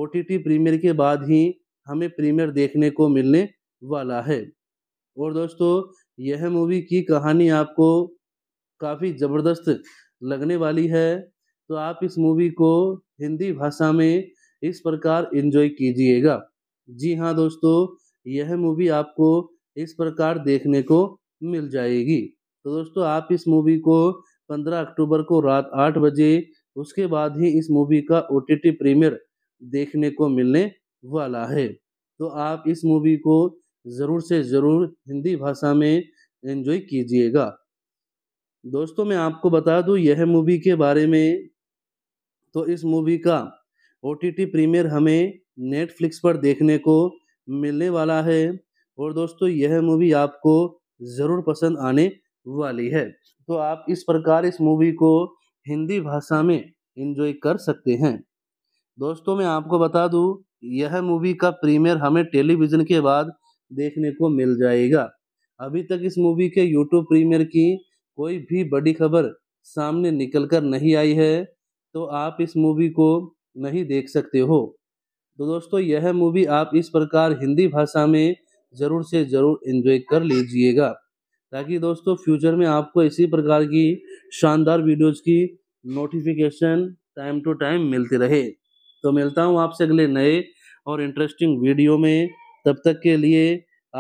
ओ टी टी प्रीमियर के बाद ही हमें प्रीमियर देखने को मिलने वाला है और दोस्तों यह मूवी की कहानी आपको काफ़ी ज़बरदस्त लगने वाली है तो आप इस मूवी को हिंदी भाषा में इस प्रकार इंजॉय कीजिएगा जी हाँ दोस्तों यह मूवी आपको इस प्रकार देखने को मिल जाएगी तो दोस्तों आप इस मूवी को 15 अक्टूबर को रात 8 बजे उसके बाद ही इस मूवी का ओ टी टी प्रीमियर देखने को मिलने वाला है तो आप इस मूवी को ज़रूर से ज़रूर हिंदी भाषा में एंजॉय कीजिएगा दोस्तों मैं आपको बता दूं यह मूवी के बारे में तो इस मूवी का ओ टी टी प्रीमियर हमें नेटफ्लिक्स पर देखने को मिलने वाला है और दोस्तों यह मूवी आपको ज़रूर पसंद आने वाली है तो आप इस प्रकार इस मूवी को हिंदी भाषा में इन्जॉय कर सकते हैं दोस्तों मैं आपको बता दूं यह मूवी का प्रीमियर हमें टेलीविज़न के बाद देखने को मिल जाएगा अभी तक इस मूवी के यूट्यूब प्रीमियर की कोई भी बड़ी खबर सामने निकल कर नहीं आई है तो आप इस मूवी को नहीं देख सकते हो तो दोस्तों यह मूवी आप इस प्रकार हिंदी भाषा में ज़रूर से ज़रूर इन्जॉय कर लीजिएगा ताकि दोस्तों फ्यूचर में आपको इसी प्रकार की शानदार वीडियोस की नोटिफिकेशन टाइम टू टाइम मिलती रहे तो मिलता हूँ आपसे अगले नए और इंटरेस्टिंग वीडियो में तब तक के लिए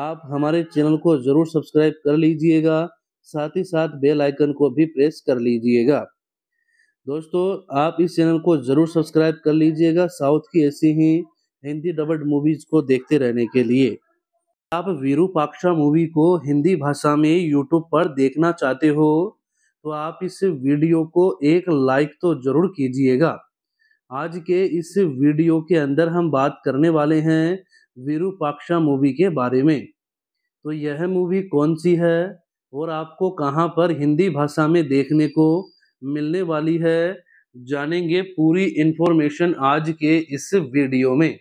आप हमारे चैनल को ज़रूर सब्सक्राइब कर लीजिएगा साथ ही साथ बेल आइकन को भी प्रेस कर लीजिएगा दोस्तों आप इस चैनल को जरूर सब्सक्राइब कर लीजिएगा साउथ की ऐसी ही हिंदी डबल्ड मूवीज को देखते रहने के लिए आप वीरूपाक्षा मूवी को हिंदी भाषा में यूट्यूब पर देखना चाहते हो तो आप इस वीडियो को एक लाइक तो जरूर कीजिएगा आज के इस वीडियो के अंदर हम बात करने वाले हैं वीरूपाक्षा मूवी के बारे में तो यह मूवी कौन सी है और आपको कहाँ पर हिंदी भाषा में देखने को मिलने वाली है जानेंगे पूरी इंफॉर्मेशन आज के इस वीडियो में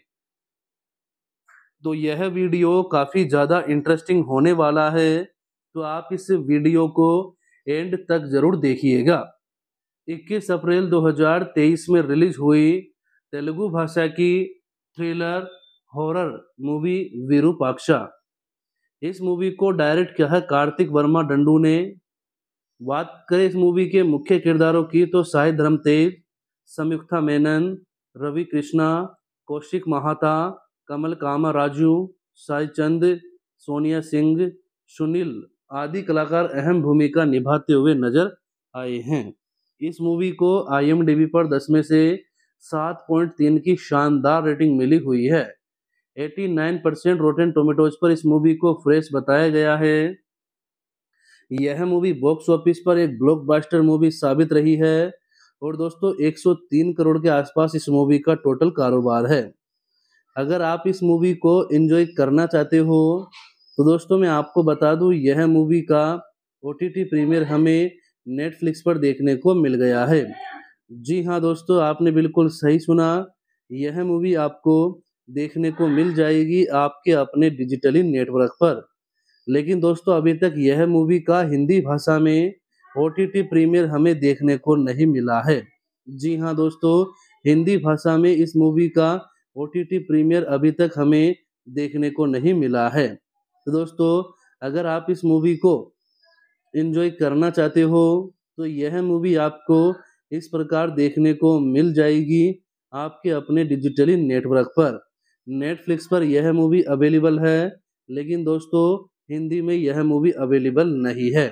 तो यह वीडियो काफ़ी ज़्यादा इंटरेस्टिंग होने वाला है तो आप इस वीडियो को एंड तक ज़रूर देखिएगा 21 अप्रैल 2023 में रिलीज हुई तेलुगु भाषा की थ्रिलर हॉरर मूवी विरूपाक्षा इस मूवी को डायरेक्ट किया है कार्तिक वर्मा डंडू ने बात करें इस मूवी के मुख्य किरदारों की तो साई धर्म तेज संयुक्ता मेनन रवि कृष्णा कौशिक महाता कमल कामा राजू साई चंद सोनिया सिंह सुनील आदि कलाकार अहम भूमिका निभाते हुए नजर आए हैं इस मूवी को आई पर दस में से सात पॉइंट तीन की शानदार रेटिंग मिली हुई है 89 परसेंट रोटेन टोमेटोज पर इस मूवी को फ्रेश बताया गया है यह मूवी बॉक्स ऑफिस पर एक ब्लॉकबस्टर मूवी साबित रही है और दोस्तों 103 करोड़ के आसपास इस मूवी का टोटल कारोबार है अगर आप इस मूवी को एंजॉय करना चाहते हो तो दोस्तों मैं आपको बता दूं यह मूवी का ओ टी प्रीमियर हमें नेटफ्लिक्स पर देखने को मिल गया है जी हाँ दोस्तों आपने बिल्कुल सही सुना यह मूवी आपको देखने को मिल जाएगी आपके अपने डिजिटली नेटवर्क पर लेकिन दोस्तों अभी तक यह मूवी का हिंदी भाषा में ओ टी प्रीमियर हमें देखने को नहीं मिला है जी हाँ दोस्तों हिंदी भाषा में इस मूवी का ओ टी प्रीमियर अभी तक हमें देखने को नहीं मिला है तो दोस्तों अगर आप इस मूवी को इन्जॉय करना चाहते हो तो यह मूवी आपको इस प्रकार देखने को मिल जाएगी आपके अपने डिजिटली नेटवर्क पर नेटफ्लिक्स पर यह मूवी अवेलेबल है लेकिन दोस्तों हिंदी में यह मूवी अवेलेबल नहीं है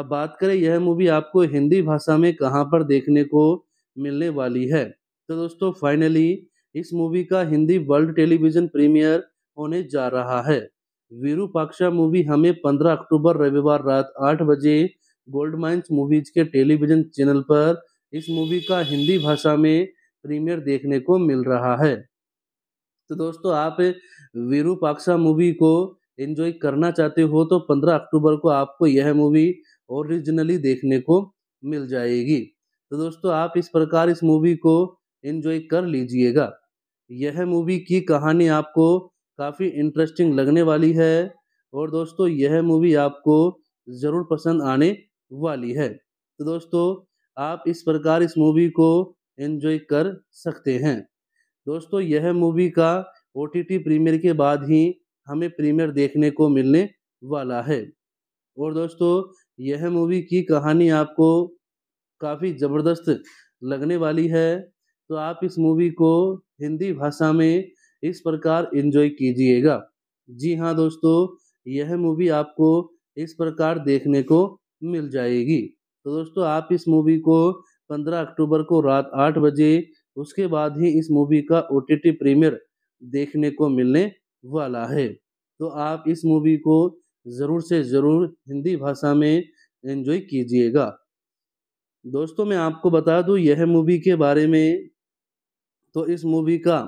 अब बात करें यह मूवी आपको हिंदी भाषा में कहाँ पर देखने को मिलने वाली है तो दोस्तों फाइनली इस मूवी का हिंदी वर्ल्ड टेलीविज़न प्रीमियर होने जा रहा है वीरूपाक्षा मूवी हमें 15 अक्टूबर रविवार रात 8 बजे गोल्ड माइंस मूवीज के टेलीविज़न चैनल पर इस मूवी का हिंदी भाषा में प्रीमियर देखने को मिल रहा है तो दोस्तों आप वीरूपाक्षा मूवी को एंजॉय करना चाहते हो तो 15 अक्टूबर को आपको यह मूवी ओरिजिनली देखने को मिल जाएगी तो दोस्तों आप इस प्रकार इस मूवी को एंजॉय कर लीजिएगा यह मूवी की कहानी आपको काफ़ी इंटरेस्टिंग लगने वाली है और दोस्तों यह मूवी आपको ज़रूर पसंद आने वाली है तो दोस्तों आप इस प्रकार इस मूवी को एंजॉय कर सकते हैं दोस्तों यह मूवी का ओ टी प्रीमियर के बाद ही हमें प्रीमियर देखने को मिलने वाला है और दोस्तों यह मूवी की कहानी आपको काफ़ी ज़बरदस्त लगने वाली है तो आप इस मूवी को हिंदी भाषा में इस प्रकार एंजॉय कीजिएगा जी हाँ दोस्तों यह मूवी आपको इस प्रकार देखने को मिल जाएगी तो दोस्तों आप इस मूवी को 15 अक्टूबर को रात 8 बजे उसके बाद ही इस मूवी का ओ टी प्रीमियर देखने को मिलने वाला है तो आप इस मूवी को ज़रूर से ज़रूर हिंदी भाषा में एंजॉय कीजिएगा दोस्तों मैं आपको बता दूं यह मूवी के बारे में तो इस मूवी का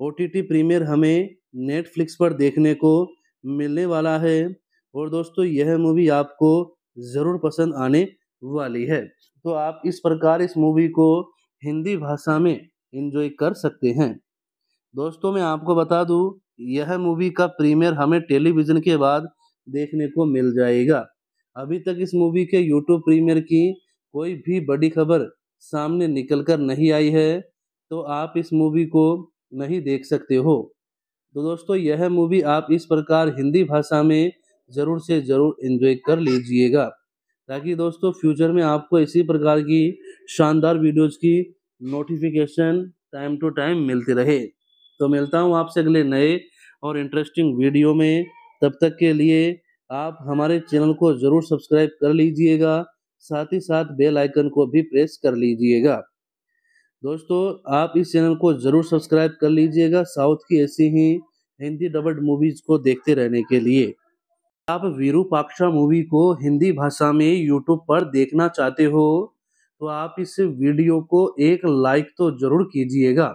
ओ टी टी प्रीमियर हमें नेटफ्लिक्स पर देखने को मिलने वाला है और दोस्तों यह मूवी आपको ज़रूर पसंद आने वाली है तो आप इस प्रकार इस मूवी को हिंदी भाषा में इन्जॉय कर सकते हैं दोस्तों मैं आपको बता दूं यह मूवी का प्रीमियर हमें टेलीविजन के बाद देखने को मिल जाएगा अभी तक इस मूवी के यूट्यूब प्रीमियर की कोई भी बड़ी खबर सामने निकल कर नहीं आई है तो आप इस मूवी को नहीं देख सकते हो तो दोस्तों यह मूवी आप इस प्रकार हिंदी भाषा में ज़रूर से ज़रूर इन्जॉय कर लीजिएगा ताकि दोस्तों फ्यूचर में आपको इसी प्रकार की शानदार वीडियोज़ की नोटिफिकेशन टाइम टू टाइम मिलती रहे तो मिलता हूँ आपसे अगले नए और इंटरेस्टिंग वीडियो में तब तक के लिए आप हमारे चैनल को ज़रूर सब्सक्राइब कर लीजिएगा साथ ही साथ बेल आइकन को भी प्रेस कर लीजिएगा दोस्तों आप इस चैनल को ज़रूर सब्सक्राइब कर लीजिएगा साउथ की ऐसी ही हिंदी डबल्ड मूवीज़ को देखते रहने के लिए आप वीरूपाक्षा मूवी को हिंदी भाषा में यूट्यूब पर देखना चाहते हो तो आप इस वीडियो को एक लाइक तो ज़रूर कीजिएगा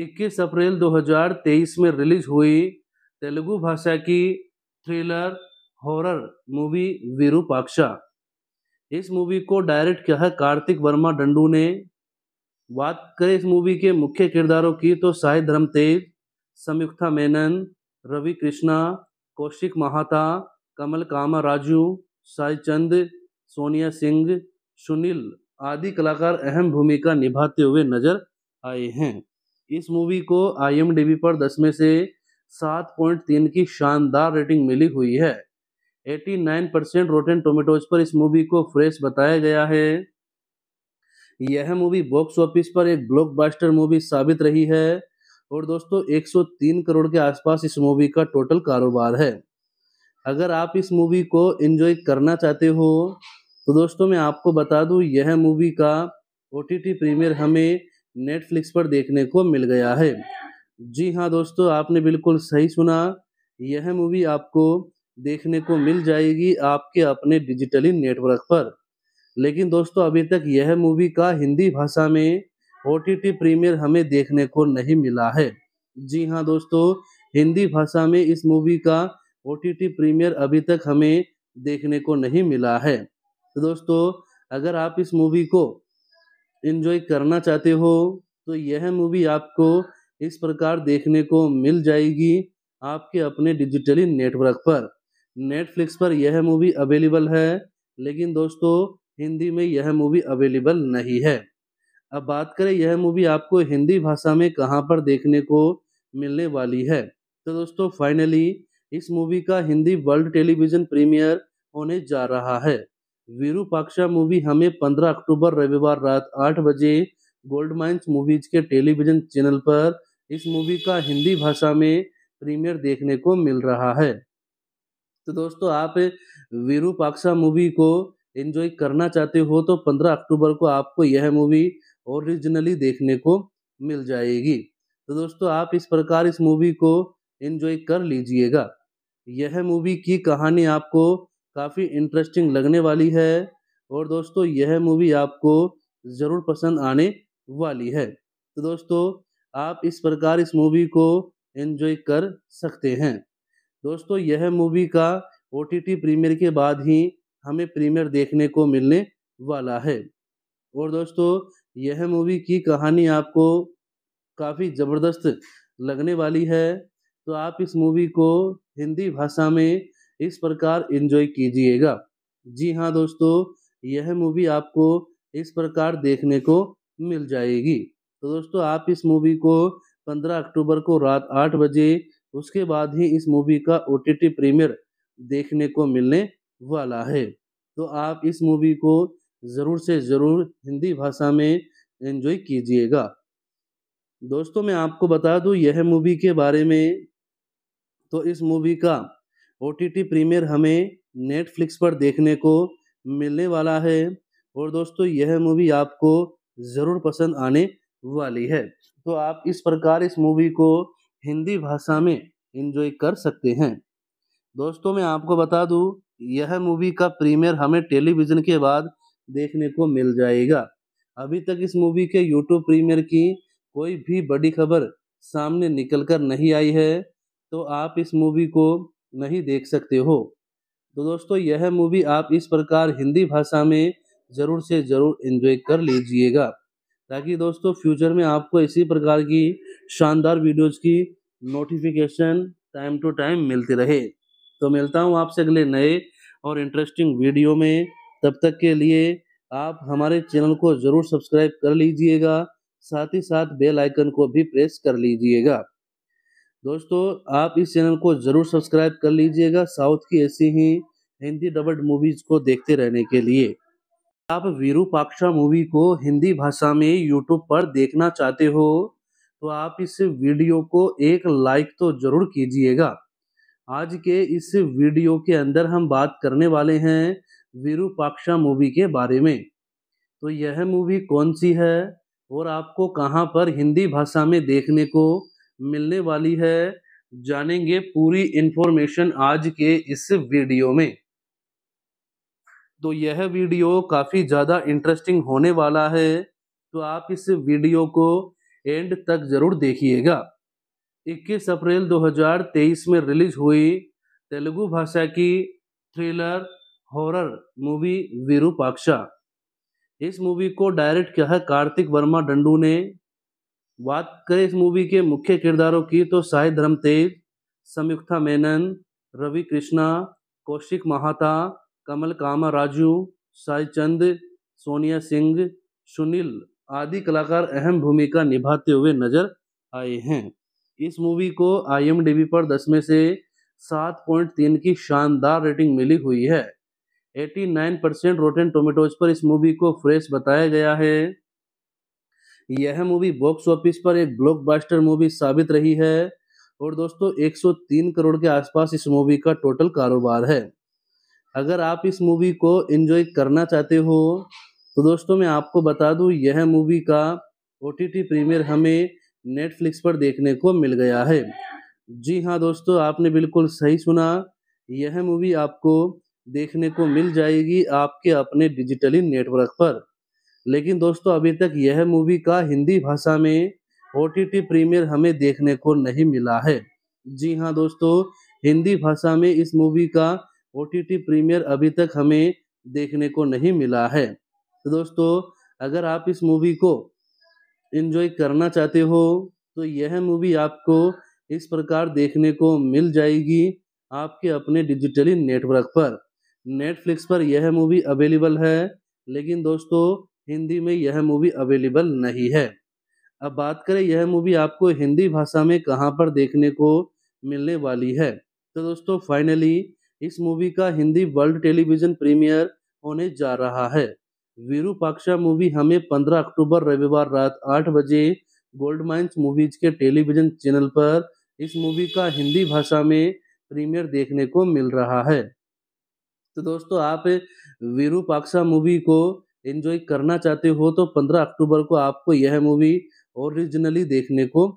21 अप्रैल 2023 में रिलीज हुई तेलुगु भाषा की थ्रिलर हॉरर मूवी विरूपाक्षा इस मूवी को डायरेक्ट किया है कार्तिक वर्मा डंडू ने बात करें इस मूवी के मुख्य किरदारों की तो साई धर्म तेज संयुक्ता मेनन रवि कृष्णा कौशिक महाता कमल कामा राजू साई चंद सोनिया सिंह सुनील आदि कलाकार अहम भूमिका निभाते हुए नजर आए हैं इस मूवी को आई पर दस में से सात पॉइंट तीन की शानदार रेटिंग मिली हुई है 89 परसेंट रोटेन टोमेटोज पर इस मूवी को फ्रेश बताया गया है यह मूवी बॉक्स ऑफिस पर एक ब्लॉकबस्टर मूवी साबित रही है और दोस्तों 103 करोड़ के आसपास इस मूवी का टोटल कारोबार है अगर आप इस मूवी को एंजॉय करना चाहते हो तो दोस्तों मैं आपको बता दूं यह मूवी का ओ टी प्रीमियर हमें नेटफ्लिक्स पर देखने को मिल गया है जी हाँ दोस्तों आपने बिल्कुल सही सुना यह मूवी आपको देखने को मिल जाएगी आपके अपने डिजिटली नेटवर्क पर लेकिन दोस्तों अभी तक यह मूवी का हिंदी भाषा में ओ टी प्रीमियर हमें देखने को नहीं मिला है जी हाँ दोस्तों हिंदी भाषा में इस मूवी का ओ टी प्रीमियर अभी तक हमें देखने को नहीं मिला है तो दोस्तों अगर आप इस मूवी को इन्जॉय करना चाहते हो तो यह मूवी आपको इस प्रकार देखने को मिल जाएगी आपके अपने डिजिटली नेटवर्क पर नेटफ्लिक्स पर यह मूवी अवेलेबल है लेकिन दोस्तों हिंदी में यह मूवी अवेलेबल नहीं है अब बात करें यह मूवी आपको हिंदी भाषा में कहाँ पर देखने को मिलने वाली है तो दोस्तों फाइनली इस मूवी का हिंदी वर्ल्ड टेलीविज़न प्रीमियर होने जा रहा है विरूपाक्षा मूवी हमें 15 अक्टूबर रविवार रात आठ बजे गोल्ड माइंस मूवीज के टेलीविजन चैनल पर इस मूवी का हिंदी भाषा में प्रीमियर देखने को मिल रहा है तो दोस्तों आप विरूपाक्षा मूवी को एंजॉय करना चाहते हो तो 15 अक्टूबर को आपको यह मूवी ओरिजिनली देखने को मिल जाएगी तो दोस्तों आप इस प्रकार इस मूवी को एंजॉय कर लीजिएगा यह मूवी की कहानी आपको काफ़ी इंटरेस्टिंग लगने वाली है और दोस्तों यह मूवी आपको ज़रूर पसंद आने वाली है तो दोस्तों आप इस प्रकार इस मूवी को एंजॉय कर सकते हैं दोस्तों यह मूवी का ओ टी टी प्रीमियर के बाद ही हमें प्रीमियर देखने को मिलने वाला है और दोस्तों यह मूवी की कहानी आपको काफ़ी ज़बरदस्त लगने वाली है तो आप इस मूवी को हिंदी भाषा में इस प्रकार इंजॉय कीजिएगा जी हाँ दोस्तों यह मूवी आपको इस प्रकार देखने को मिल जाएगी तो दोस्तों आप इस मूवी को 15 अक्टूबर को रात 8 बजे उसके बाद ही इस मूवी का ओ टी टी प्रीमियर देखने को मिलने वाला है तो आप इस मूवी को ज़रूर से ज़रूर हिंदी भाषा में एंजॉय कीजिएगा दोस्तों मैं आपको बता दूं यह मूवी के बारे में तो इस मूवी का ओ टी टी प्रीमियर हमें नेटफ्लिक्स पर देखने को मिलने वाला है और दोस्तों यह मूवी आपको ज़रूर पसंद आने वाली है तो आप इस प्रकार इस मूवी को हिंदी भाषा में इंजॉय कर सकते हैं दोस्तों मैं आपको बता दूं यह मूवी का प्रीमियर हमें टेलीविज़न के बाद देखने को मिल जाएगा अभी तक इस मूवी के यूट्यूब प्रीमियर की कोई भी बड़ी खबर सामने निकल कर नहीं आई है तो आप इस मूवी को नहीं देख सकते हो तो दोस्तों यह मूवी आप इस प्रकार हिंदी भाषा में ज़रूर से ज़रूर इन्जॉय कर लीजिएगा ताकि दोस्तों फ्यूचर में आपको इसी प्रकार की शानदार वीडियोज़ की नोटिफिकेशन टाइम टू टाइम मिलती रहे तो मिलता हूँ आपसे अगले नए और इंटरेस्टिंग वीडियो में तब तक के लिए आप हमारे चैनल को ज़रूर सब्सक्राइब कर लीजिएगा साथ ही साथ बेल आइकन को भी प्रेस कर लीजिएगा दोस्तों आप इस चैनल को जरूर सब्सक्राइब कर लीजिएगा साउथ की ऐसी ही हिंदी डबल्ड मूवीज को देखते रहने के लिए आप वीरूपाक्षा मूवी को हिंदी भाषा में यूट्यूब पर देखना चाहते हो तो आप इस वीडियो को एक लाइक तो जरूर कीजिएगा आज के इस वीडियो के अंदर हम बात करने वाले हैं वीरूपाक्षा मूवी के बारे में तो यह मूवी कौन सी है और आपको कहाँ पर हिंदी भाषा में देखने को मिलने वाली है जानेंगे पूरी इंफॉर्मेशन आज के इस वीडियो में तो यह वीडियो काफ़ी ज़्यादा इंटरेस्टिंग होने वाला है तो आप इस वीडियो को एंड तक ज़रूर देखिएगा 21 अप्रैल 2023 में रिलीज हुई तेलुगु भाषा की थ्रिलर हॉरर मूवी वीरूपाक्षा इस मूवी को डायरेक्ट किया है कार्तिक वर्मा डंडू ने बात करें इस मूवी के मुख्य किरदारों की तो साई धर्म तेज संयुक्ता मेनन रवि कृष्णा कौशिक महाता कमल कामा राजू साई चंद सोनिया सिंह सुनील आदि कलाकार अहम भूमिका निभाते हुए नजर आए हैं इस मूवी को आई पर दस में से सात पॉइंट तीन की शानदार रेटिंग मिली हुई है 89 परसेंट रोटेन टोमेटोज पर इस मूवी को फ्रेश बताया गया है यह मूवी बॉक्स ऑफिस पर एक ब्लॉकबस्टर मूवी साबित रही है और दोस्तों 103 करोड़ के आसपास इस मूवी का टोटल कारोबार है अगर आप इस मूवी को एंजॉय करना चाहते हो तो दोस्तों मैं आपको बता दूं यह मूवी का ओ टी टी प्रीमियर हमें नेटफ्लिक्स पर देखने को मिल गया है जी हाँ दोस्तों आपने बिल्कुल सही सुना यह मूवी आपको देखने को मिल जाएगी आपके अपने डिजिटली नेटवर्क पर लेकिन दोस्तों अभी तक यह मूवी का हिंदी भाषा में ओ टी प्रीमियर हमें देखने को नहीं मिला है जी हाँ दोस्तों हिंदी भाषा में इस मूवी का ओ टी प्रीमियर अभी तक हमें देखने को नहीं मिला है तो दोस्तों अगर आप इस मूवी को इन्जॉय करना चाहते हो तो यह मूवी आपको इस प्रकार देखने को मिल जाएगी आपके अपने डिजिटली नेटवर्क पर नेटफ्लिक्स पर यह मूवी अवेलेबल है लेकिन दोस्तों हिंदी में यह मूवी अवेलेबल नहीं है अब बात करें यह मूवी आपको हिंदी भाषा में कहाँ पर देखने को मिलने वाली है तो दोस्तों फाइनली इस मूवी का हिंदी वर्ल्ड टेलीविज़न प्रीमियर होने जा रहा है वीरूपाक्षा मूवी हमें 15 अक्टूबर रविवार रात आठ बजे गोल्ड माइंस मूवीज के टेलीविज़न चैनल पर इस मूवी का हिंदी भाषा में प्रीमियर देखने को मिल रहा है तो दोस्तों आप वीरूपाक्षा मूवी को एंजॉय करना चाहते हो तो 15 अक्टूबर को आपको यह मूवी ओरिजिनली देखने को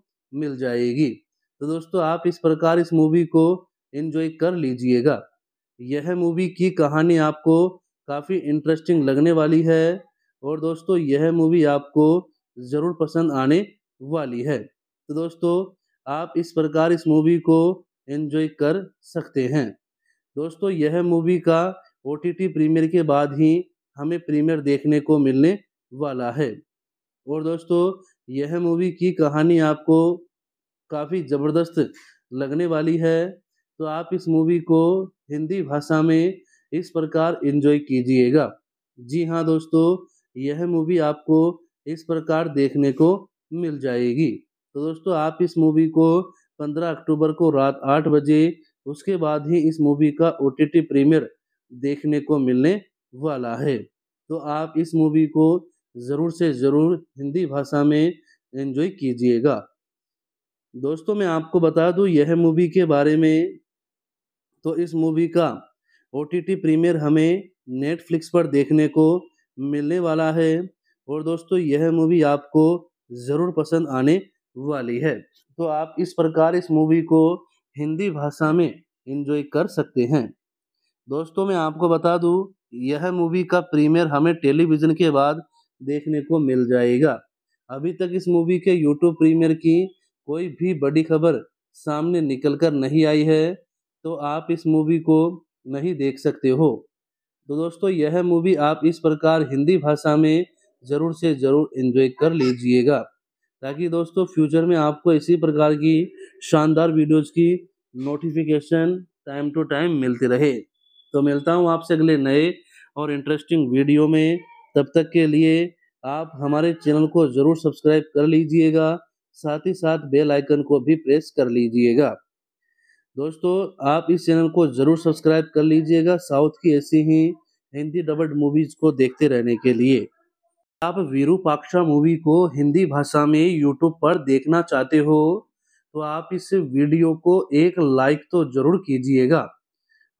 मिल जाएगी तो दोस्तों आप इस प्रकार इस मूवी को एंजॉय कर लीजिएगा यह मूवी की कहानी आपको काफ़ी इंटरेस्टिंग लगने वाली है और दोस्तों यह मूवी आपको ज़रूर पसंद आने वाली है तो दोस्तों आप इस प्रकार इस मूवी को एंजॉय कर सकते हैं दोस्तों यह मूवी का ओ टी प्रीमियर के बाद ही हमें प्रीमियर देखने को मिलने वाला है और दोस्तों यह मूवी की कहानी आपको काफ़ी ज़बरदस्त लगने वाली है तो आप इस मूवी को हिंदी भाषा में इस प्रकार एंजॉय कीजिएगा जी हाँ दोस्तों यह मूवी आपको इस प्रकार देखने को मिल जाएगी तो दोस्तों आप इस मूवी को 15 अक्टूबर को रात 8 बजे उसके बाद ही इस मूवी का ओ टी प्रीमियर देखने को मिलने वाला है तो आप इस मूवी को ज़रूर से ज़रूर हिंदी भाषा में एंजॉय कीजिएगा दोस्तों मैं आपको बता दूं यह मूवी के बारे में तो इस मूवी का ओ टी टी प्रीमियर हमें नेटफ्लिक्स पर देखने को मिलने वाला है और दोस्तों यह मूवी आपको ज़रूर पसंद आने वाली है तो आप इस प्रकार इस मूवी को हिंदी भाषा में इन्जॉय कर सकते हैं दोस्तों मैं आपको बता दूं यह मूवी का प्रीमियर हमें टेलीविज़न के बाद देखने को मिल जाएगा अभी तक इस मूवी के यूट्यूब प्रीमियर की कोई भी बड़ी खबर सामने निकल कर नहीं आई है तो आप इस मूवी को नहीं देख सकते हो तो दोस्तों यह मूवी आप इस प्रकार हिंदी भाषा में ज़रूर से ज़रूर इन्जॉय कर लीजिएगा ताकि दोस्तों फ्यूचर में आपको इसी प्रकार की शानदार वीडियोज़ की नोटिफिकेशन टाइम टू टाइम मिलती रहे तो मिलता हूँ आपसे अगले नए और इंटरेस्टिंग वीडियो में तब तक के लिए आप हमारे चैनल को ज़रूर सब्सक्राइब कर लीजिएगा साथ ही साथ बेल आइकन को भी प्रेस कर लीजिएगा दोस्तों आप इस चैनल को ज़रूर सब्सक्राइब कर लीजिएगा साउथ की ऐसी ही हिंदी डबल्ड मूवीज़ को देखते रहने के लिए आप वीरूपाक्षा मूवी को हिंदी भाषा में यूट्यूब पर देखना चाहते हो तो आप इस वीडियो को एक लाइक तो ज़रूर कीजिएगा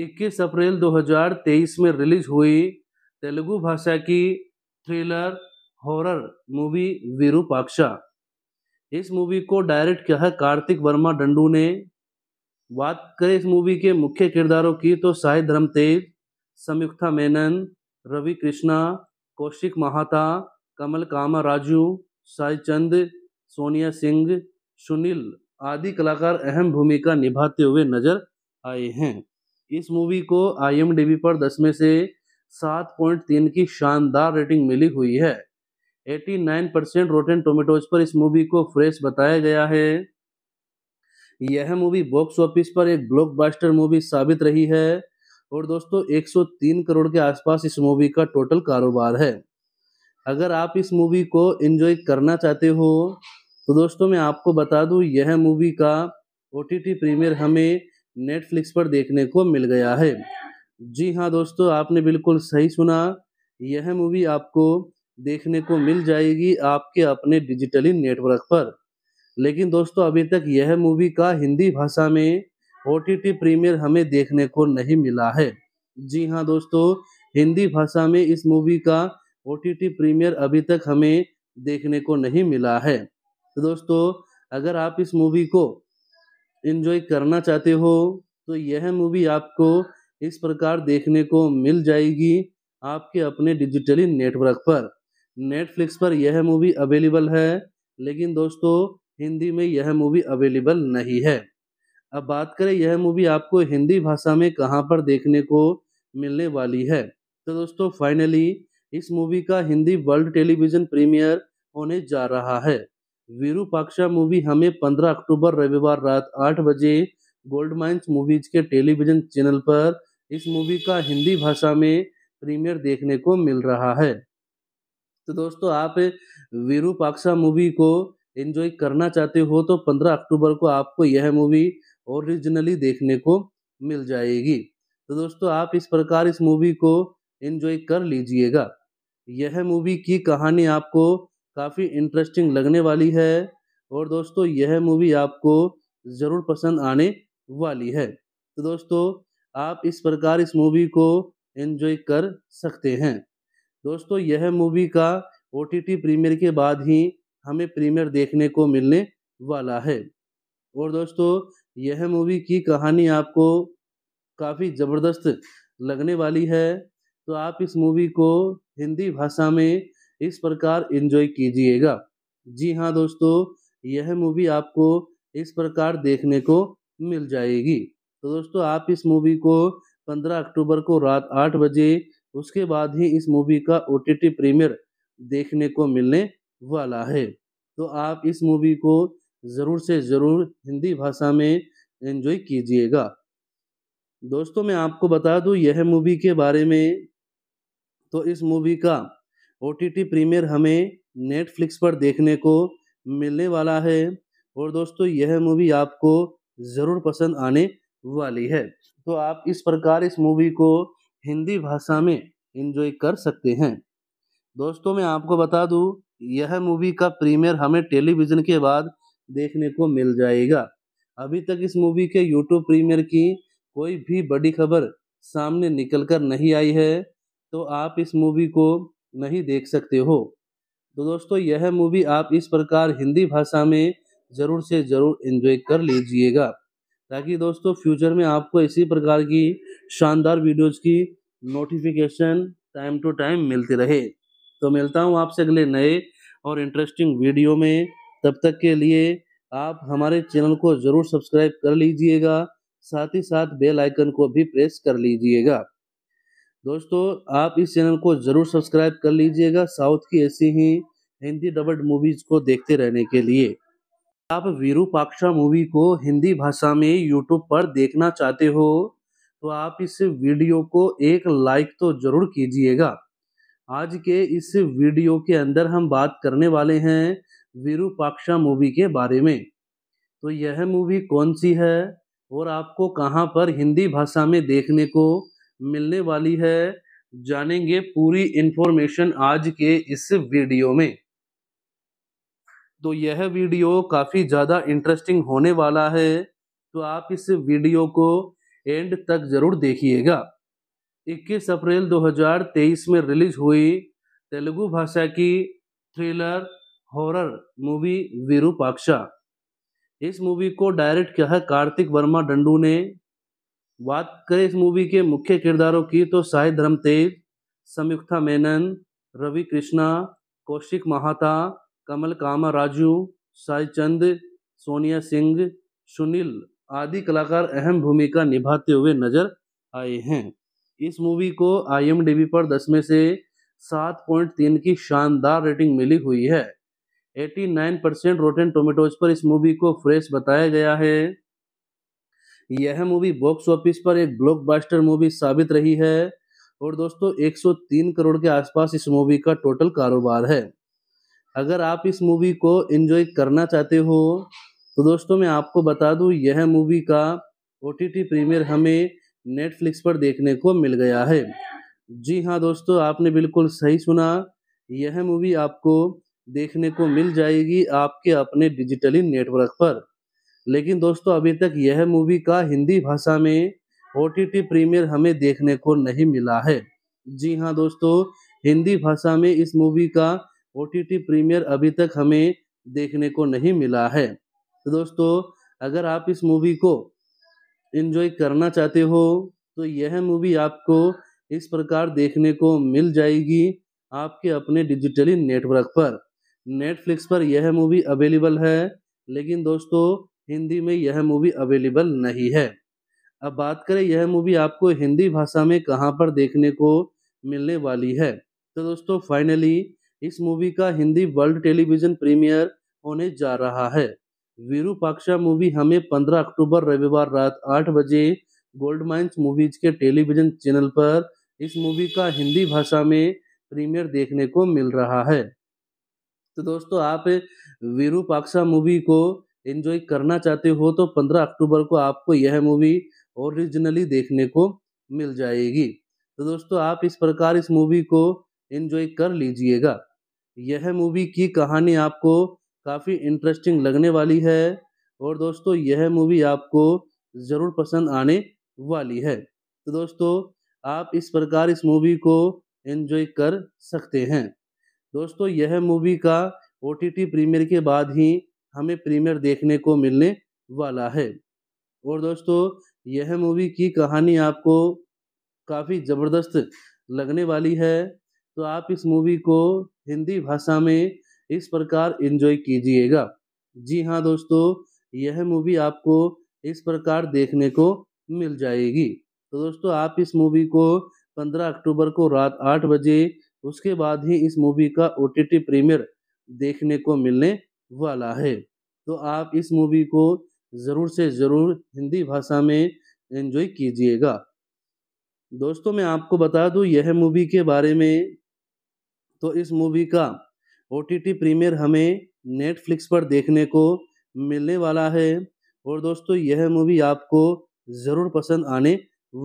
21 अप्रैल 2023 में रिलीज हुई तेलुगु भाषा की थ्रिलर हॉरर मूवी विरूपाक्षा इस मूवी को डायरेक्ट किया है कार्तिक वर्मा डंडू ने बात करें इस मूवी के मुख्य किरदारों की तो साई धर्म तेज संयुक्ता मेनन रवि कृष्णा कौशिक महाता कमल कामा राजू साई चंद सोनिया सिंह सुनील आदि कलाकार अहम भूमिका निभाते हुए नजर आए हैं इस मूवी को आई पर दस में से सात पॉइंट तीन की शानदार रेटिंग मिली हुई है 89 परसेंट रोटेन टोमेटोज पर इस मूवी को फ्रेश बताया गया है यह मूवी बॉक्स ऑफिस पर एक ब्लॉकबस्टर मूवी साबित रही है और दोस्तों 103 करोड़ के आसपास इस मूवी का टोटल कारोबार है अगर आप इस मूवी को एंजॉय करना चाहते हो तो दोस्तों मैं आपको बता दूं यह मूवी का ओ टी प्रीमियर हमें नेटफ्लिक्स पर देखने को मिल गया है जी हाँ दोस्तों आपने बिल्कुल सही सुना यह मूवी आपको देखने को मिल जाएगी आपके अपने डिजिटली नेटवर्क पर लेकिन दोस्तों अभी तक यह मूवी का हिंदी भाषा में ओ टी प्रीमियर हमें देखने को नहीं मिला है जी हाँ दोस्तों हिंदी भाषा में इस मूवी का ओ टी प्रीमियर अभी तक हमें देखने को नहीं मिला है तो दोस्तों अगर आप इस मूवी को इन्जॉय करना चाहते हो तो यह मूवी आपको इस प्रकार देखने को मिल जाएगी आपके अपने डिजिटली नेटवर्क पर नेटफ्लिक्स पर यह मूवी अवेलेबल है लेकिन दोस्तों हिंदी में यह मूवी अवेलेबल नहीं है अब बात करें यह मूवी आपको हिंदी भाषा में कहाँ पर देखने को मिलने वाली है तो दोस्तों फाइनली इस मूवी का हिंदी वर्ल्ड टेलीविज़न प्रीमियर होने जा रहा है विरूपाक्षा मूवी हमें 15 अक्टूबर रविवार रात आठ बजे गोल्ड माइंस मूवीज के टेलीविजन चैनल पर इस मूवी का हिंदी भाषा में प्रीमियर देखने को मिल रहा है तो दोस्तों आप विरूपाक्षा मूवी को एंजॉय करना चाहते हो तो 15 अक्टूबर को आपको यह मूवी ओरिजिनली देखने को मिल जाएगी तो दोस्तों आप इस प्रकार इस मूवी को एंजॉय कर लीजिएगा यह मूवी की कहानी आपको काफ़ी इंटरेस्टिंग लगने वाली है और दोस्तों यह मूवी आपको ज़रूर पसंद आने वाली है तो दोस्तों आप इस प्रकार इस मूवी को एंजॉय कर सकते हैं दोस्तों यह मूवी का ओ टी टी प्रीमियर के बाद ही हमें प्रीमियर देखने को मिलने वाला है और दोस्तों यह मूवी की कहानी आपको काफ़ी ज़बरदस्त लगने वाली है तो आप इस मूवी को हिंदी भाषा में इस प्रकार इंजॉय कीजिएगा जी हाँ दोस्तों यह मूवी आपको इस प्रकार देखने को मिल जाएगी तो दोस्तों आप इस मूवी को 15 अक्टूबर को रात 8 बजे उसके बाद ही इस मूवी का ओ टी टी प्रीमियर देखने को मिलने वाला है तो आप इस मूवी को ज़रूर से ज़रूर हिंदी भाषा में एंजॉय कीजिएगा दोस्तों मैं आपको बता दूं यह मूवी के बारे में तो इस मूवी का ओ टी टी प्रीमियर हमें नेटफ्लिक्स पर देखने को मिलने वाला है और दोस्तों यह मूवी आपको ज़रूर पसंद आने वाली है तो आप इस प्रकार इस मूवी को हिंदी भाषा में इंजॉय कर सकते हैं दोस्तों मैं आपको बता दूं यह मूवी का प्रीमियर हमें टेलीविज़न के बाद देखने को मिल जाएगा अभी तक इस मूवी के यूट्यूब प्रीमियर की कोई भी बड़ी खबर सामने निकल कर नहीं आई है तो आप इस मूवी को नहीं देख सकते हो तो दोस्तों यह मूवी आप इस प्रकार हिंदी भाषा में ज़रूर से ज़रूर इन्जॉय कर लीजिएगा ताकि दोस्तों फ्यूचर में आपको इसी प्रकार की शानदार वीडियोज़ की नोटिफिकेशन टाइम टू टाइम मिलती रहे तो मिलता हूँ आपसे अगले नए और इंटरेस्टिंग वीडियो में तब तक के लिए आप हमारे चैनल को ज़रूर सब्सक्राइब कर लीजिएगा साथ ही साथ बेल आइकन को भी प्रेस कर लीजिएगा दोस्तों आप इस चैनल को जरूर सब्सक्राइब कर लीजिएगा साउथ की ऐसी ही हिंदी डबल्ड मूवीज को देखते रहने के लिए आप वीरूपाक्षा मूवी को हिंदी भाषा में यूट्यूब पर देखना चाहते हो तो आप इस वीडियो को एक लाइक तो जरूर कीजिएगा आज के इस वीडियो के अंदर हम बात करने वाले हैं वीरूपाक्षा मूवी के बारे में तो यह मूवी कौन सी है और आपको कहाँ पर हिंदी भाषा में देखने को मिलने वाली है जानेंगे पूरी इंफॉर्मेशन आज के इस वीडियो में तो यह वीडियो काफ़ी ज़्यादा इंटरेस्टिंग होने वाला है तो आप इस वीडियो को एंड तक ज़रूर देखिएगा 21 अप्रैल 2023 में रिलीज हुई तेलुगु भाषा की थ्रिलर हॉरर मूवी वीरूपाक्षा इस मूवी को डायरेक्ट किया है कार्तिक वर्मा डंडू ने बात करें इस मूवी के मुख्य किरदारों की तो साई धर्म तेज संयुक्ता मेनन रवि कृष्णा कौशिक महाता कमल कामा राजू साई चंद सोनिया सिंह सुनील आदि कलाकार अहम भूमिका निभाते हुए नजर आए हैं इस मूवी को आई पर दस में से सात पॉइंट तीन की शानदार रेटिंग मिली हुई है 89 परसेंट रोटेन टोमेटोज पर इस मूवी को फ्रेश बताया गया है यह मूवी बॉक्स ऑफिस पर एक ब्लॉकबस्टर मूवी साबित रही है और दोस्तों 103 करोड़ के आसपास इस मूवी का टोटल कारोबार है अगर आप इस मूवी को एंजॉय करना चाहते हो तो दोस्तों मैं आपको बता दूं यह मूवी का ओ टी टी प्रीमियर हमें नेटफ्लिक्स पर देखने को मिल गया है जी हाँ दोस्तों आपने बिल्कुल सही सुना यह मूवी आपको देखने को मिल जाएगी आपके अपने डिजिटली नेटवर्क पर लेकिन दोस्तों अभी तक यह मूवी का हिंदी भाषा में ओ प्रीमियर हमें देखने को नहीं मिला है जी हाँ दोस्तों हिंदी भाषा में इस मूवी का ओ प्रीमियर अभी तक हमें देखने को नहीं मिला है तो दोस्तों अगर आप इस मूवी को इन्जॉय करना चाहते हो तो यह मूवी आपको इस प्रकार देखने को मिल जाएगी आपके अपने डिजिटली नेटवर्क पर नेटफ्लिक्स पर यह मूवी अवेलेबल है लेकिन दोस्तों हिंदी में यह मूवी अवेलेबल नहीं है अब बात करें यह मूवी आपको हिंदी भाषा में कहाँ पर देखने को मिलने वाली है तो दोस्तों फाइनली इस मूवी का हिंदी वर्ल्ड टेलीविजन प्रीमियर होने जा रहा है वीरूपाक्षा मूवी हमें 15 अक्टूबर रविवार रात 8 बजे गोल्ड माइंस मूवीज के टेलीविजन चैनल पर इस मूवी का हिंदी भाषा में प्रीमियर देखने को मिल रहा है तो दोस्तों आप वीरूपाक्षा मूवी को एंजॉय करना चाहते हो तो 15 अक्टूबर को आपको यह मूवी ओरिजिनली देखने को मिल जाएगी तो दोस्तों आप इस प्रकार इस मूवी को एंजॉय कर लीजिएगा यह मूवी की कहानी आपको काफ़ी इंटरेस्टिंग लगने वाली है और दोस्तों यह मूवी आपको ज़रूर पसंद आने वाली है तो दोस्तों आप इस प्रकार इस मूवी को एंजॉय कर सकते हैं दोस्तों यह मूवी का ओ टी प्रीमियर के बाद ही हमें प्रीमियर देखने को मिलने वाला है और दोस्तों यह मूवी की कहानी आपको काफ़ी ज़बरदस्त लगने वाली है तो आप इस मूवी को हिंदी भाषा में इस प्रकार इन्जॉय कीजिएगा जी हाँ दोस्तों यह मूवी आपको इस प्रकार देखने को मिल जाएगी तो दोस्तों आप इस मूवी को 15 अक्टूबर को रात 8 बजे उसके बाद ही इस मूवी का ओ टी प्रीमियर देखने को मिलने वाला है तो आप इस मूवी को ज़रूर से ज़रूर हिंदी भाषा में एंजॉय कीजिएगा दोस्तों मैं आपको बता दूं यह मूवी के बारे में तो इस मूवी का ओ टी टी प्रीमियर हमें नेटफ्लिक्स पर देखने को मिलने वाला है और दोस्तों यह मूवी आपको ज़रूर पसंद आने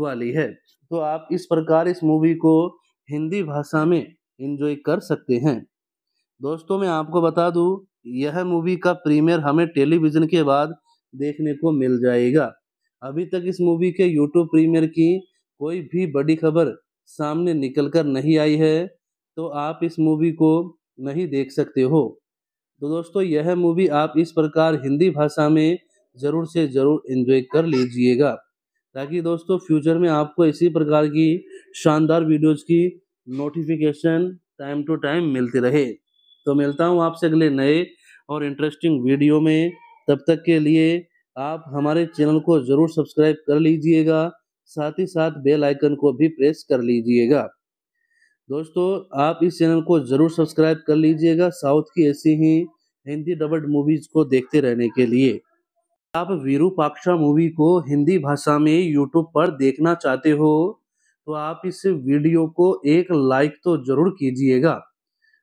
वाली है तो आप इस प्रकार इस मूवी को हिंदी भाषा में इन्जॉय कर सकते हैं दोस्तों मैं आपको बता दूं यह मूवी का प्रीमियर हमें टेलीविज़न के बाद देखने को मिल जाएगा अभी तक इस मूवी के यूट्यूब प्रीमियर की कोई भी बड़ी खबर सामने निकल कर नहीं आई है तो आप इस मूवी को नहीं देख सकते हो तो दोस्तों यह मूवी आप इस प्रकार हिंदी भाषा में ज़रूर से ज़रूर इन्जॉय कर लीजिएगा ताकि दोस्तों फ्यूचर में आपको इसी प्रकार की शानदार वीडियोज़ की नोटिफिकेशन टाइम टू टाइम मिलती रहे तो मिलता हूँ आपसे अगले नए और इंटरेस्टिंग वीडियो में तब तक के लिए आप हमारे चैनल को ज़रूर सब्सक्राइब कर लीजिएगा साथ ही साथ बेल आइकन को भी प्रेस कर लीजिएगा दोस्तों आप इस चैनल को ज़रूर सब्सक्राइब कर लीजिएगा साउथ की ऐसी ही हिंदी डबल्ड मूवीज़ को देखते रहने के लिए आप वीरूपाक्षा मूवी को हिंदी भाषा में यूट्यूब पर देखना चाहते हो तो आप इस वीडियो को एक लाइक तो ज़रूर कीजिएगा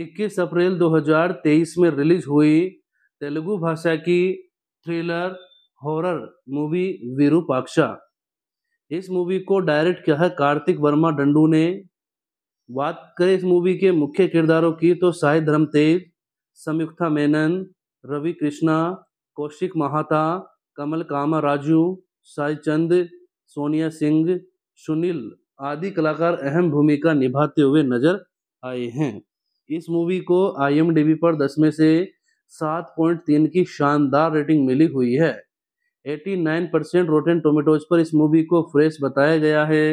21 अप्रैल 2023 में रिलीज हुई तेलुगु भाषा की थ्रिलर हॉरर मूवी विरूपाक्षा इस मूवी को डायरेक्ट किया है कार्तिक वर्मा डंडू ने बात करें इस मूवी के मुख्य किरदारों की तो साई धर्म तेज संयुक्ता मेनन रवि कृष्णा कौशिक महाता कमल कामा राजू साई चंद सोनिया सिंह सुनील आदि कलाकार अहम भूमिका निभाते हुए नजर आए हैं इस मूवी को आई पर दस में से सात पॉइंट तीन की शानदार रेटिंग मिली हुई है 89 परसेंट रोटेन टोमेटोज पर इस मूवी को फ्रेश बताया गया है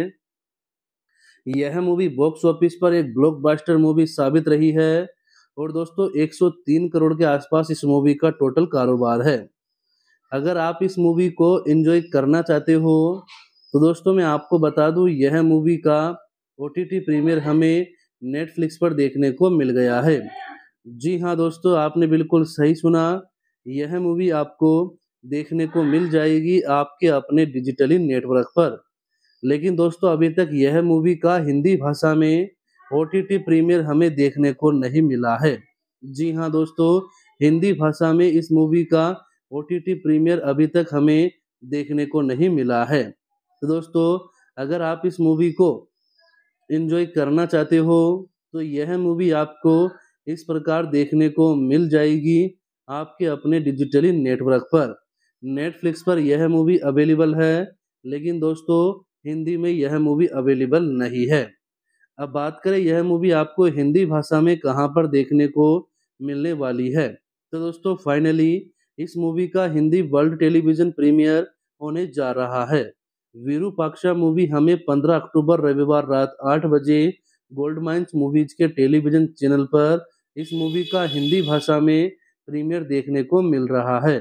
यह मूवी बॉक्स ऑफिस पर एक ब्लॉकबस्टर मूवी साबित रही है और दोस्तों 103 करोड़ के आसपास इस मूवी का टोटल कारोबार है अगर आप इस मूवी को एंजॉय करना चाहते हो तो दोस्तों मैं आपको बता दूं यह मूवी का ओ टी प्रीमियर हमें नेटफ्लिक्स पर देखने को मिल गया है जी हाँ दोस्तों आपने बिल्कुल सही सुना यह मूवी आपको देखने को मिल जाएगी आपके अपने डिजिटली नेटवर्क पर लेकिन दोस्तों अभी तक यह मूवी का हिंदी भाषा में ओ टी टी प्रीमियर हमें देखने को नहीं मिला है जी हाँ दोस्तों हिंदी भाषा में इस मूवी का ओ टी टी प्रीमियर अभी तक हमें देखने को नहीं मिला है तो दोस्तों अगर आप इस मूवी को इन्जॉय करना चाहते हो तो यह मूवी आपको इस प्रकार देखने को मिल जाएगी आपके अपने डिजिटली नेटवर्क पर नेटफ्लिक्स पर यह मूवी अवेलेबल है लेकिन दोस्तों हिंदी में यह मूवी अवेलेबल नहीं है अब बात करें यह मूवी आपको हिंदी भाषा में कहाँ पर देखने को मिलने वाली है तो दोस्तों फाइनली इस मूवी का हिंदी वर्ल्ड टेलीविज़न प्रीमियर होने जा रहा है विरूपाक्षा मूवी हमें 15 अक्टूबर रविवार रात 8 बजे गोल्ड माइंस मूवीज के टेलीविजन चैनल पर इस मूवी का हिंदी भाषा में प्रीमियर देखने को मिल रहा है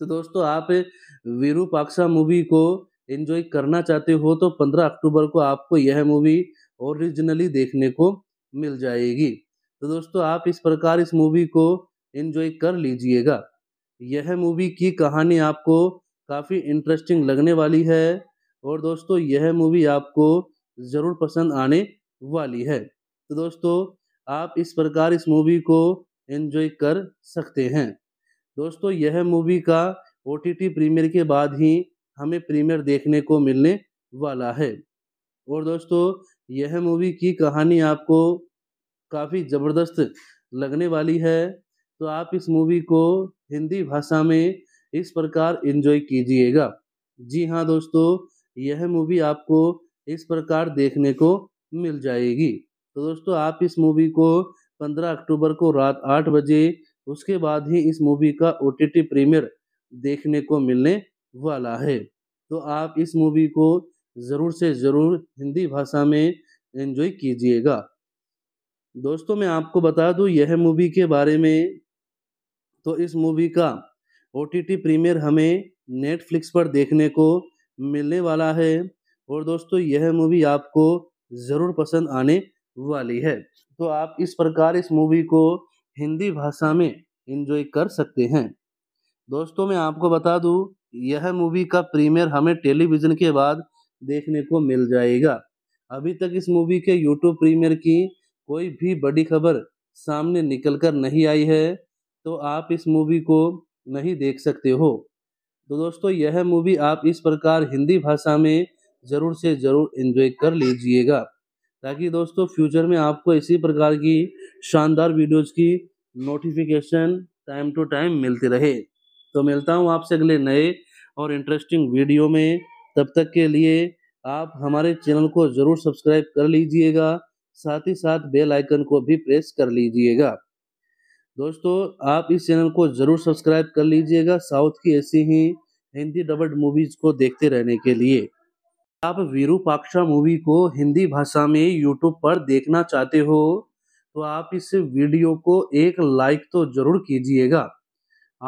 तो दोस्तों आप विरूपाक्षा मूवी को एंजॉय करना चाहते हो तो 15 अक्टूबर को आपको यह मूवी ओरिजिनली देखने को मिल जाएगी तो दोस्तों आप इस प्रकार इस मूवी को एंजॉय कर लीजिएगा यह मूवी की कहानी आपको काफ़ी इंटरेस्टिंग लगने वाली है और दोस्तों यह मूवी आपको ज़रूर पसंद आने वाली है तो दोस्तों आप इस प्रकार इस मूवी को एंजॉय कर सकते हैं दोस्तों यह मूवी का ओ टी टी प्रीमियर के बाद ही हमें प्रीमियर देखने को मिलने वाला है और दोस्तों यह मूवी की कहानी आपको काफ़ी ज़बरदस्त लगने वाली है तो आप इस मूवी को हिंदी भाषा में इस प्रकार एंजॉय कीजिएगा जी हाँ दोस्तों यह मूवी आपको इस प्रकार देखने को मिल जाएगी तो दोस्तों आप इस मूवी को 15 अक्टूबर को रात 8 बजे उसके बाद ही इस मूवी का ओ टी प्रीमियर देखने को मिलने वाला है तो आप इस मूवी को ज़रूर से ज़रूर हिंदी भाषा में एंजॉय कीजिएगा दोस्तों मैं आपको बता दूं यह मूवी के बारे में तो इस मूवी का ओ टी टी प्रीमियर हमें नेटफ्लिक्स पर देखने को मिलने वाला है और दोस्तों यह मूवी आपको ज़रूर पसंद आने वाली है तो आप इस प्रकार इस मूवी को हिंदी भाषा में इंजॉय कर सकते हैं दोस्तों मैं आपको बता दूं यह मूवी का प्रीमियर हमें टेलीविज़न के बाद देखने को मिल जाएगा अभी तक इस मूवी के यूट्यूब प्रीमियर की कोई भी बड़ी खबर सामने निकल कर नहीं आई है तो आप इस मूवी को नहीं देख सकते हो तो दोस्तों यह मूवी आप इस प्रकार हिंदी भाषा में ज़रूर से ज़रूर इन्जॉय कर लीजिएगा ताकि दोस्तों फ्यूचर में आपको इसी प्रकार की शानदार वीडियोज़ की नोटिफिकेशन टाइम टू टाइम मिलती रहे तो मिलता हूँ आपसे अगले नए और इंटरेस्टिंग वीडियो में तब तक के लिए आप हमारे चैनल को ज़रूर सब्सक्राइब कर लीजिएगा साथ ही साथ बेल आइकन को भी प्रेस कर लीजिएगा दोस्तों आप इस चैनल को ज़रूर सब्सक्राइब कर लीजिएगा साउथ की ऐसी ही हिंदी डबल मूवीज़ को देखते रहने के लिए आप वीरूपाक्षा मूवी को हिंदी भाषा में यूट्यूब पर देखना चाहते हो तो आप इस वीडियो को एक लाइक तो ज़रूर कीजिएगा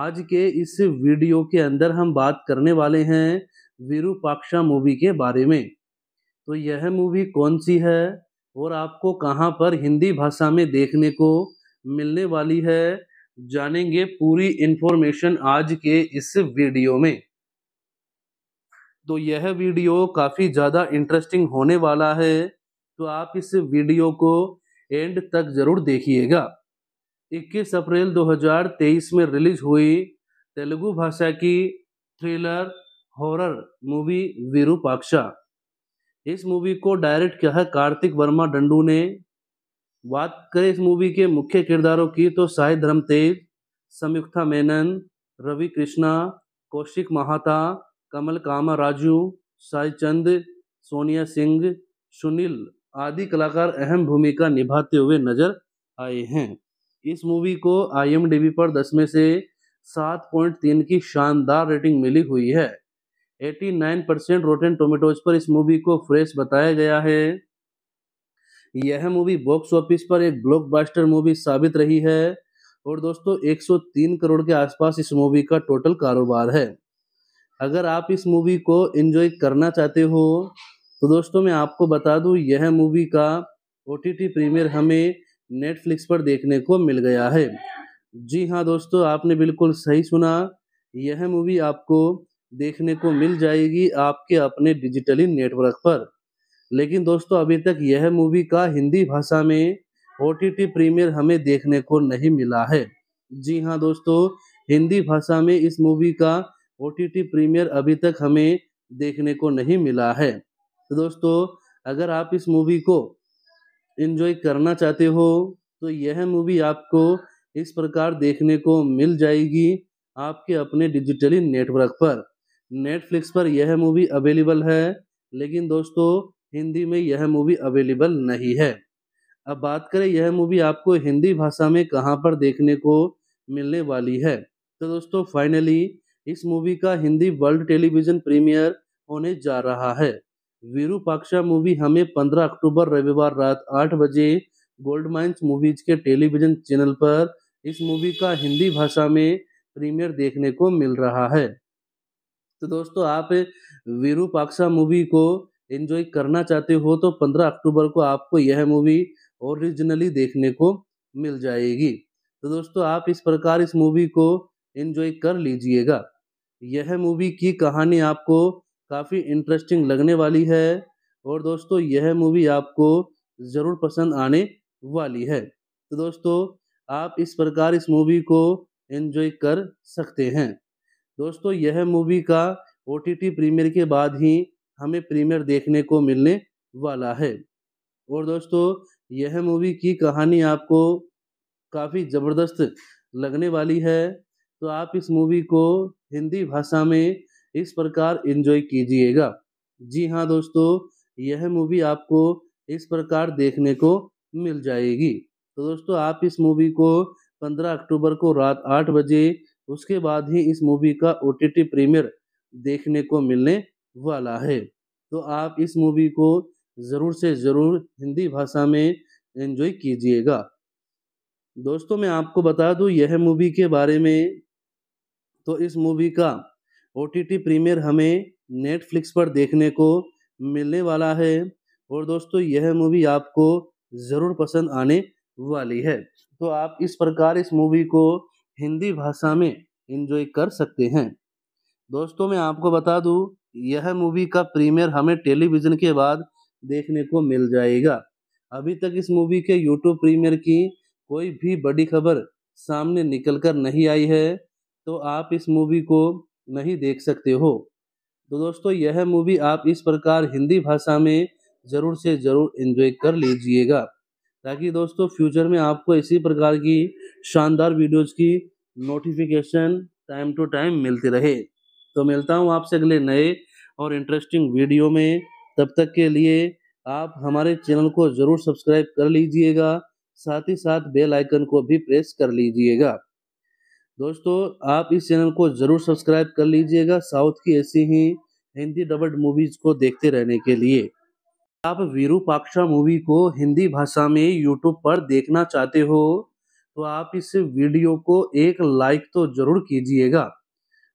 आज के इस वीडियो के अंदर हम बात करने वाले हैं वीरूपाक्षा मूवी के बारे में तो यह मूवी कौन सी है और आपको कहाँ पर हिंदी भाषा में देखने को मिलने वाली है जानेंगे पूरी इंफॉर्मेशन आज के इस वीडियो में तो यह वीडियो काफ़ी ज़्यादा इंटरेस्टिंग होने वाला है तो आप इस वीडियो को एंड तक ज़रूर देखिएगा 21 अप्रैल 2023 में रिलीज हुई तेलुगु भाषा की थ्रिलर हॉरर मूवी वीरूपाक्षा इस मूवी को डायरेक्ट किया है कार्तिक वर्मा डंडू ने बात करें इस मूवी के मुख्य किरदारों की तो साई धर्म तेज संयुक्ता मेनन रवि कृष्णा कौशिक महाता कमल कामा राजू साई चंद सोनिया सिंह सुनील आदि कलाकार अहम भूमिका निभाते हुए नजर आए हैं इस मूवी को आईएमडीबी पर दस में से सात पॉइंट तीन की शानदार रेटिंग मिली हुई है 89 परसेंट रोटेन टोमेटोज पर इस मूवी को फ्रेश बताया गया है यह मूवी बॉक्स ऑफिस पर एक ब्लॉकबस्टर मूवी साबित रही है और दोस्तों 103 करोड़ के आसपास इस मूवी का टोटल कारोबार है अगर आप इस मूवी को एंजॉय करना चाहते हो तो दोस्तों मैं आपको बता दूं यह मूवी का ओ टी प्रीमियर हमें नेटफ्लिक्स पर देखने को मिल गया है जी हाँ दोस्तों आपने बिल्कुल सही सुना यह मूवी आपको देखने को मिल जाएगी आपके अपने डिजिटली नेटवर्क पर लेकिन दोस्तों अभी तक यह मूवी का हिंदी भाषा में ओ टी प्रीमियर हमें देखने को नहीं मिला है जी हाँ दोस्तों हिंदी भाषा में इस मूवी का ओ टी प्रीमियर अभी तक हमें देखने को नहीं मिला है तो दोस्तों अगर आप इस मूवी को इन्जॉय करना चाहते हो तो यह मूवी आपको इस प्रकार देखने को मिल जाएगी आपके अपने डिजिटली नेटवर्क पर नेटफ्लिक्स पर यह मूवी अवेलेबल है लेकिन दोस्तों हिंदी में यह मूवी अवेलेबल नहीं है अब बात करें यह मूवी आपको हिंदी भाषा में कहाँ पर देखने को मिलने वाली है तो दोस्तों फाइनली इस मूवी का हिंदी वर्ल्ड टेलीविज़न प्रीमियर होने जा रहा है वीरूपाक्षा मूवी हमें 15 अक्टूबर रविवार रात 8 बजे गोल्ड माइंस मूवीज के टेलीविज़न चैनल पर इस मूवी का हिंदी भाषा में प्रीमियर देखने को मिल रहा है तो दोस्तों आप वीरूपाक्षा मूवी को एंजॉय करना चाहते हो तो 15 अक्टूबर को आपको यह मूवी ओरिजिनली देखने को मिल जाएगी तो दोस्तों आप इस प्रकार इस मूवी को एंजॉय कर लीजिएगा यह मूवी की कहानी आपको काफ़ी इंटरेस्टिंग लगने वाली है और दोस्तों यह मूवी आपको ज़रूर पसंद आने वाली है तो दोस्तों आप इस प्रकार इस मूवी को एंजॉय कर सकते हैं दोस्तों यह मूवी का ओ टी प्रीमियर के बाद ही हमें प्रीमियर देखने को मिलने वाला है और दोस्तों यह मूवी की कहानी आपको काफ़ी ज़बरदस्त लगने वाली है तो आप इस मूवी को हिंदी भाषा में इस प्रकार इन्जॉय कीजिएगा जी हाँ दोस्तों यह मूवी आपको इस प्रकार देखने को मिल जाएगी तो दोस्तों आप इस मूवी को 15 अक्टूबर को रात 8 बजे उसके बाद ही इस मूवी का ओ टी प्रीमियर देखने को मिलने वाला है तो आप इस मूवी को ज़रूर से ज़रूर हिंदी भाषा में एंजॉय कीजिएगा दोस्तों मैं आपको बता दूं यह मूवी के बारे में तो इस मूवी का ओ टी टी प्रीमियर हमें नेटफ्लिक्स पर देखने को मिलने वाला है और दोस्तों यह मूवी आपको ज़रूर पसंद आने वाली है तो आप इस प्रकार इस मूवी को हिंदी भाषा में इन्जॉय कर सकते हैं दोस्तों मैं आपको बता दूं यह मूवी का प्रीमियर हमें टेलीविज़न के बाद देखने को मिल जाएगा अभी तक इस मूवी के यूट्यूब प्रीमियर की कोई भी बड़ी खबर सामने निकल कर नहीं आई है तो आप इस मूवी को नहीं देख सकते हो तो दोस्तों यह मूवी आप इस प्रकार हिंदी भाषा में ज़रूर से ज़रूर इन्जॉय कर लीजिएगा ताकि दोस्तों फ्यूचर में आपको इसी प्रकार की शानदार वीडियोज़ की नोटिफिकेशन टाइम टू टाइम मिलती रहे तो मिलता हूँ आपसे अगले नए और इंटरेस्टिंग वीडियो में तब तक के लिए आप हमारे चैनल को ज़रूर सब्सक्राइब कर लीजिएगा साथ ही साथ बेल आइकन को भी प्रेस कर लीजिएगा दोस्तों आप इस चैनल को ज़रूर सब्सक्राइब कर लीजिएगा साउथ की ऐसी ही हिंदी डबल्ड मूवीज़ को देखते रहने के लिए आप वीरूपाक्षा मूवी को हिंदी भाषा में यूट्यूब पर देखना चाहते हो तो आप इस वीडियो को एक लाइक तो ज़रूर कीजिएगा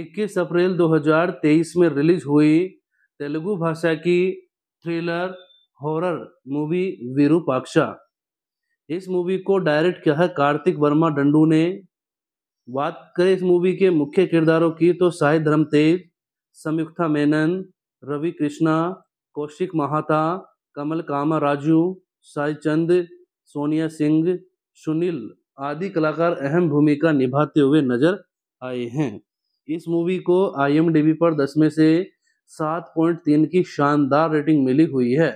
21 अप्रैल 2023 में रिलीज हुई तेलुगु भाषा की थ्रिलर हॉरर मूवी विरूपाक्षा इस मूवी को डायरेक्ट किया है कार्तिक वर्मा डंडू ने बात करें इस मूवी के मुख्य किरदारों की तो साई धर्म तेज संयुक्ता मेनन रवि कृष्णा कौशिक महाता कमल कामा राजू साई चंद सोनिया सिंह सुनील आदि कलाकार अहम भूमिका निभाते हुए नजर आए हैं इस मूवी को आई पर दस में से सात पॉइंट तीन की शानदार रेटिंग मिली हुई है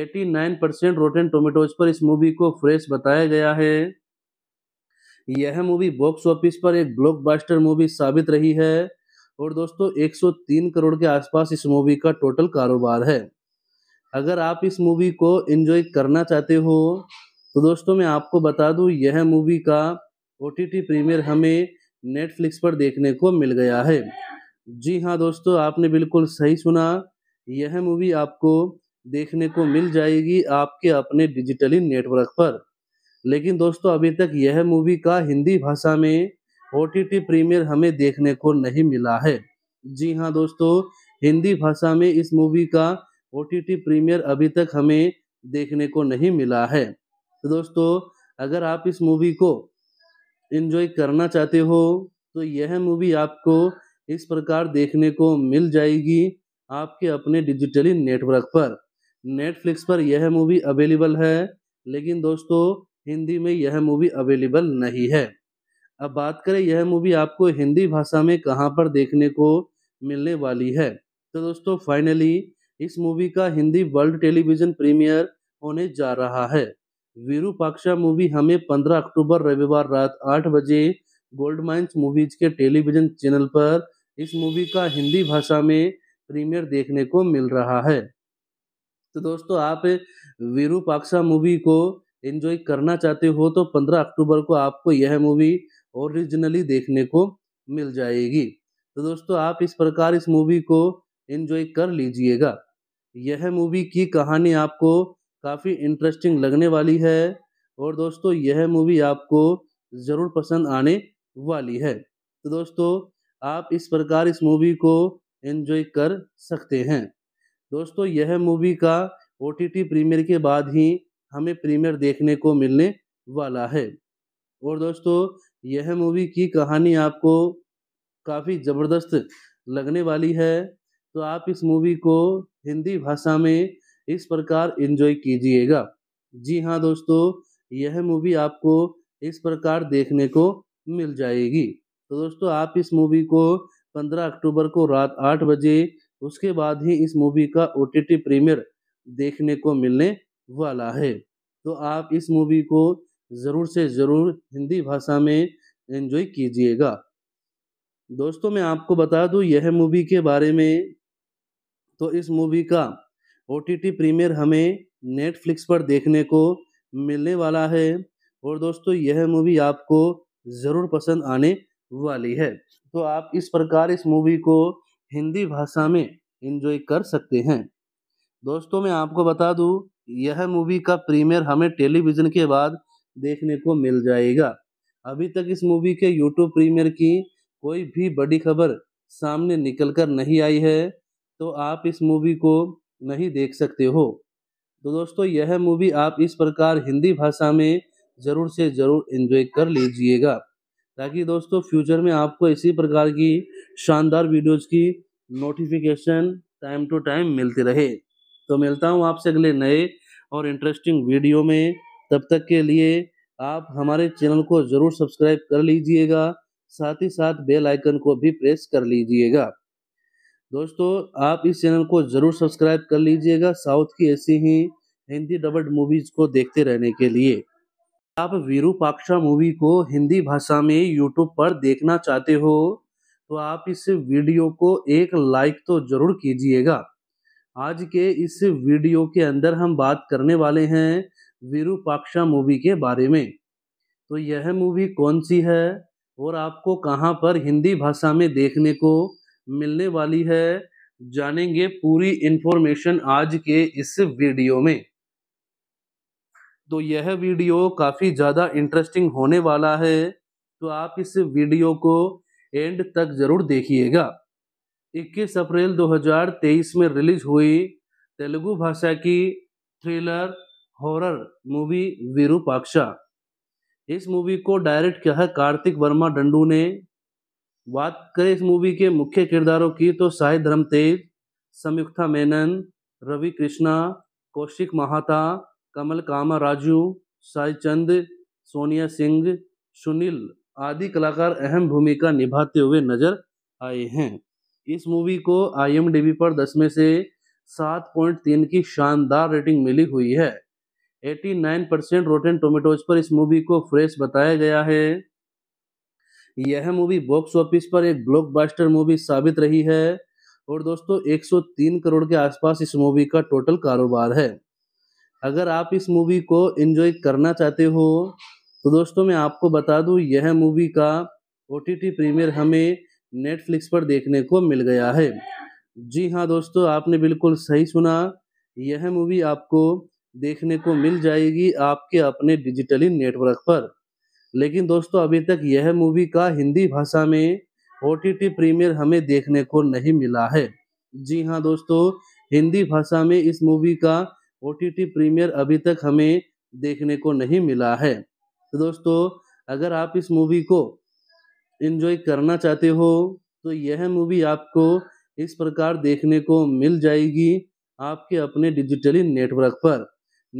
89 परसेंट रोटेन टोमेटोज पर इस मूवी को फ्रेश बताया गया है यह मूवी बॉक्स ऑफिस पर एक ब्लॉकबस्टर मूवी साबित रही है और दोस्तों 103 करोड़ के आसपास इस मूवी का टोटल कारोबार है अगर आप इस मूवी को एंजॉय करना चाहते हो तो दोस्तों मैं आपको बता दूं यह मूवी का ओ टी प्रीमियर हमें नेटफ्लिक्स पर देखने को मिल गया है जी हाँ दोस्तों आपने बिल्कुल सही सुना यह मूवी आपको देखने को मिल जाएगी आपके अपने डिजिटली नेटवर्क पर लेकिन दोस्तों अभी तक यह मूवी का हिंदी भाषा में ओ टी टी प्रीमियर हमें देखने को नहीं मिला है जी हाँ दोस्तों हिंदी भाषा में इस मूवी का ओ टी टी प्रीमियर अभी तक हमें देखने को नहीं मिला है तो दोस्तों अगर आप इस मूवी को इन्जॉय करना चाहते हो तो यह मूवी आपको इस प्रकार देखने को मिल जाएगी आपके अपने डिजिटली नेटवर्क पर नेटफ्लिक्स पर यह मूवी अवेलेबल है लेकिन दोस्तों हिंदी में यह मूवी अवेलेबल नहीं है अब बात करें यह मूवी आपको हिंदी भाषा में कहाँ पर देखने को मिलने वाली है तो दोस्तों फाइनली इस मूवी का हिंदी वर्ल्ड टेलीविज़न प्रीमियर होने जा रहा है विरूपाक्षा मूवी हमें 15 अक्टूबर रविवार रात 8 बजे गोल्ड माइंस मूवीज के टेलीविजन चैनल पर इस मूवी का हिंदी भाषा में प्रीमियर देखने को मिल रहा है तो दोस्तों आप विरूपाक्षा मूवी को एंजॉय करना चाहते हो तो 15 अक्टूबर को आपको यह मूवी ओरिजिनली देखने को मिल जाएगी तो दोस्तों आप इस प्रकार इस मूवी को एंजॉय कर लीजिएगा यह मूवी की कहानी आपको काफ़ी इंटरेस्टिंग लगने वाली है और दोस्तों यह मूवी आपको ज़रूर पसंद आने वाली है तो दोस्तों आप इस प्रकार इस मूवी को एंजॉय कर सकते हैं दोस्तों यह मूवी का ओ टी टी प्रीमियर के बाद ही हमें प्रीमियर देखने को मिलने वाला है और दोस्तों यह मूवी की कहानी आपको काफ़ी ज़बरदस्त लगने वाली है तो आप इस मूवी को हिंदी भाषा में इस प्रकार इंजॉय कीजिएगा जी हाँ दोस्तों यह मूवी आपको इस प्रकार देखने को मिल जाएगी तो दोस्तों आप इस मूवी को 15 अक्टूबर को रात 8 बजे उसके बाद ही इस मूवी का ओ टी प्रीमियर देखने को मिलने वाला है तो आप इस मूवी को ज़रूर से ज़रूर हिंदी भाषा में एंजॉय कीजिएगा दोस्तों मैं आपको बता दूं यह मूवी के बारे में तो इस मूवी का ओ टी टी प्रीमियर हमें नेटफ्लिक्स पर देखने को मिलने वाला है और दोस्तों यह मूवी आपको ज़रूर पसंद आने वाली है तो आप इस प्रकार इस मूवी को हिंदी भाषा में इन्जॉय कर सकते हैं दोस्तों मैं आपको बता दूं यह मूवी का प्रीमियर हमें टेलीविज़न के बाद देखने को मिल जाएगा अभी तक इस मूवी के यूट्यूब प्रीमियर की कोई भी बड़ी खबर सामने निकल कर नहीं आई है तो आप इस मूवी को नहीं देख सकते हो तो दोस्तों यह मूवी आप इस प्रकार हिंदी भाषा में ज़रूर से ज़रूर इन्जॉय कर लीजिएगा ताकि दोस्तों फ्यूचर में आपको इसी प्रकार की शानदार वीडियोज़ की नोटिफिकेशन टाइम टू टाइम मिलती रहे तो मिलता हूँ आपसे अगले नए और इंटरेस्टिंग वीडियो में तब तक के लिए आप हमारे चैनल को ज़रूर सब्सक्राइब कर लीजिएगा साथ ही साथ बेल आइकन को भी प्रेस कर लीजिएगा दोस्तों आप इस चैनल को ज़रूर सब्सक्राइब कर लीजिएगा साउथ की ऐसी ही हिंदी डबल्ड मूवीज़ को देखते रहने के लिए आप वीरूपाक्षा मूवी को हिंदी भाषा में यूट्यूब पर देखना चाहते हो तो आप इस वीडियो को एक लाइक तो ज़रूर कीजिएगा आज के इस वीडियो के अंदर हम बात करने वाले हैं वीरूपाक्षा मूवी के बारे में तो यह मूवी कौन सी है और आपको कहाँ पर हिंदी भाषा में देखने को मिलने वाली है जानेंगे पूरी इंफॉर्मेशन आज के इस वीडियो में तो यह वीडियो काफ़ी ज़्यादा इंटरेस्टिंग होने वाला है तो आप इस वीडियो को एंड तक ज़रूर देखिएगा 21 अप्रैल 2023 में रिलीज हुई तेलुगु भाषा की थ्रिलर हॉरर मूवी वीरूपाक्षा इस मूवी को डायरेक्ट किया है कार्तिक वर्मा डंडू ने बात करें इस मूवी के मुख्य किरदारों की तो साई धर्म तेज संयुक्ता मेनन रवि कृष्णा कौशिक महाता कमल कामा राजू साई चंद सोनिया सिंह सुनील आदि कलाकार अहम भूमिका निभाते हुए नजर आए हैं इस मूवी को आईएमडीबी पर 10 में से 7.3 की शानदार रेटिंग मिली हुई है 89 परसेंट रोटेन टोमेटोज पर इस मूवी को फ्रेश बताया गया है यह मूवी बॉक्स ऑफिस पर एक ब्लॉकबस्टर मूवी साबित रही है और दोस्तों 103 करोड़ के आसपास इस मूवी का टोटल कारोबार है अगर आप इस मूवी को एंजॉय करना चाहते हो तो दोस्तों मैं आपको बता दूं यह मूवी का ओ प्रीमियर हमें नेटफ्लिक्स पर देखने को मिल गया है जी हाँ दोस्तों आपने बिल्कुल सही सुना यह मूवी आपको देखने को मिल जाएगी आपके अपने डिजिटली नेटवर्क पर लेकिन दोस्तों अभी तक यह मूवी का हिंदी भाषा में ओ टी प्रीमियर हमें देखने को नहीं मिला है जी हाँ दोस्तों हिंदी भाषा में इस मूवी का ओ टी प्रीमियर अभी तक हमें देखने को नहीं मिला है तो दोस्तों अगर आप इस मूवी को इन्जॉय करना चाहते हो तो यह मूवी आपको इस प्रकार देखने को मिल जाएगी आपके अपने डिजिटली नेटवर्क पर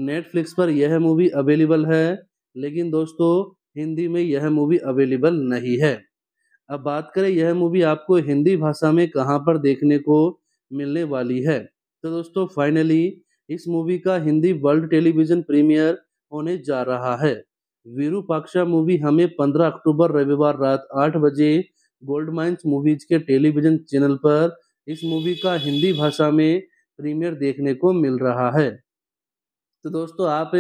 नेटफ्लिक्स पर यह मूवी अवेलेबल है लेकिन दोस्तों हिंदी में यह मूवी अवेलेबल नहीं है अब बात करें यह मूवी आपको हिंदी भाषा में कहाँ पर देखने को मिलने वाली है तो दोस्तों फाइनली इस मूवी का हिंदी वर्ल्ड टेलीविज़न प्रीमियर होने जा रहा है वीरूपाक्षा मूवी हमें 15 अक्टूबर रविवार रात 8 बजे गोल्ड माइंस मूवीज के टेलीविज़न चैनल पर इस मूवी का हिंदी भाषा में प्रीमियर देखने को मिल रहा है तो दोस्तों आप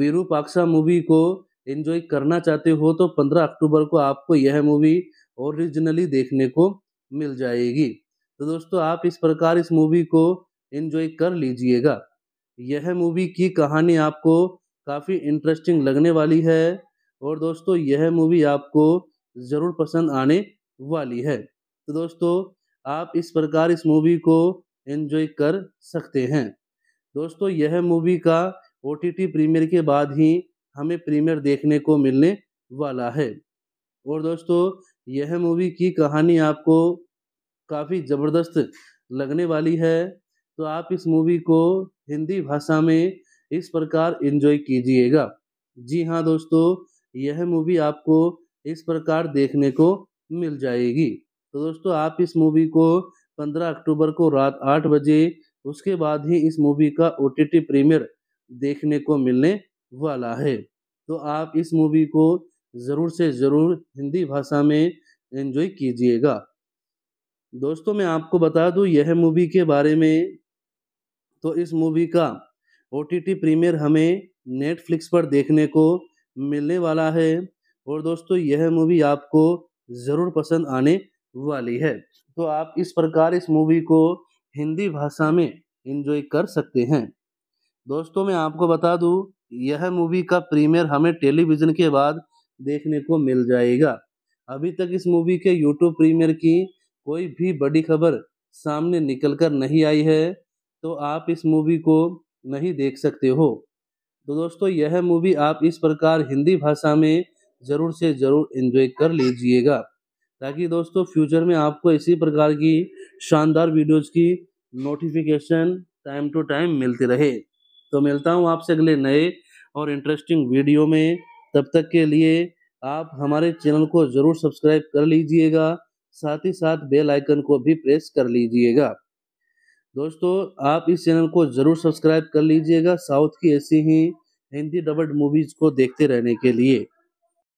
वीरूपाक्षा मूवी को एंजॉय करना चाहते हो तो 15 अक्टूबर को आपको यह मूवी ओरिजिनली देखने को मिल जाएगी तो दोस्तों आप इस प्रकार इस मूवी को एंजॉय कर लीजिएगा यह मूवी की कहानी आपको काफ़ी इंटरेस्टिंग लगने वाली है और दोस्तों यह मूवी आपको ज़रूर पसंद आने वाली है तो दोस्तों आप इस प्रकार इस मूवी को एंजॉय कर सकते हैं दोस्तों यह मूवी का ओ टी प्रीमियर के बाद ही हमें प्रीमियर देखने को मिलने वाला है और दोस्तों यह मूवी की कहानी आपको काफ़ी ज़बरदस्त लगने वाली है तो आप इस मूवी को हिंदी भाषा में इस प्रकार इन्जॉय कीजिएगा जी हाँ दोस्तों यह मूवी आपको इस प्रकार देखने को मिल जाएगी तो दोस्तों आप इस मूवी को 15 अक्टूबर को रात 8 बजे उसके बाद ही इस मूवी का ओ टी प्रीमियर देखने को मिलने वाला है तो आप इस मूवी को ज़रूर से ज़रूर हिंदी भाषा में एंजॉय कीजिएगा दोस्तों मैं आपको बता दूं यह मूवी के बारे में तो इस मूवी का ओ टी टी प्रीमियर हमें नेटफ्लिक्स पर देखने को मिलने वाला है और दोस्तों यह मूवी आपको ज़रूर पसंद आने वाली है तो आप इस प्रकार इस मूवी को हिंदी भाषा में इन्जॉय कर सकते हैं दोस्तों मैं आपको बता दूं यह मूवी का प्रीमियर हमें टेलीविज़न के बाद देखने को मिल जाएगा अभी तक इस मूवी के यूट्यूब प्रीमियर की कोई भी बड़ी खबर सामने निकल कर नहीं आई है तो आप इस मूवी को नहीं देख सकते हो तो दोस्तों यह मूवी आप इस प्रकार हिंदी भाषा में ज़रूर से ज़रूर इन्जॉय कर लीजिएगा ताकि दोस्तों फ्यूचर में आपको इसी प्रकार की शानदार वीडियोज़ की नोटिफिकेशन टाइम टू टाइम मिलती रहे तो मिलता हूँ आपसे अगले नए और इंटरेस्टिंग वीडियो में तब तक के लिए आप हमारे चैनल को ज़रूर सब्सक्राइब कर लीजिएगा साथ ही साथ बेल आइकन को भी प्रेस कर लीजिएगा दोस्तों आप इस चैनल को ज़रूर सब्सक्राइब कर लीजिएगा साउथ की ऐसी ही हिंदी डबड मूवीज़ को देखते रहने के लिए